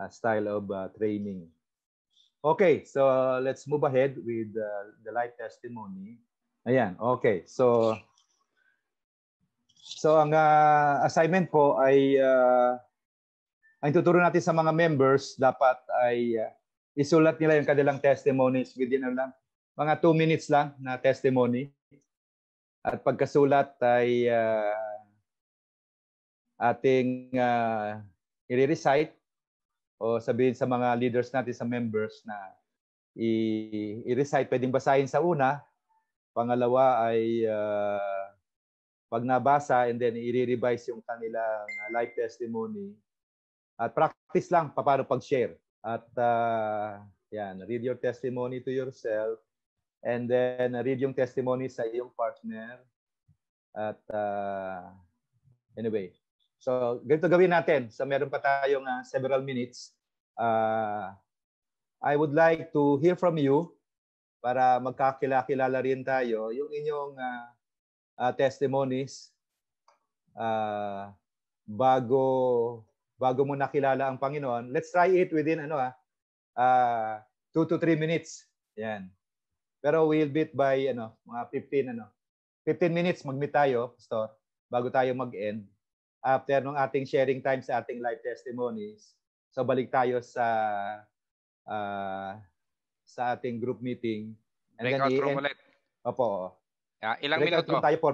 uh, style of uh, training. Okay, so let's move ahead with uh, the life testimony. Ayan, okay. So, so ang uh, assignment po ay uh, ang tuturo natin sa mga members dapat ay uh, isulat nila yung kanilang testimonies within ano lang, mga two minutes lang na testimony. At pagkasulat ay uh, ating uh, i-recite o sabihin sa mga leaders natin, sa members na i-recite. Pwedeng basahin sa una. Pangalawa ay uh, pag nabasa and then i-revise yung kanilang uh, life testimony at practice lang paano pag-share. At uh, yan, read your testimony to yourself. And then read yung testimony sa iyong partner. At uh, anyway, so ganito gawin natin. So meron pa tayong uh, several minutes. Uh, I would like to hear from you para magkakilala rin tayo yung inyong uh, uh, testimonies uh, bago bago mo nakilala ang Panginoon, let's try it within ano ah, uh, ah, 2 to 3 minutes. Yan. Pero we'll beat by ano, mga 15 ano. 15 minutes mag tayo, pastor, bago tayo mag-end. After ng ating sharing time sa ating live testimonies, so balik tayo sa uh, sa ating group meeting. And Breakout then room ulit. Opo. Uh, ilang Breakout minuto? tayo for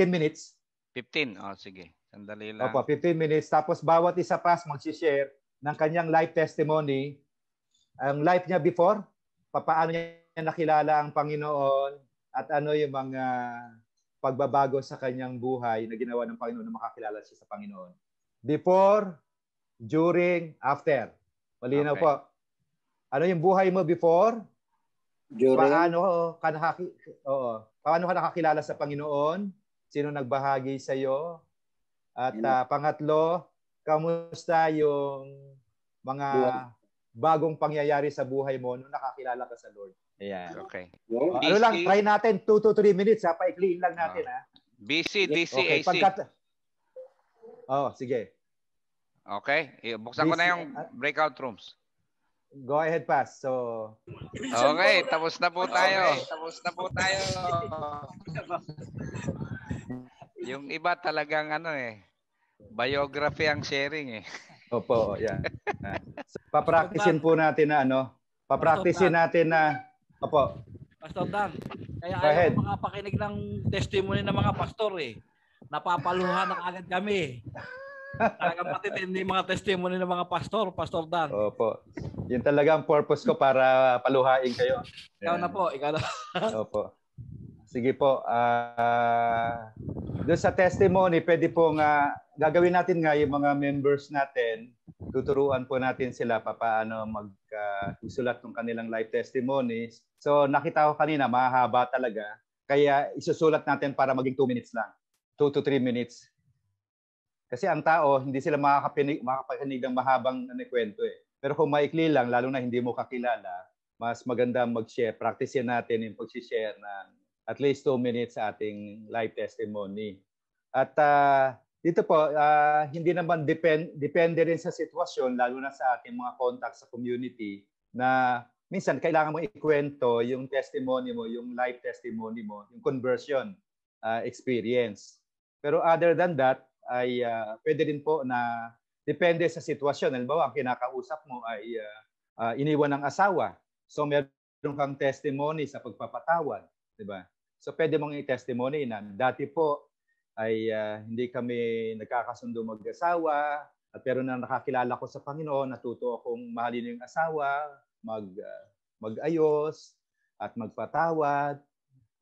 15 minutes. 15. Oh, sige. Sandali lang. Opo, 15 minutes. Tapos bawat isa pas mag-share ng kanyang life testimony. Ang life niya before, papaano niya nakilala ang Panginoon at ano yung mga pagbabago sa kanyang buhay na ginawa ng Panginoon na makakilala siya sa Panginoon. Before, during, after. Malinaw okay. po. Ano yung buhay mo before? During? Paano ka, nakaki- oo, paano ka nakakilala sa Panginoon? Sino nagbahagi sa iyo? At uh, pangatlo, kamusta yung mga bagong pangyayari sa buhay mo nung nakakilala ka sa Lord? Ayan. Okay. Uh, ano lang, try natin 2 to 3 minutes ha. Paikliin lang ah. natin ha. BC, DC, okay. AC. Pagkat... Oh, sige. Okay. Buksan ko na yung breakout rooms. Go ahead, pass. So, okay, tapos na po tayo. Okay, tapos na po tayo. Yung iba talagang ano eh, biography ang sharing eh. Opo, yan. So, papraktisin po natin na ano, papraktisin natin na, opo. Pastor Dan, kaya Go ayaw makapakinig ng testimony ng mga pastor eh. Napapaluhan na agad kami. Eh. Talagang matitindi mga testimony ng mga pastor, Pastor Dan. Opo. Yun talagang purpose ko para paluhain kayo. Ikaw na po, ikaw na. Opo. Sige po. Uh, doon sa testimony, pwede pong nga, gagawin natin nga yung mga members natin, tuturuan po natin sila pa paano magsulat uh, ng kanilang live testimonies. So nakita ko kanina, mahaba talaga. Kaya isusulat natin para maging 2 minutes lang. 2 to 3 minutes. Kasi ang tao, hindi sila makakapinig, makakapakinig ng mahabang ano, kwento eh. Pero kung maikli lang, lalo na hindi mo kakilala, mas maganda mag-share. Practice natin yung pag-share ng at least 2 minutes sa ating live testimony. At uh, dito po, uh, hindi naman depend, depende rin sa sitwasyon, lalo na sa ating mga contacts sa community, na minsan kailangan mo ikwento yung testimony mo, yung live testimony mo, yung conversion uh, experience. Pero other than that, ay uh, pwede rin po na depende sa sitwasyon. Halimbawa, ang kinakausap mo ay uh, uh, iniwan ng asawa. So meron kang testimony sa pagpapatawad. Di ba? So pwede mong i-testimony na dati po ay uh, hindi kami nagkakasundo mag-asawa, at pero na nakakilala ko sa Panginoon, natuto akong mahalin yung asawa, mag, uh, mag-ayos, at magpatawad.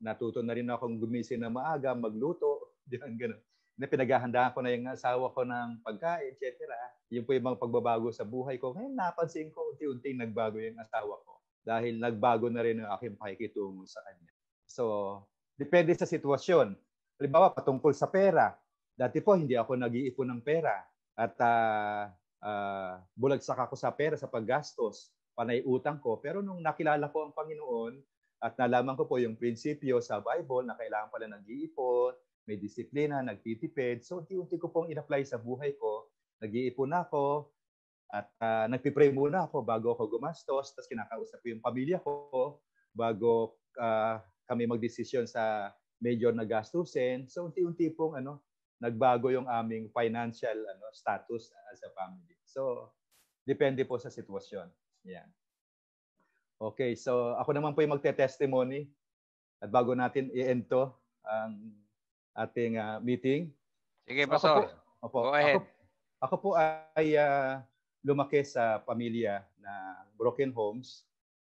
Natuto na rin akong gumising na maaga, magluto. Diyan, ganun. Na pinaghahandaan ko na yung asawa ko ng pagkain, etc. Yun po yung mga pagbabago sa buhay ko. Ngayon napansin ko, unti-unti nagbago yung asawa ko. Dahil nagbago na rin ang aking pakikitungo sa kanya. So, depende sa sitwasyon. Halimbawa, patungkol sa pera. Dati po, hindi ako nag-iipon ng pera. At uh, ah, uh, ah, bulagsak ako sa pera sa paggastos. Panay utang ko. Pero nung nakilala ko ang Panginoon at nalaman ko po yung prinsipyo sa Bible na kailangan pala nag-iipon, may disiplina, nagtitipid. So, unti-unti ko pong in-apply sa buhay ko. Nag-iipon ako, at uh, nagpipray muna ako bago ako gumastos, tapos kinakausap ko yung pamilya ko bago uh, kami magdesisyon sa major na gastusin. So unti-unti pong ano, nagbago yung aming financial ano status as a family. So depende po sa sitwasyon. Yan. Okay, so ako naman po yung magte-testimony at bago natin i-end to ang ating uh, meeting. Sige, Pastor. po, opo, Go ahead. Ako, ako po ay uh, lumaki sa pamilya na broken homes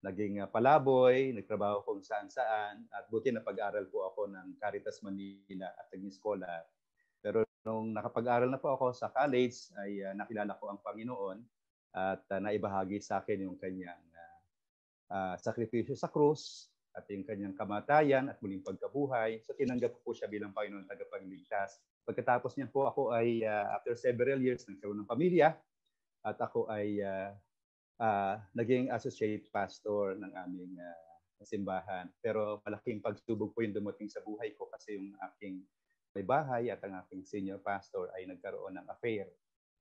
naging ah, palaboy, nagtrabaho kung saan-saan at buti na pag-aral po ako ng Caritas Manila at naging scholar. Pero nung nakapag-aral na po ako sa college ay uh, nakilala ko ang Panginoon at uh, naibahagi sa akin yung kanyang uh, uh, sakripisyo sa krus at yung kanyang kamatayan at muling pagkabuhay. So tinanggap ko po siya bilang Panginoon tagapagligtas. Pagkatapos niya po ako ay uh, after several years nagkaroon ng pamilya at ako ay uh, uh, naging associate pastor ng aming uh, simbahan. Pero malaking pagsubok po yung dumating sa buhay ko kasi yung aking may bahay at ang aking senior pastor ay nagkaroon ng affair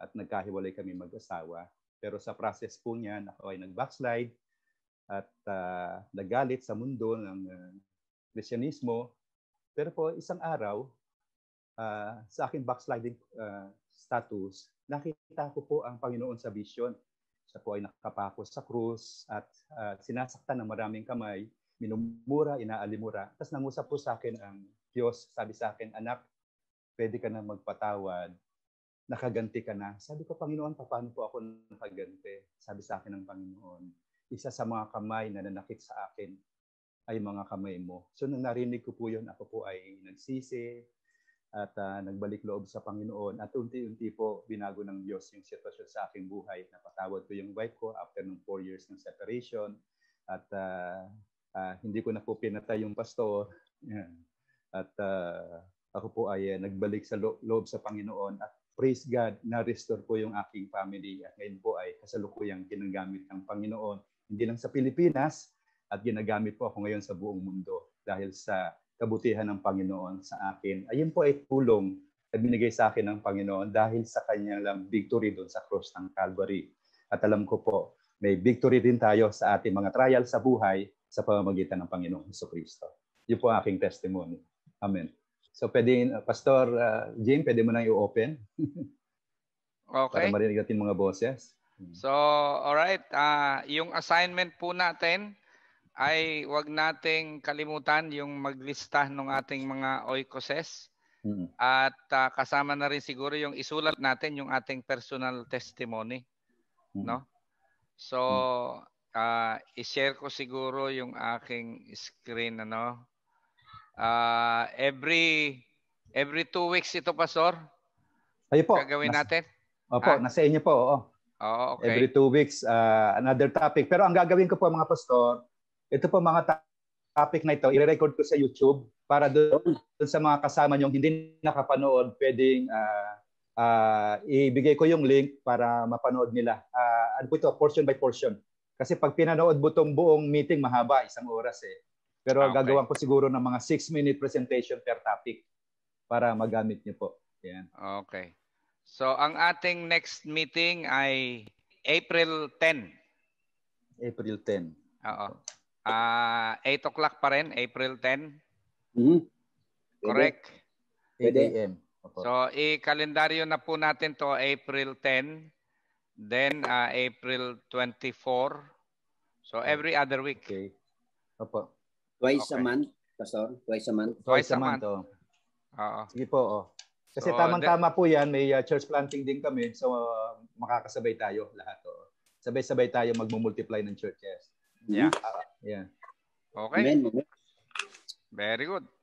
at nagkahiwalay kami mag-asawa. Pero sa process po niyan, ako ay nag-backslide at uh, nagalit sa mundo ng uh, Pero po isang araw, uh, sa aking backsliding uh, status, nakita ko po ang Panginoon sa vision siya po ay nakapako sa krus at uh, sinasaktan ng maraming kamay, minumura, inaalimura. Tapos nangusap po sa akin ang Diyos, sabi sa akin, anak, pwede ka na magpatawad, nakaganti ka na. Sabi ko, Panginoon, paano po ako nakaganti? Sabi sa akin ng Panginoon, isa sa mga kamay na nanakit sa akin ay mga kamay mo. So nang narinig ko po yun, ako po ay nagsisi, at uh, nagbalik loob sa Panginoon at unti-unti po binago ng Diyos yung sitwasyon sa aking buhay. Napatawad ko yung wife ko after ng four years ng separation at uh, uh, hindi ko na po pinatay yung pastor. Yan. At uh, ako po ay uh, nagbalik sa lo- loob sa Panginoon at praise God, na-restore po yung aking family at ngayon po ay kasalukuyang ginagamit ng Panginoon. Hindi lang sa Pilipinas at ginagamit po ako ngayon sa buong mundo dahil sa kabutihan ng Panginoon sa akin. Ayun po ay tulong na binigay sa akin ng Panginoon dahil sa kanyang lang victory doon sa cross ng Calvary. At alam ko po, may victory din tayo sa ating mga trial sa buhay sa pamamagitan ng Panginoong Heso Kristo. Yun po aking testimony. Amen. So pwede, Pastor uh, Jim, pwede mo nang i-open. okay. Para marinig natin mga boses. Hmm. So, all right, uh, ah, yung assignment po natin ay wag nating kalimutan yung maglista ng ating mga oikoses. Mm-hmm. At uh, kasama na rin siguro yung isulat natin yung ating personal testimony, mm-hmm. no? So, uh, i-share ko siguro yung aking screen ano. Uh, every every two weeks ito sir Ayo po. Gagawin natin. Opo, ah. nasa inyo po. Oo. Oo, okay. Every two weeks uh, another topic. Pero ang gagawin ko po mga pastor, ito po mga topic na ito, i-record ko sa YouTube para doon, doon sa mga kasama nyo hindi nakapanood, pwedeng uh, uh, ibigay ko yung link para mapanood nila. Uh, ano po ito, portion by portion. Kasi pag pinanood mo itong buong meeting, mahaba, isang oras eh. Pero okay. gagawin ko siguro ng mga 6-minute presentation per topic para magamit niyo po. Yan. Okay. So ang ating next meeting ay April 10. April 10. Oo. Uh, ah, 8 o'clock pa rin, April 10. Mm-hmm. Correct? 8 a.m. So, i-kalendaryo na po natin to April 10, then uh, April 24. So, hmm. every other week. Okay. Opo. Twice okay. a month, Pastor? Twice a month? Twice, Twice a, a month. month. Oh. Oo. Sige po, oh. Kasi so, tamang-tama po yan, may uh, church planting din kami. So, uh, makakasabay tayo lahat. Oh. Sabay-sabay tayo magmultiply ng churches. Yeah. Yeah. Okay. Amen. Very good.